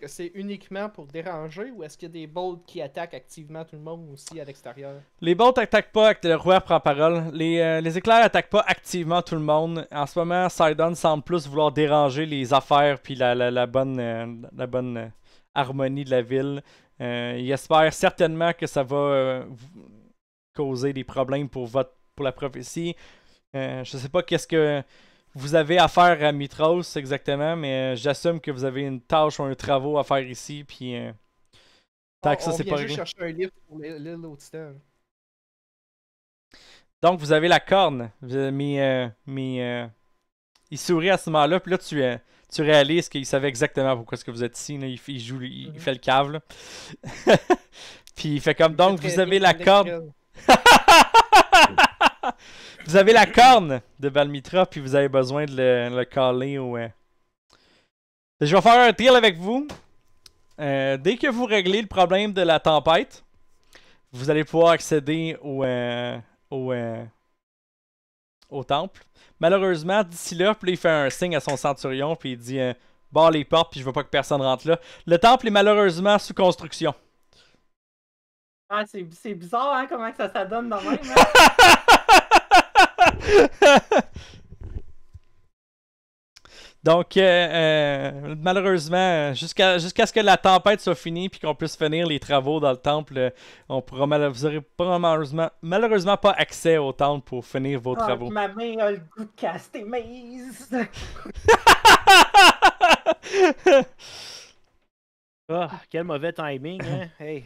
que c'est uniquement pour déranger ou est-ce qu'il y a des bolts qui attaquent activement tout le monde aussi à l'extérieur? Les bolts n'attaquent pas, le roi prend parole. Les, euh, éclairs n'attaquent pas activement tout le monde. En ce moment, Sidon semble plus vouloir déranger les affaires puis la, bonne, euh, euh, harmonie de la ville. il espère certainement que ça va causer des problèmes pour, votre, pour la prophétie. je ne sais pas qu'est-ce que vous avez affaire à Mitros exactement, mais euh, j'assume que vous avez une tâche ou un travaux à faire ici, puis euh, tant ah, que ça c'est pas réglé. chercher un livre pour Donc vous avez la corne, mais, euh, il sourit à ce moment-là, puis là tu tu réalises qu'il savait exactement pourquoi est-ce que vous êtes ici. Il, joue, il, mhm. fait le cave. puis il fait comme donc vous avez la corne... vous avez la corne de Valmitra puis vous avez besoin de le, caler ou... Euh. Je vais faire un tir avec vous. Euh, dès que vous réglez le problème de la tempête, vous allez pouvoir accéder au, euh, au, au temple. Malheureusement, d'ici là, puis il fait un signe à son centurion, puis il dit Barre les portes, puis je veux pas que personne rentre là. Le temple est malheureusement sous construction. Ah, c'est bizarre, hein, comment ça, ça donne dans même. Hein? Donc, euh, euh, malheureusement, jusqu'à jusqu'à ce que la tempête soit finie puis qu'on puisse finir les travaux dans le temple, euh, on pourra malheureusement, malheureusement pas accès au temple pour finir vos ah, travaux. Ma main a le goût de ah, quel mauvais timing, hein? Hey.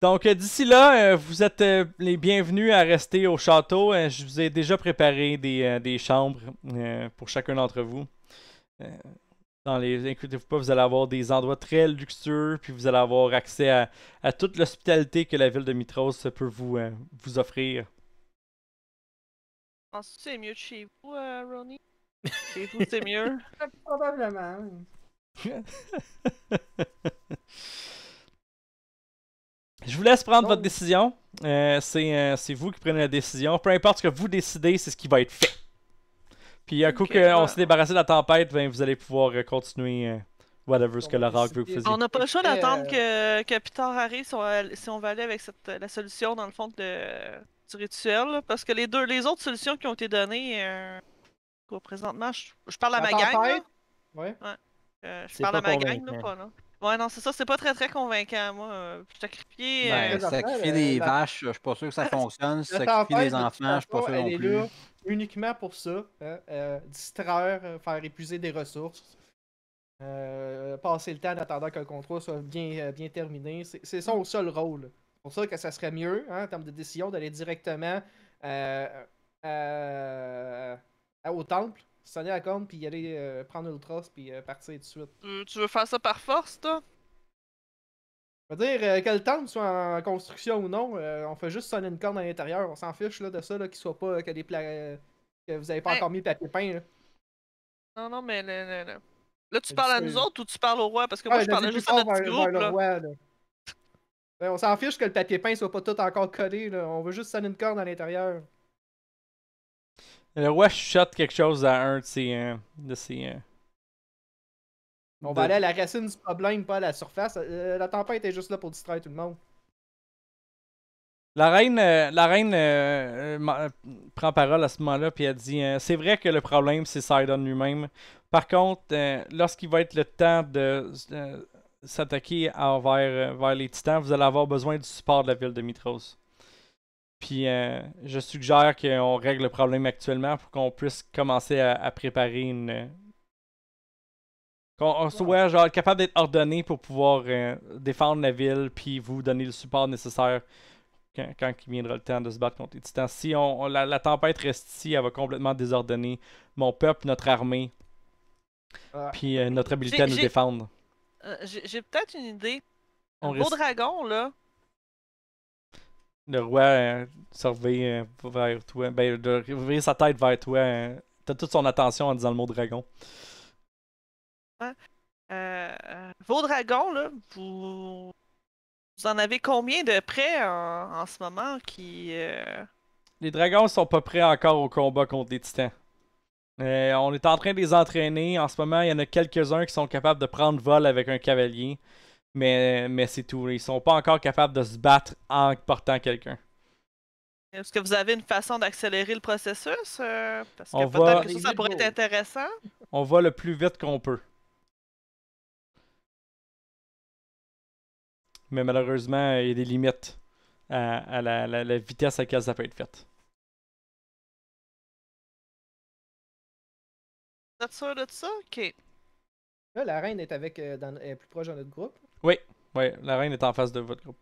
Donc euh, d'ici là, euh, vous êtes euh, les bienvenus à rester au château. je vous ai déjà préparé des, des chambres pour chacun d'entre vous. dans les, inquiétez-vous pas, vous allez avoir des endroits très luxueux, puis vous allez avoir accès à, toute l'hospitalité que la ville de Mitros peut vous, vous offrir. c'est mieux de chez vous, euh, chez vous, c'est mieux? Probablement. Je vous laisse prendre votre oh. décision. Euh, euh, c'est, vous qui prenez la décision. Peu importe ce que vous décidez, c'est ce qui va être fait. Puis un coup qu'on s'est débarrassé de la tempête, ben, vous allez pouvoir euh, continuer whatever ce que la rock veut que vous fassiez. On n'a pas le choix d'attendre que, que Peter arrive si on, si on, va aller avec la solution dans le fond du rituel. parce que les deux autres solutions qui ont été données euh, présentement, je, parle à ma tempête. gang. Là. Ouais. ouais. je parle à ma gang, là, pas là. Ouais, non, c'est ça, c'est pas très très convaincant, moi. Euh, sacrifier. Ben, euh, sacrifier euh, des vaches, je suis pas sûr que ça fonctionne. sacrifier des enfants, je suis pas sûr non plus. uniquement pour ça. Hein, distraire, faire épuiser des ressources. passer le temps en attendant qu'un contrat soit bien, bien terminé. C'est son seul rôle. C'est pour ça que ça serait mieux, hein, en termes de décision, d'aller directement au temple sonner la compte, puis aller euh, prendre Ultras, puis euh, partir tout de suite. Mm, tu veux faire ça par force, toi? Je veux dire, euh, que le temps soit en construction ou non, on fait juste sonner une corne à l'intérieur, on s'en fiche là, de ça, là, qu'il soit pas que des pla... que vous avez pas encore mis le papier peint. Là. Non, non, mais non là, tu parles à nous autres ou tu parles au roi? Parce que moi, je parlais juste à notre groupe. là. Ben, on s'en fiche que le papier peint soit pas tout encore collé, là. on veut juste sonner une corne à l'intérieur. Le roi chuchote quelque chose à un de ses. Euh, de euh, la racine du problème, pas à la surface. Euh, la tempête est juste là pour distraire tout le monde. La reine, la reine prend parole à ce moment-là, puis elle dit C'est vrai que le problème, c'est Sidon lui-même. Par contre, lorsqu'il va être le temps de, s'attaquer envers, vers les titans, vous allez avoir besoin du support de la ville de Mitros. Puis euh, je suggère qu'on règle le problème actuellement pour qu'on puisse commencer à, préparer une. Qu'on soit genre capable d'être ordonné pour pouvoir euh, défendre la ville puis vous donner le support nécessaire quand, quand, il viendra le temps de se battre contre les titans. Si on, la, tempête reste ici, elle va complètement désordonner mon peuple, notre armée, ah. puis euh, notre habilité à nous défendre. J'ai peut-être une idée. On beau dragon, là, le roi hein, surveille euh, vers toi, ben, de réveiller sa tête vers toi. Hein. T'as toute son attention en disant le mot dragon. Euh, euh, vos dragons, là, vous... vous en avez combien de prêts en, ce moment qui. Les dragons sont pas prêts encore au combat contre les titans. on est en train de les entraîner. En ce moment, il y en a quelques-uns qui sont capables de prendre vol avec un cavalier mais, mais c'est tout. Ils sont pas encore capables de se battre en portant quelqu'un. Est-ce que vous avez une façon d'accélérer le processus? Euh? parce que peut-être que ça, pourrait être intéressant. On va le plus vite qu'on peut. Mais malheureusement, il y a des limites à, la, vitesse à laquelle ça peut être fait. Vous êtes sûr de Ok. Là, la reine est avec euh, est plus proche de notre groupe. Oui, oui, la reine est en face de votre groupe.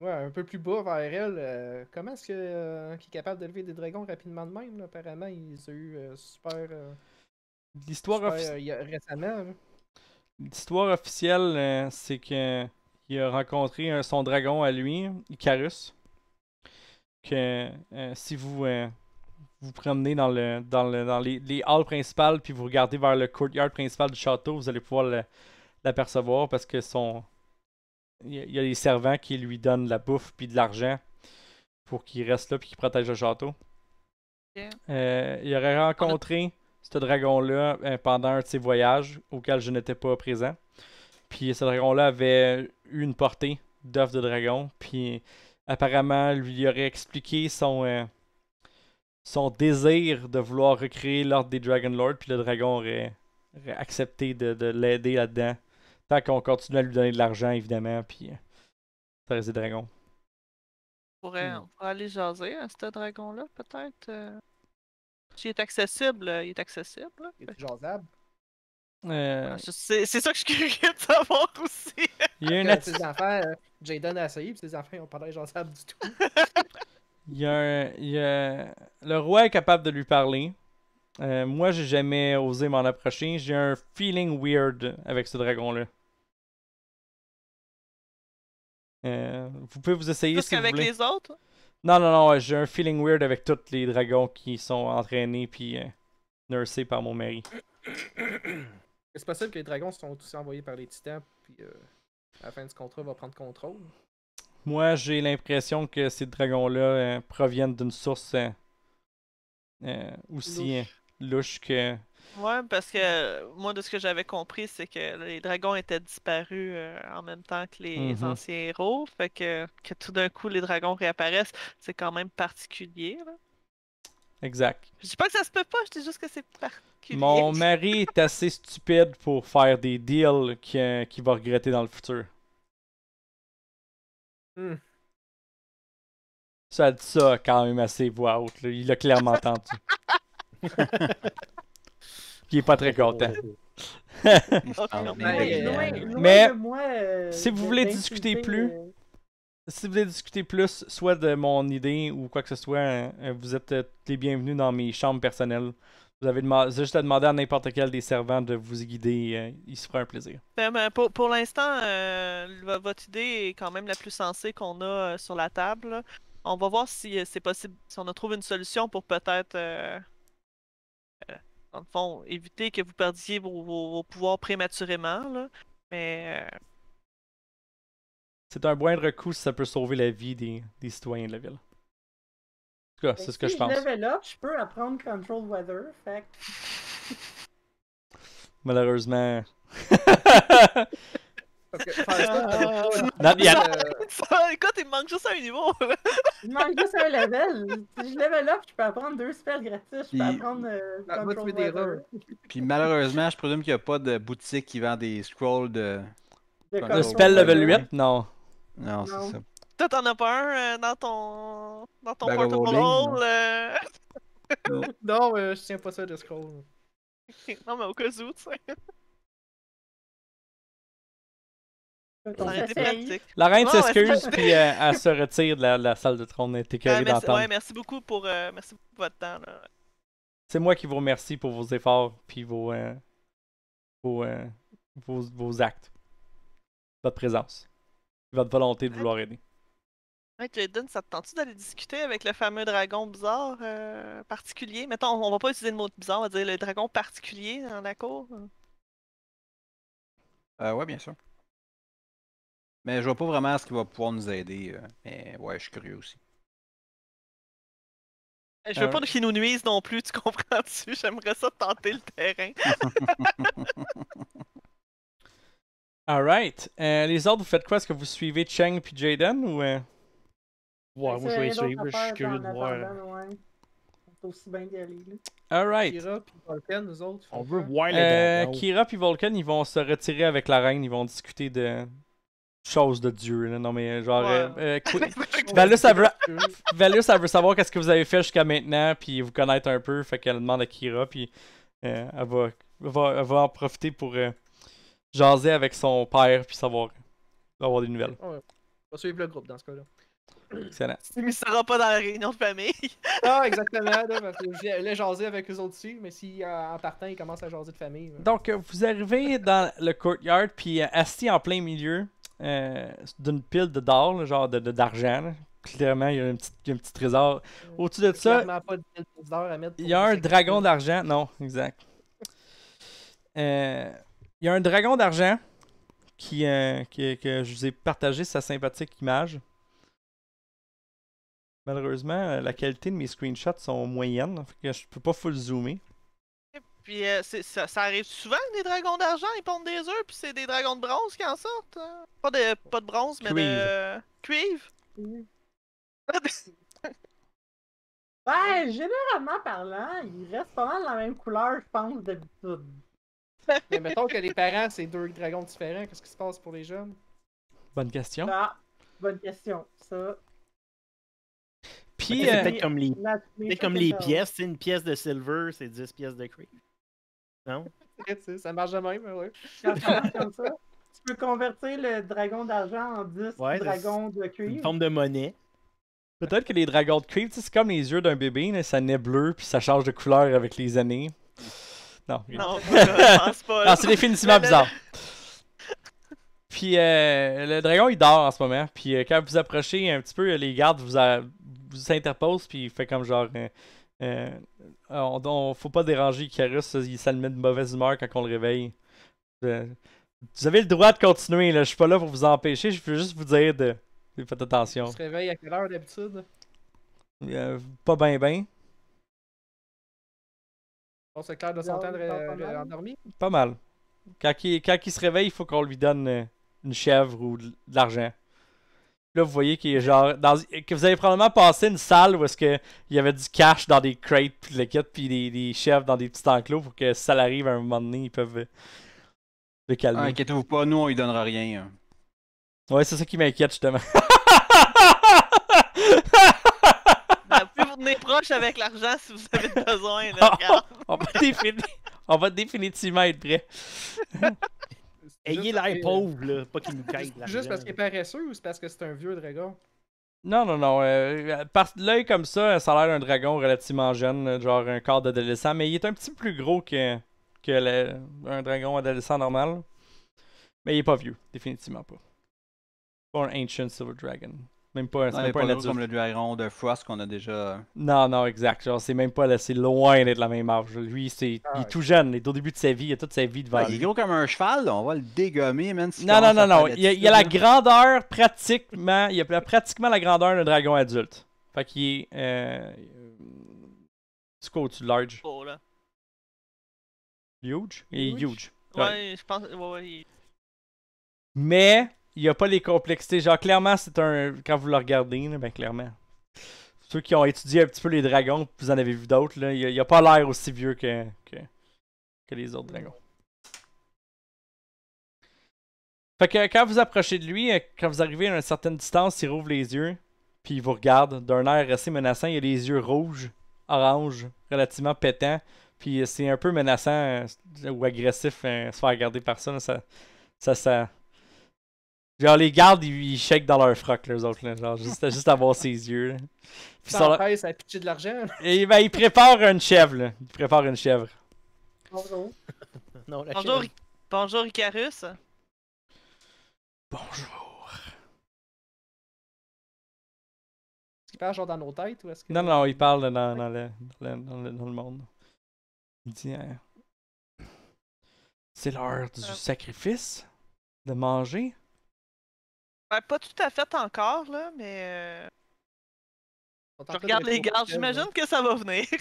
Ouais, un peu plus beau vers elle. Euh, comment est-ce euh, qu'il qui est capable d'élever des dragons rapidement de même? Apparemment, ils ont eu super. L'histoire officielle. récemment. L'histoire officielle, c'est qu'il a rencontré euh, son dragon à lui, Icarus. Que si vous vous promenez dans, le, dans, le, dans les, les halls principales, puis vous regardez vers le courtyard principal du château, vous allez pouvoir le, l'apercevoir parce que son. Il y a des servants qui lui donnent la bouffe puis de l'argent pour qu'il reste là puis qu'il protège le château. Euh, il aurait rencontré ce dragon-là euh, pendant un de ses voyages auquel je n'étais pas présent. Puis ce dragon-là avait eu une portée d'œufs de dragon. Puis apparemment, lui aurait expliqué son, euh, son désir de vouloir recréer l'ordre des Dragon Puis le dragon aurait, accepté de l'aider là-dedans qu'on continue à lui donner de l'argent, évidemment, puis euh, ça reste des dragons. On pourrait, aller jaser à ce dragon-là, peut-être. Euh. Euh, il est accessible, il est accessible. Il est jasable. Ah, c'est ça que je suis curieux de savoir aussi. Il y a une attitude. Ses enfants, Jaden a essayé, puis ses enfants ils ont pas l'air jasables du tout. il, y a il y a... Le roi est capable de lui parler. moi, j'ai jamais osé m'en approcher. J'ai un feeling weird avec ce dragon-là. Euh, vous pouvez vous essayer Plus si qu'avec les autres Non, non, non, j'ai un feeling weird avec tous les dragons qui sont entraînés puis euh, nursés par mon mari. Est-ce possible que les dragons sont tous envoyés par les titans, puis euh, à la fin du contrat, va prendre contrôle Moi, j'ai l'impression que ces dragons-là proviennent d'une source aussi louche que Ouais, parce que moi, de ce que j'avais compris, c'est que les dragons étaient disparus euh, en même temps que les mm-hmm. anciens héros. Fait que, que tout d'un coup, les dragons réapparaissent, c'est quand même particulier. Exact. Je dis pas que ça se peut pas, je dis juste que c'est particulier. Mon mari est assez stupide pour faire des deals euh, qu'il va regretter dans le futur. Hmm. Ça dit ça quand même assez voix haute. Il l'a clairement entendu. qui est pas très content. mais euh, si vous voulez discuter euh, plus, si vous voulez discuter plus, soit de mon idée ou quoi que ce soit, euh, vous êtes les bienvenus dans mes chambres personnelles. Vous avez juste à demander à n'importe quel des servants de vous guider, il se fera un plaisir. Ben, ben, pour, l'instant, votre idée est quand même la plus sensée qu'on a sur la table. On va voir si c'est possible, si on a trouvé une solution pour peut-être en fond, éviter que vous perdiez vos, pouvoirs prématurément, là. Mais. Euh, c'est un moindre coup si ça peut sauver la vie des, citoyens de la ville. En tout cas, c'est ben, ce que je pense. level je peux apprendre Control Weather, Malheureusement. Parce euh, de non, Écoute, il me manque juste un niveau. il me manque juste un level. Si je level up, je peux apprendre deux spells gratis. Je peux apprendre. Euh, ah, des Puis malheureusement, je présume qu'il n'y a pas de boutique qui vend des scrolls de. De, spell level 8 Non. Non, c'est ça. Toi, t'en as pas un euh, dans ton. Dans ton portable Non, euh? non. je tiens pas ça de scroll. non, mais au cas où, tu sais. La reine s'excuse puis euh, elle, se retire de la, salle de trône. et est Ouais, merci beaucoup pour, euh, votre temps. C'est moi qui vous remercie pour vos efforts puis vos, euh, vos, vos, actes, votre présence, votre volonté de vouloir aider. Ouais, Jaden, ça te tente-tu d'aller discuter avec le fameux dragon bizarre particulier? Mettons, on, va pas utiliser le mot bizarre, on va dire le dragon particulier dans la cour. ouais, bien sûr. Mais je vois pas vraiment ce qui va pouvoir nous aider. Euh, mais ouais, je suis curieux aussi. Je veux euh. pas qu'ils nous nuise non plus, tu comprends-tu? J'aimerais ça tenter le terrain. Alright. Euh, les autres, vous faites quoi? Est-ce que vous suivez Cheng puis Jaden ou. Ouais, moi je vais suivre, je suis curieux de voir. Alright. Kira puis Volcan, nous autres. On veut voir Kira puis Vulcan, ils vont se retirer avec la reine. Ils vont discuter de, chose de Dieu. Là. Non, mais euh, genre. Euh, euh Valus, elle veut... veut savoir qu'est-ce que vous avez fait jusqu'à maintenant, puis vous connaître un peu. Fait qu'elle demande à Kira, puis euh, elle, va, va, va, en profiter pour jaser avec son père, puis savoir avoir des nouvelles. Ouais. On va suivre le groupe dans ce cas-là. Excellent. ça ne sera pas dans la réunion de famille. ah, exactement. Là, j'allais jaser avec les autres dessus, mais si en partant, ils commencent à jaser de famille. Donc, vous arrivez dans le courtyard, puis assis en plein milieu. Euh, d'une pile de d'or, genre d'argent. De, d'argent Clairement, il y a un petit, petit trésor. Au-dessus de ça, il y a un dragon d'argent. Non, exact. Euh, il y a un dragon d'argent qui, euh, que je vous ai partagé sa sympathique image. Malheureusement, la qualité de mes screenshots sont moyennes, fait que je peux pas full zoomer. Puis euh, ça, arrive souvent que des dragons d'argent ils pondent des œufs, puis c'est des dragons de bronze qui en sortent. Hein. Pas, de, pas de bronze, mais de cuivre. ouais, généralement parlant, ils restent pas mal la même couleur, je pense, d'habitude. mais mettons que les parents, c'est deux dragons différents, qu'est-ce qui se passe pour les jeunes? Bonne question. Ah, bonne question, ça. Puis, euh, c'est peut-être comme les, comme les pièces, une pièce de silver, c'est 10 pièces de cuivre. Non? ça marche jamais, même, tu peux convertir le dragon d'argent en 10 dragons de creep. Une forme de monnaie. Peut-être que les dragons de creep, c'est comme les yeux d'un bébé, ça naît bleu puis ça change de couleur avec les années. Non. Non, c'est définitivement bizarre. Puis euh, le dragon il dort en ce moment. Puis euh, quand vous approchez un petit peu, les gardes vous, interposent puis il fait comme genre euh, euh, on, faut pas déranger Icarus, ça, ça, met de mauvaise humeur quand on le réveille. Euh, vous avez le droit de continuer, là. je suis pas là pour vous empêcher, je veux juste vous dire de. Faites attention. Tu te réveilles à quelle heure d'habitude euh, Pas bien, bien. c'est clair de endormi Pas mal. Quand qui quand il se réveille, il faut qu'on lui donne une chèvre ou de l'argent. Là, vous voyez qu'il est genre. Dans, que vous avez probablement passé une salle où est-ce il y avait du cash dans des crates, puis le puis des, chefs dans des petits enclos pour que ça arrive à un moment donné, ils peuvent le euh, calmer. Inquiétez-vous pas, nous, on lui donnera rien. Hein. Ouais, c'est ça qui m'inquiète justement. Plus vous pouvez vous proche avec l'argent si vous avez besoin. Là, on, va on va définitivement être prêt. Ayez l'air pauvre, là, pas qu'il nous caille. Juste parce qu'il est paresseux ou c'est parce que c'est un vieux dragon? Non, non, non. Euh, euh, l'œil comme ça, ça a l'air d'un dragon relativement jeune, genre un corps d'adolescent, mais il est un petit plus gros que, que le, un dragon adolescent normal. Mais il est pas vieux, définitivement pas. Pas un Ancient Silver Dragon. Même pas, un même pas, pas un adulte. comme le Dragon de Frost qu'on a déjà. Euh, non, non, exact. Genre, c'est même pas là, c'est loin d'être la même marge Lui, c'est, il est ah, tout jeune, il est au début de sa vie, il a toute sa vie devant lui. Il est gros comme un cheval, on va le dégommer, man. Si non, non, non, non. Il, a, la grandeur pratiquement, il a pratiquement la grandeur d'un dragon adulte. Fait qu'il est. Euh... C'est euh, au-dessus de large Huge Il est huge. Ouais, je pense. Mais il n'y a pas les complexités. Genre, clairement, c'est un. Quand vous le regardez, ben clairement. Ceux qui ont étudié un petit peu les dragons, vous en avez vu d'autres, là. Il n'y a, pas l'air aussi vieux que, que, les autres dragons. Fait que quand vous approchez de lui, euh, quand vous arrivez à une certaine distance, il rouvre les yeux, puis il vous regarde d'un air assez menaçant. Il a les yeux rouges, oranges, relativement pétants, puis c'est un peu menaçant euh, ou agressif euh, se faire regarder par ça, ça, ça Genre, les gardes, ils, ils dans leur froc, les autres, là. Genre, juste, juste à voir ses yeux, là. Puis ça leur... ça a de l'argent. Et ben, ils préparent une chèvre, là. Ils préparent une chèvre. Bonjour. non, Bonjour, Bonjour, Icarus. Bonjour. Est-ce qu'il parle genre dans nos têtes ou est-ce que. Non, non, il parle dans, dans, le, dans, le, dans, le, dans le monde. Il dit. Hein, C'est l'heure du ah. sacrifice de manger. Ben, pas tout à fait encore, là, mais. Euh, je regarde les gardes, j'imagine que ça va venir.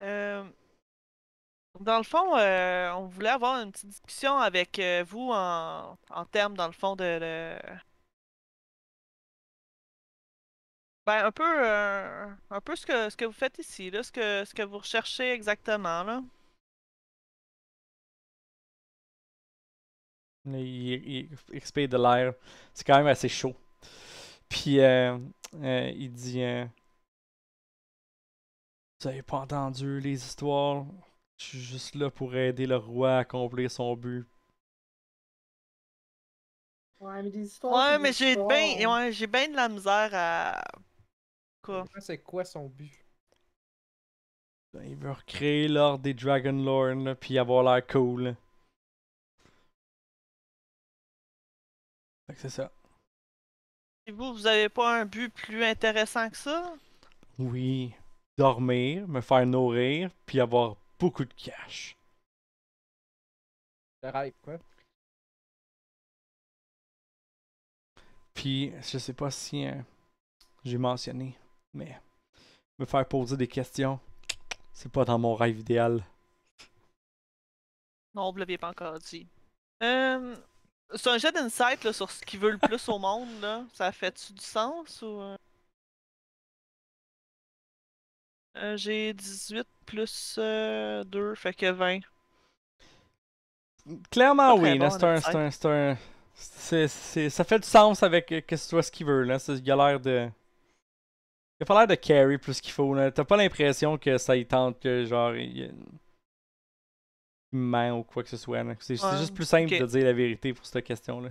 Euh, dans le fond, euh, on voulait avoir une petite discussion avec vous en, en termes, dans le fond, de. Ben, un peu, un peu ce, que, ce que vous faites ici, ce, que, ce que vous recherchez exactement. Là. Il, il, de l'air. C'est quand même assez chaud. Puis euh, euh, il dit euh, Vous avez pas entendu les histoires Je suis juste là pour aider le roi à accomplir son but. Ouais, mais des histoires. Ouais, mais hein. j'ai bien j'ai ben de la misère à. Quoi C'est quoi son but ben, Il veut recréer l'ordre des Dragon puis avoir l'air cool. c'est ça. Et vous, vous avez pas un but plus intéressant que ça? Oui. Dormir, me faire nourrir, puis avoir beaucoup de cash. Le rêve, quoi. Puis, je sais pas si hein, j'ai mentionné, mais me faire poser des questions, c'est pas dans mon rêve idéal. Non, vous l'aviez pas encore dit. Euh, c'est un jet d'insight sur ce qu'il veut le plus au monde, là. Ça fait-tu du sens ou. Euh, euh J'ai 18 plus 2, euh, fait que 20. Clairement, oui. c'est un. ça fait du sens avec euh, que ce soit ce qu'il veut, là. Il a l'air de. Il a pas l'air de carry plus qu'il faut, là. T'as pas l'impression que ça y tente, que genre ou quoi que ce soit. C'est juste plus simple de dire la vérité pour cette question-là.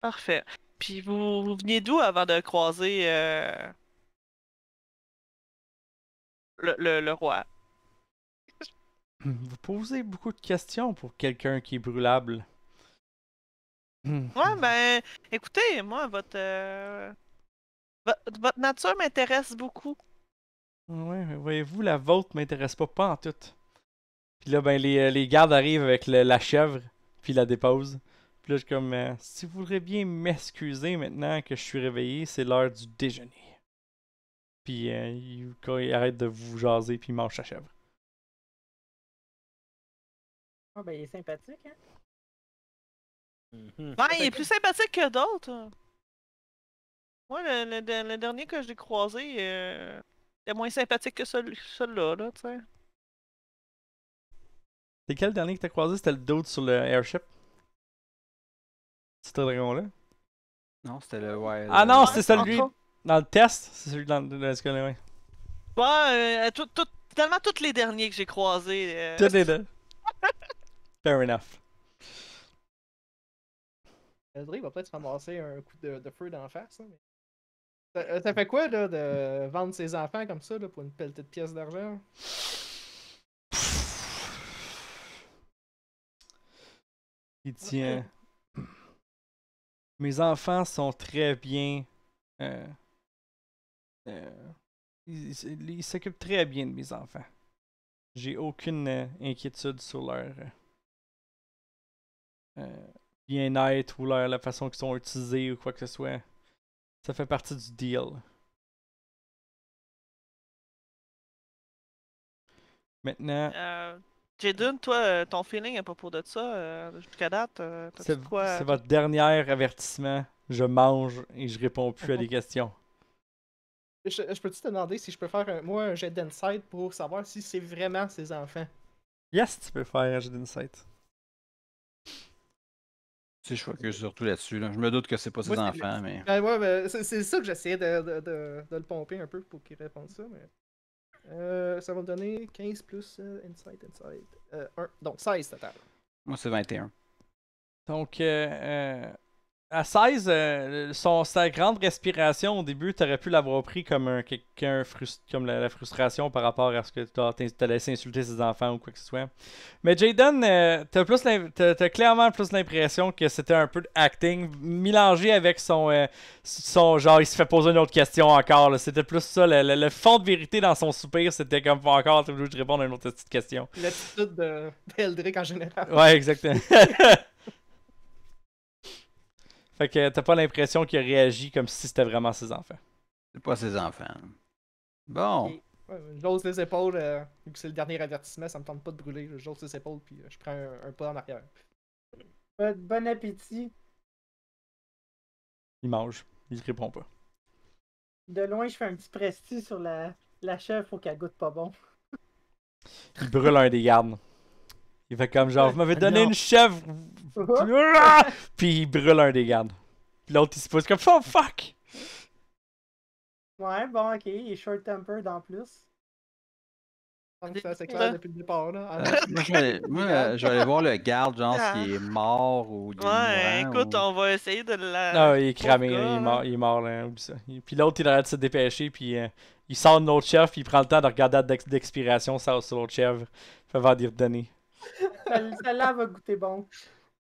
Parfait. Puis vous, venez d'où avant de croiser euh, le, roi? Vous posez beaucoup de questions pour quelqu'un qui est brûlable. Ouais, ben, écoutez, moi, votre, euh, votre, nature m'intéresse beaucoup. Ouais, voyez-vous, la vôtre m'intéresse pas, pas en tout. Pis là, ben, les, euh, les gardes arrivent avec la chèvre, puis la déposent. Puis là, je comme, euh, si vous voudriez bien m'excuser maintenant que je suis réveillé, c'est l'heure du déjeuner. Puis euh, il, arrête de vous jaser, puis il mange chèvre. Ah, ben, il est sympathique, hein? Mhm. Ben, il est plus sympathique que d'autres. Hein. Moi, le, dernier que j'ai croisé, euh, il est moins sympathique que celui-là, là, tu sais. C'est quel dernier que t'as croisé? C'était le d'autres sur le airship? C'était le dragon là? Non, c'était le. Ouais, ah non, c'était celui dans le test? C'est celui dans le ouais. Ouais, euh, tout, tout, tous les derniers que j'ai croisés. Euh... les deux. Fair enough. Audrey va peut-être se ramasser un coup de, de feu d'en face. Hein, mais... Euh, ça, fait quoi là, de vendre ses enfants comme ça là, pour une pelletée de pièces d'argent? tiens Mes enfants sont très bien. Euh, euh, ils s'occupent très bien de mes enfants. J'ai aucune euh, inquiétude sur leur bien-être ou leur la façon qu'ils sont utilisés ou quoi que ce soit. Ça fait partie du deal. Maintenant. Jaden, toi, euh, ton feeling à propos de ça, euh, jusqu'à date, euh, c'est votre dernier avertissement. Je mange et je réponds plus à des questions. Je, peux-tu te demander si je peux faire un, moi un jet d'insight pour savoir si c'est vraiment ses enfants? Yes, tu peux faire un jet d'insight. C'est que surtout là-dessus. Je me doute que c'est pas ses enfants, mais. Ben, ouais, ben, c'est ça que j'essayais de, de, le pomper un peu pour qu'il réponde ça, mais. Euh, ça va me donner 15 plus euh, Insight, Insight. Euh, 1. Donc 16 total. Moi, c'est 21. Donc, euh, euh à 16, euh, son, sa grande respiration au début, t'aurais pu l'avoir pris comme un, quelqu'un comme la, frustration par rapport à ce que t'as, laissé insulter ses enfants ou quoi que ce soit. Mais Jaden, euh, t'as, plus clairement plus l'impression que c'était un peu de acting mélangé avec son, euh, son genre il se fait poser une autre question encore. C'était plus ça, le, fond de vérité dans son soupir, c'était comme pas encore, t'as voulu répondre à une autre petite question. L'attitude de, en général. Ouais, exactement. Fait que t'as pas l'impression qu'il réagit comme si c'était vraiment ses enfants. C'est pas ses enfants. Bon. j'ose les épaules, vu que c'est le dernier avertissement, ça me tente pas de brûler. J'ose les épaules, puis euh, je prends un, pas en arrière. Bon, appétit. Il mange. Il répond pas. De loin, je fais un petit presti sur la, la chèvre pour qu'elle goûte pas bon. Il brûle un des gardes. Il fait comme genre, vous m'avez ah, donné une chèvre. Puis il brûle un des gardes. l'autre, il se pose comme, oh fuck! Ouais, bon, ok, il est short-tempered en plus. Donc ça, c'est clair depuis le départ, là. Euh, moi, j'allais euh, voir le garde, genre, s'il ah. est mort ou. Il est ouais, hein, écoute, on va essayer de la. Non, ah, il est cramé, il est mort, hein. il est mort là. ça. Puis l'autre, il arrête de se dépêcher, puis euh, il sort de notre chef puis il prend le temps de regarder d'expiration ça sur l'autre chèvre, voir d'y redonner. Celle-là va goûter bon.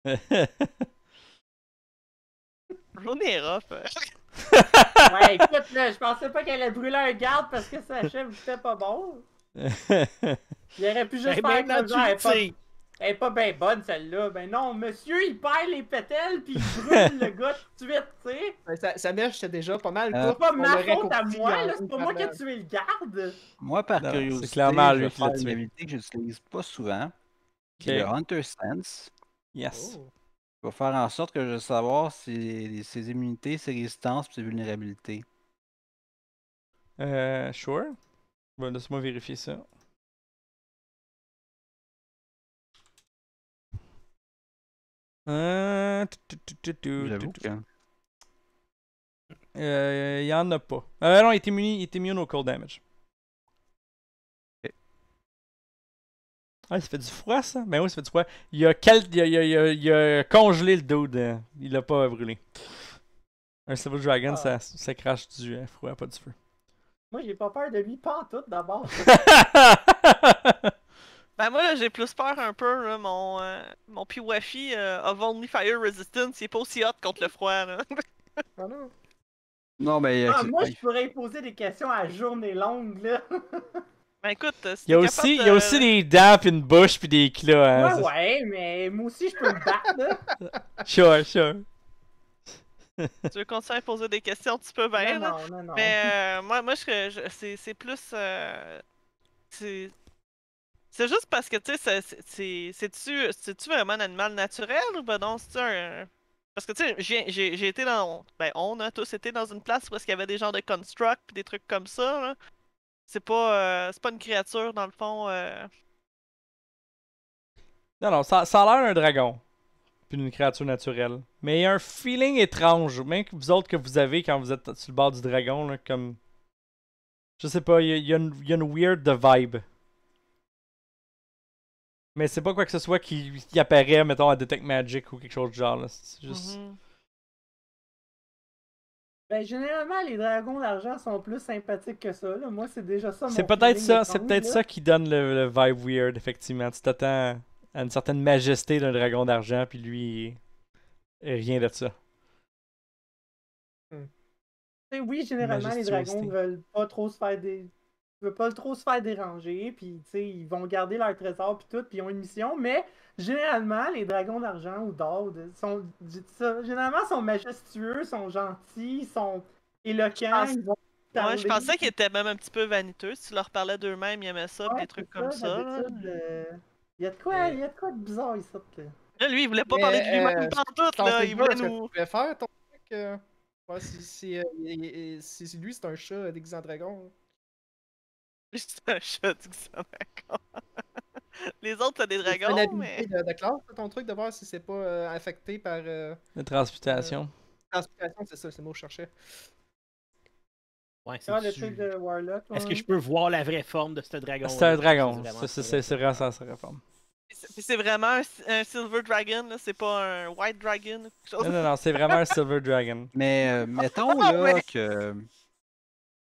J'en hein. ai ouais, écoute, je pensais pas qu'elle allait brûler un garde parce que sa chef goûtait pas bon. Il aurait pu juste faire comme ça, elle, est pas bien bonne celle-là. Ben non, monsieur, il perd les pétales puis il brûle le gars tout de suite, tu sais. ça, ça marche, c'est déjà pas mal. Euh, c'est pas ma faute à moi, là, c'est pas moi qui ai tué le garde. Moi, par curiosité, c'est clairement lui qui que je que j'utilise pas souvent qui okay. est Hunter Sense, Yes. Oh. va faire en sorte que je vais savoir ses, immunités, ses résistances et ses vulnérabilités. Euh, sure. Bon, laisse-moi vérifier ça. Euh, euh, il y en a pas. Euh, non, il est, immune, il est immune au cold damage. Ah ça fait du froid, ça. ben oui, ça fait du froid. Il a, congelé le dos. Euh. Il l'a pas brûlé. Un Silver Dragon, ah. ça, crache du euh, froid, pas du feu. Moi, j'ai pas peur de lui, pantoute d'abord. ben, moi, là, j'ai plus peur un peu. Là, mon euh, mon Piwafi euh, Fire Resistance, il est pas aussi hot contre le froid. Là. non, ah, non. non, mais. Ah, moi, je pourrais poser des questions à journée longue, là. Ben écoute, c'est euh, il y a aussi, il y a aussi des dents pis une bouche puis des clous. Hein, ouais, ouais, mais moi aussi je peux me battre. Là. sure, sure. tu veux continuer à poser des questions, tu peux venir non, non, non, Mais euh, moi, moi je, c'est plus. Euh, c'est juste parce que, tu sais, c'est-tu c'est-tu vraiment un animal naturel ou ben non, c'est-tu un. Parce que, tu sais, j'ai été dans. Ben, on a tous été dans une place où qu'il y avait des genres de construct pis des trucs comme ça, là. C'est pas, euh, c'est pas une créature, dans le fond. Euh. Non, non, ça, a l'air d'un dragon. Puis d'une créature naturelle. Mais il y a un feeling étrange, même que vous autres que vous avez quand vous êtes sur le bord du dragon, là, comme. Je sais pas, il y, a une weird de vibe. Mais c'est pas quoi que ce soit qui, apparaît, mettons, à Detect Magic ou quelque chose du genre. C'est juste. Mm-hmm. Ben, généralement, les dragons d'argent sont plus sympathiques que ça. Moi, c'est déjà ça. C'est peut-être ça, c'est peut-être ça qui donne le, vibe weird, effectivement. Tu t'attends à une certaine majesté d'un dragon d'argent, puis lui, rien de ça. Hmm. Oui, généralement, les dragons veulent pas trop se faire des veut pas trop se faire déranger, puis ils vont garder leur trésor puis tout, puis ils ont une mission, mais généralement les dragons d'argent ou d'or sont généralement sont majestueux, sont gentils, sont éloquents, ah, ils vont Ouais, je pensais qu'ils étaient même un petit peu vaniteux, si tu leur parlais d'eux-mêmes, ils aimaient ça, ouais, des trucs comme ça. Euh, il y a de quoi, il y a de quoi de bizarre ici. Là. lui, il voulait pas parler de lui-même euh, tout, là, il voulait nous... Que tu faire ton truc, euh. ouais, si, euh, si, si, lui, c'est un chat déguisé dragon. Juste un chat du con. Les autres, t'as des dragons, une mais... De, classe, ton truc, de voir si c'est pas euh, affecté par... Euh, la transputation. Euh, c'est ça, c'est le mot que je cherchais. Ouais, ah, c'est ça. Est-ce que je peux voir la vraie forme de ce dragon? C'est un dragon, c'est vraiment ça, sa vraie forme. C'est vraiment un, Silver Dragon, c'est pas un White Dragon ou quelque chose. Non, non, non, c'est vraiment un Silver Dragon. Mais euh, ah, mettons là que...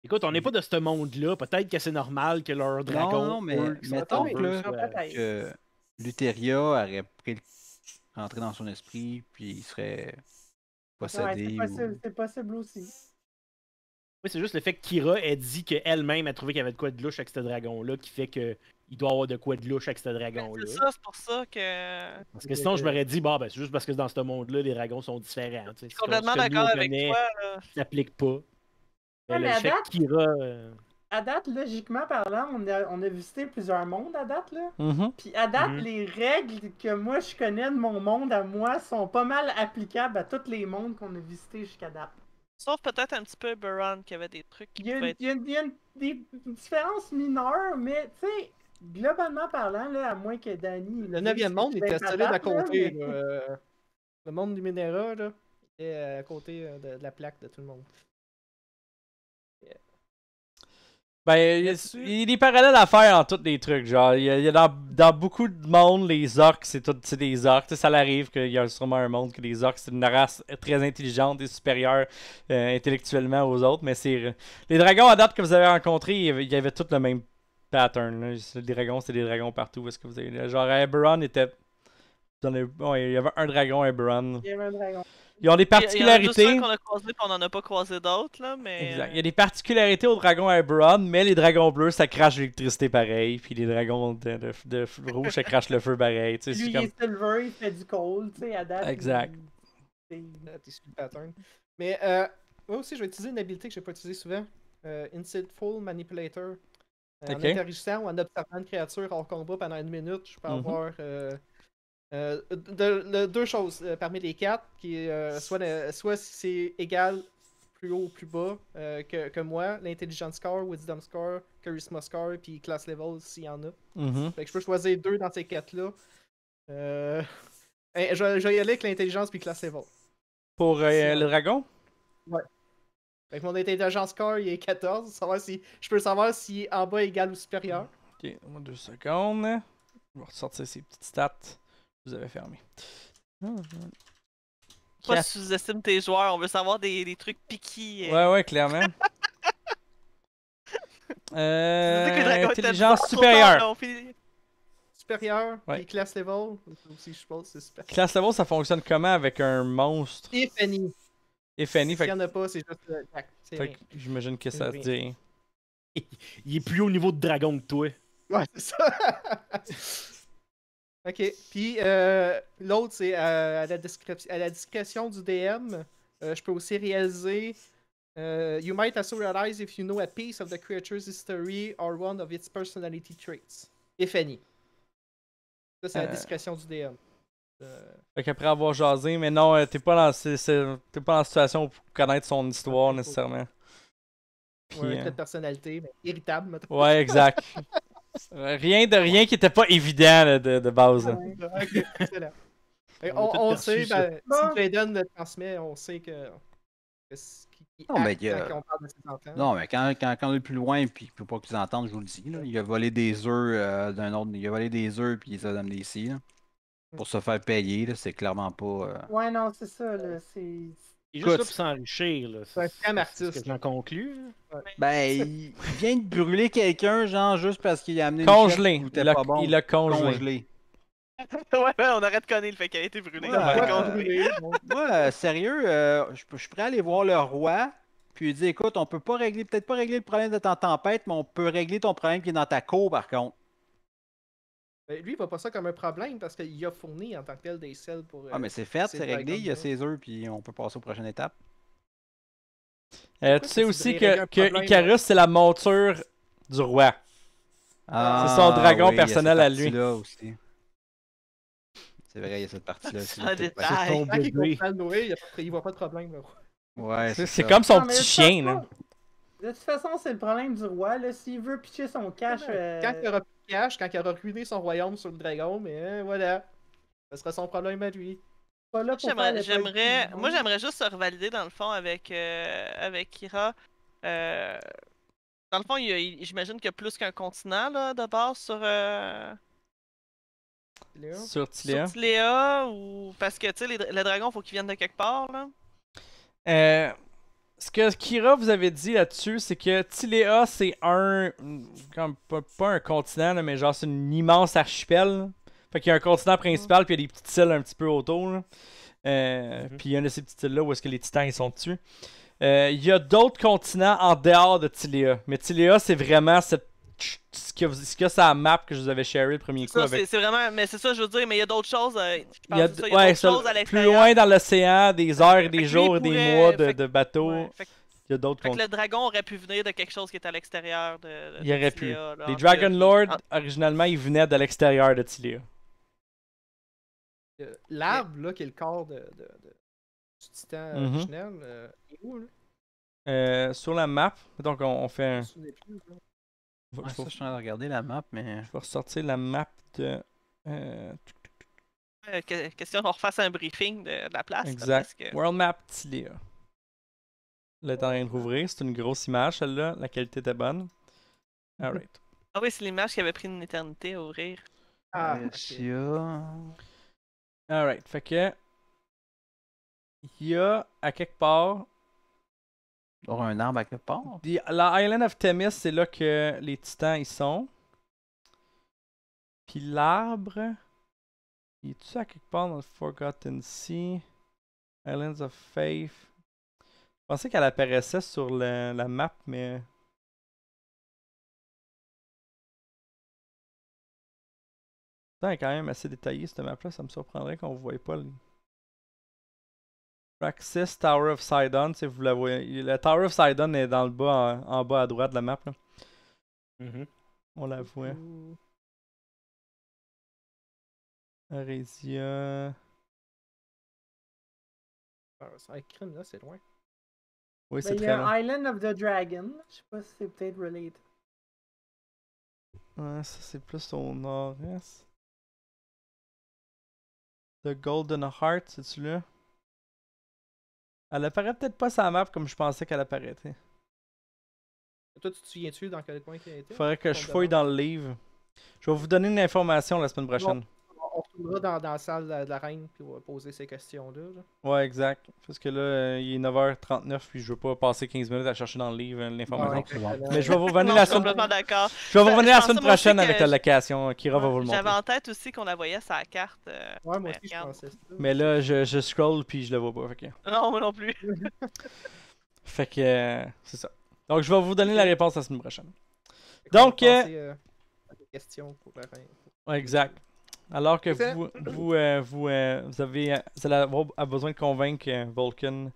Écoute, on n'est pas de ce monde-là. Peut-être que c'est normal que leur dragon. Non, mais mettons que, que Luteria aurait pris rentré dans son esprit, puis il serait possédé. Ouais, c'est, possible, aussi. Oui, c'est juste le fait que Kira ait dit qu'elle-même a trouvé qu'il y avait de quoi de louche avec ce dragon-là qui fait que il doit avoir de quoi de louche avec ce dragon-là. C'est ça, c'est pour ça que. Parce que sinon, je m'aurais dit, bah, ben, c'est juste parce que dans ce monde-là, les dragons sont différents. Je suis complètement d'accord avec toi. Là. Ça s'applique pas. Euh. à date, logiquement parlant, on a, visité plusieurs mondes à date. Là. Mm-hmm. Puis à date, mm-hmm. les règles que moi je connais de mon monde à moi sont pas mal applicables à tous les mondes qu'on a visités jusqu'à date. Sauf peut-être un petit peu Buran qui avait des trucs il y a, des différences mineures, mais tu sais, globalement parlant, là, à moins que Danny. Le 9e monde était solide à côté euh, le monde du Minéra là, était à côté euh, de la plaque de tout le monde. Ben, il y a des parallèles à faire en tous les trucs. Genre, il y a, dans, dans, beaucoup de monde, les orques, c'est tout des orcs ça arrive qu'il y a sûrement un monde que les orcs c'est une race très intelligente et supérieure euh, intellectuellement aux autres. Mais c'est. Les dragons à date que vous avez rencontrés, il y avait, tout le même pattern. Là. Les dragons, c'est des dragons partout. Est-ce que vous avez. Genre, Eberron était il y avait un dragon, Ebron. Il y avait un dragon. Ils ont des particularités. Il y a qu'on a croisé on a pas croisé d'autres, là, mais. Exact. Euh, il y a des particularités au dragon Ebron, mais les dragons bleus, ça crache l'électricité pareil. Puis les dragons de, rouge, ça crache le feu pareil. Lui, il est silver, il fait du cold, tu sais, à date. Exact. Ah, t'es le pattern. Mais, euh, moi aussi, je vais utiliser une habilité que j'ai pas utilisée souvent euh, Insightful Manipulator. Euh, En interagissant ou en observant une créature hors combat pendant une minute, je peux mhm. avoir. Euh, euh, de, deux choses euh, parmi les quatre, qui euh, soit, c'est égal plus haut ou plus bas que, moi, l'intelligence score, wisdom score, charisma score, puis class level s'il y en a. Mm-hmm. je peux choisir deux dans ces quatre-là. Eh, je, je vais y aller avec l'intelligence puis class level. Pour le dragon Ouais. Avec mon intelligence score il est 14. Savoir si, je peux savoir si en bas égal ou supérieur. Ok, deux secondes. Je vais ressortir ces petites stats vous avez fermé. Oh, pas sous-estime tes joueurs, on veut savoir des, des trucs piqués. Euh. Ouais, ouais, clairement. euh, intelligence supérieure. Supérieure, ouais. et class level. Aussi, je c'est super. Class level, ça fonctionne comment avec un monstre Et Fanny. Fanny, fait. Il y en a pas, c'est juste euh, fait que j'imagine que ça se dit. Il est plus haut niveau de dragon que toi. Ouais, c'est ça. OK. Puis euh, l'autre, c'est euh, à, la discrétion du DM. Euh, je peux aussi réaliser You might also realize if you know a piece of the creature's history or one of its personality traits, if any. Ça, c'est à la discrétion du DM. Fait qu'après avoir jasé, mais non, t'es pas, dans, la pas dans situation pour connaître son histoire nécessairement. Puis, ouais, trait de personnalité, mais irritable. Ouais, exact. Rien de rien qui n'était pas évident de, de, base. on, sait, ben, si Jaden le transmet, on sait que. non, mais quand on parle de Non, mais quand, quand, on est plus loin et qu'il ne peut pas qu'ils entendent, je vous le dis. Là, il a volé des œufs euh, d'un autre. Il a volé des œufs puis il les a donnés ici. Pour se faire payer, c'est clairement pas. Euh, ouais, non, c'est ça. C'est il est juste pour s'enrichir. C'est un cam artiste. Ben, ben il vient de brûler quelqu'un, genre, juste parce qu'il a amené. Congelé. il l'a congelé. ouais, on arrête de conner le fait qu'il a été brûlé. Moi, euh, sérieux, euh, je suis prêt à aller voir le roi. Puis il dit écoute, on peut pas régler, peut-être pas régler le problème de ta tempête, mais on peut régler ton problème qui est dans ta cour, par contre. Ben, lui, il voit pas ça comme un problème parce qu'il a fourni en tant que tel des selles pour. ah, mais euh, c'est fait, c'est réglé, il y a ses œufs, puis on peut passer aux prochaines étapes. Euh, tu sais aussi que, que Icarus, c'est la monture du roi. Ah, c'est son dragon personnel à lui. C'est vrai, il y a cette partie-là aussi. C'est bébé. Il voit pas de problème. Ouais, c'est comme son petit chien. Là. De toute façon, c'est le problème du roi. S'il veut pitcher son cash. Quand euh, quand il aura ruiné son royaume sur le dragon, mais hein, voilà. Ce sera son problème à lui. moi, j'aimerais juste se revalider dans le fond avec, euh, avec Kira. Euh, dans le fond, j'imagine qu'il y a plus qu'un continent là, de base sur. Euh... ou. Parce que, tu sais, les... le dragon, faut qu'ils viennent de quelque part, là. Euh, ce que Kira vous avait dit là-dessus, c'est que Tilea, c'est un. Comme, pas, un continent, mais genre, c'est une immense archipel. Fait qu'il y a un continent principal, mm. puis il y a des petites îles un petit peu autour. Euh, mm-hmm. Puis il y a de ces petites îles-là où est-ce que les titans sont dessus. Euh, il y a d'autres continents en dehors de Tilea. Mais Tilea, c'est vraiment cette ce que y a sur la map que je vous avais sharé le premier coup. Avec... C'est vraiment, mais c'est ça, je veux dire, mais il y a d'autres choses. Euh, il y a, choses Plus loin dans l'océan, des heures, des jours, des mois de, bateaux. Il y a d'autres Le dragon aurait pu venir de quelque chose qui est à l'extérieur de, Il y aurait pu. les Dragon Lords, ah. originalement, ils venaient de l'extérieur de Tilia. Euh, l'arbre, là, qui est le corps de, du titan euh, mm-hmm. est où, là? sur la map, donc on, on fait un. Ah, je suis en train de regarder la map, mais. Euh, je vais ressortir la map de. Euh... Euh, question qu'on refasse un briefing de, la place. Exact. World Map Tilia. Là, est en train de rouvrir. C'est une grosse image, celle-là. La qualité était bonne. Mhm. Alright. Ah oui, c'est l'image qui avait pris une éternité à ouvrir. Ah, ah okay. Alright, fait que. Il y a à quelque part aura un arbre à quelque part. la Island of Temis, c'est là que les titans ils sont. Puis l'arbre. Il est-tu à quelque part dans le Forgotten Sea? Islands of Faith. Je pensais qu'elle apparaissait sur la map, mais. C'est quand même assez détaillé cette map-là, ça me surprendrait qu'on ne voyait pas les. Praxis Tower of Sidon, si vous la voyez. la Tower of Sidon est dans le bas, en, bas à droite de la map. Là. Mm-hmm. On la voit. Arésia. Ah, Crime, là, c'est loin. Oui, ben, c'est très loin. Island of the Dragon. Je sais pas si c'est peut-être related. ça c'est plus au nord-est. The Golden Heart, c'est-tu là? Elle apparaît peut-être pas sa map comme je pensais qu'elle apparaît. Toi, tu te souviens-tu dans quel point elle était Faudrait que je fouille dans le livre. Je vais vous donner une information la semaine prochaine on se dans, dans, la salle de la reine puis on va poser ces questions-là. Ouais, exact. Parce que là, euh, il est 9h39 puis je veux pas passer 15 minutes à chercher dans le livre euh, l'information. mais je vais vous revenir la semaine Je vais vous revenir la semaine prochaine avec la location. Euh, Kira va vous le montrer. J'avais en tête aussi qu'on la voyait sa la carte. ouais, moi aussi, je pensais ça. Mais là, je, je scroll puis je le vois pas. Non, moi non plus. fait que c'est ça. Donc, je vais vous donner la réponse la semaine prochaine. Donc, euh... pour la reine. Ouais, exact. Alors que vous, vous, euh, euh, vous, avez euh, besoin de convaincre Vulcan,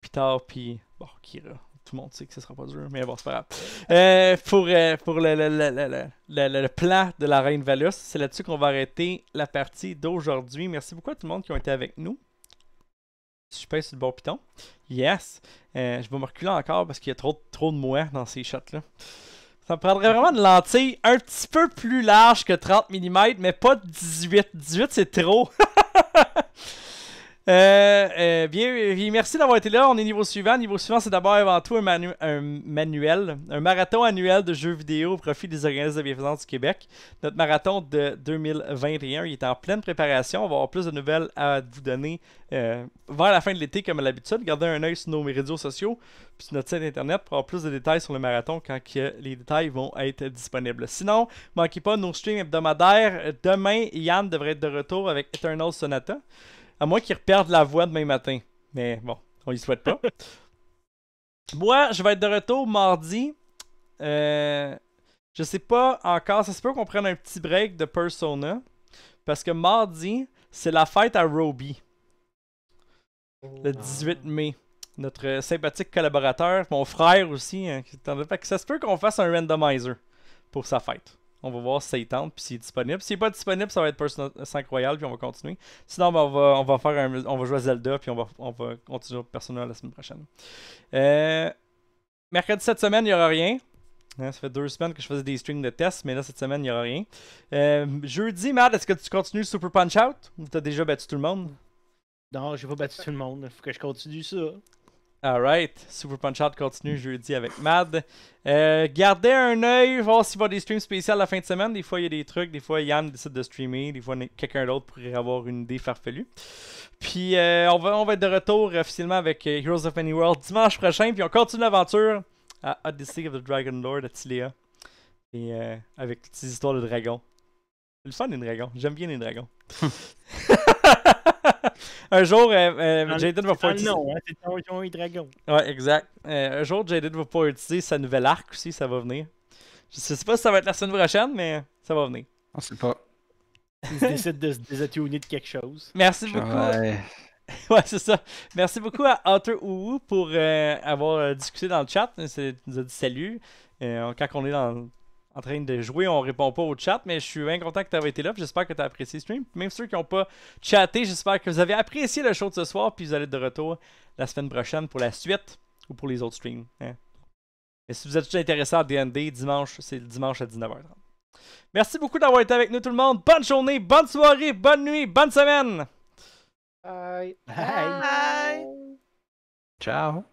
Pitar, puis bon, Kira. Tout le monde sait que ce sera pas dur, mais bon, c'est pas grave. pour le, le, le, le, plat de la Reine Valus, c'est là-dessus qu'on va arrêter la partie d'aujourd'hui. Merci beaucoup à tout le monde qui ont été avec nous. Super, je le bon piton. Yes! je vais me reculer encore parce qu'il y a trop, trop de moi dans ces shots-là. Ça me prendrait vraiment une lentille un petit peu plus large que 30 mm, mais pas 18. 18, c'est trop. Euh, euh, bien, merci d'avoir été là. On est niveau suivant. Niveau suivant, c'est d'abord avant tout un, manuel, un marathon annuel de jeux vidéo au profit des organismes de bienfaisance du Québec. Notre marathon de 2021, est en pleine préparation. On va avoir plus de nouvelles à vous donner euh, vers la fin de l'été, comme à l'habitude. Gardez un œil sur nos réseaux sociaux puis sur notre site internet pour avoir plus de détails sur le marathon quand les détails vont être disponibles. Sinon, manquez pas nos streams hebdomadaires. Demain, Yann devrait être de retour avec Eternal Sonata. À moins qu'ils reperdent la voix demain matin. Mais bon, on y souhaite pas. Moi, je vais être de retour mardi. Euh, je sais pas encore. Ça se peut qu'on prenne un petit break de Persona. Parce que mardi, c'est la fête à Roby. Le 18 ah. mai. Notre sympathique collaborateur, mon frère aussi. Hein, que ça se peut qu'on fasse un randomizer pour sa fête. On va voir si ça tente, puis s'il est disponible. S'il n'est pas disponible, ça va être Persona 5 Royal, puis on va continuer. Sinon, ben, on, va, faire on va jouer à Zelda, puis on va, on va continuer personnel la semaine prochaine. Euh, mercredi cette semaine, il n'y aura rien. Hein, ça fait deux semaines que je faisais des streams de tests, mais là, cette semaine, il n'y aura rien. Euh, jeudi, Matt, est-ce que tu continues Super Punch Out ou t'as déjà battu tout le monde? Non, j'ai pas battu tout le monde. Faut que je continue ça. Alright, Super Punch Out continue jeudi avec Mad. Euh, gardez un œil, voir s'il va des streams spéciaux la fin de semaine. Des fois, il y a des trucs, des fois, Yann décide de streamer, des fois, quelqu'un d'autre pourrait avoir une idée farfelue. Puis, euh, on, va, on va être de retour officiellement avec euh, Heroes of Many World dimanche prochain, puis on continue l'aventure à Odyssey of the Dragon Lord à Tilea. Et avec toutes ces histoires de dragons. le fun des dragons, j'aime bien les dragons. un jour, euh, euh Jaden va pouvoir hein, utiliser. Ouais, exact. Euh, un jour, Jaden va utiliser sa nouvelle arc aussi, ça va venir. Je sais pas si ça va être la semaine prochaine, mais ça va venir. On sait pas. Il décide de se désattuner de quelque chose. Merci beaucoup. Ouais, c'est ça. Merci beaucoup à Hunter Woo pour euh, avoir discuté dans le chat. Il nous a dit salut. quand on est dans en train de jouer. On répond pas au chat, mais je suis bien content que tu aies été là. J'espère que tu as apprécié le stream. Même ceux qui n'ont pas chatté, j'espère que vous avez apprécié le show de ce soir. Puis vous allez être de retour la semaine prochaine pour la suite ou pour les autres streams. Et hein. si vous êtes intéressé à D&D, dimanche, c'est le dimanche à 19h30. Merci beaucoup d'avoir été avec nous tout le monde. Bonne journée, bonne soirée, bonne nuit, bonne semaine. Bye. Bye. Ciao.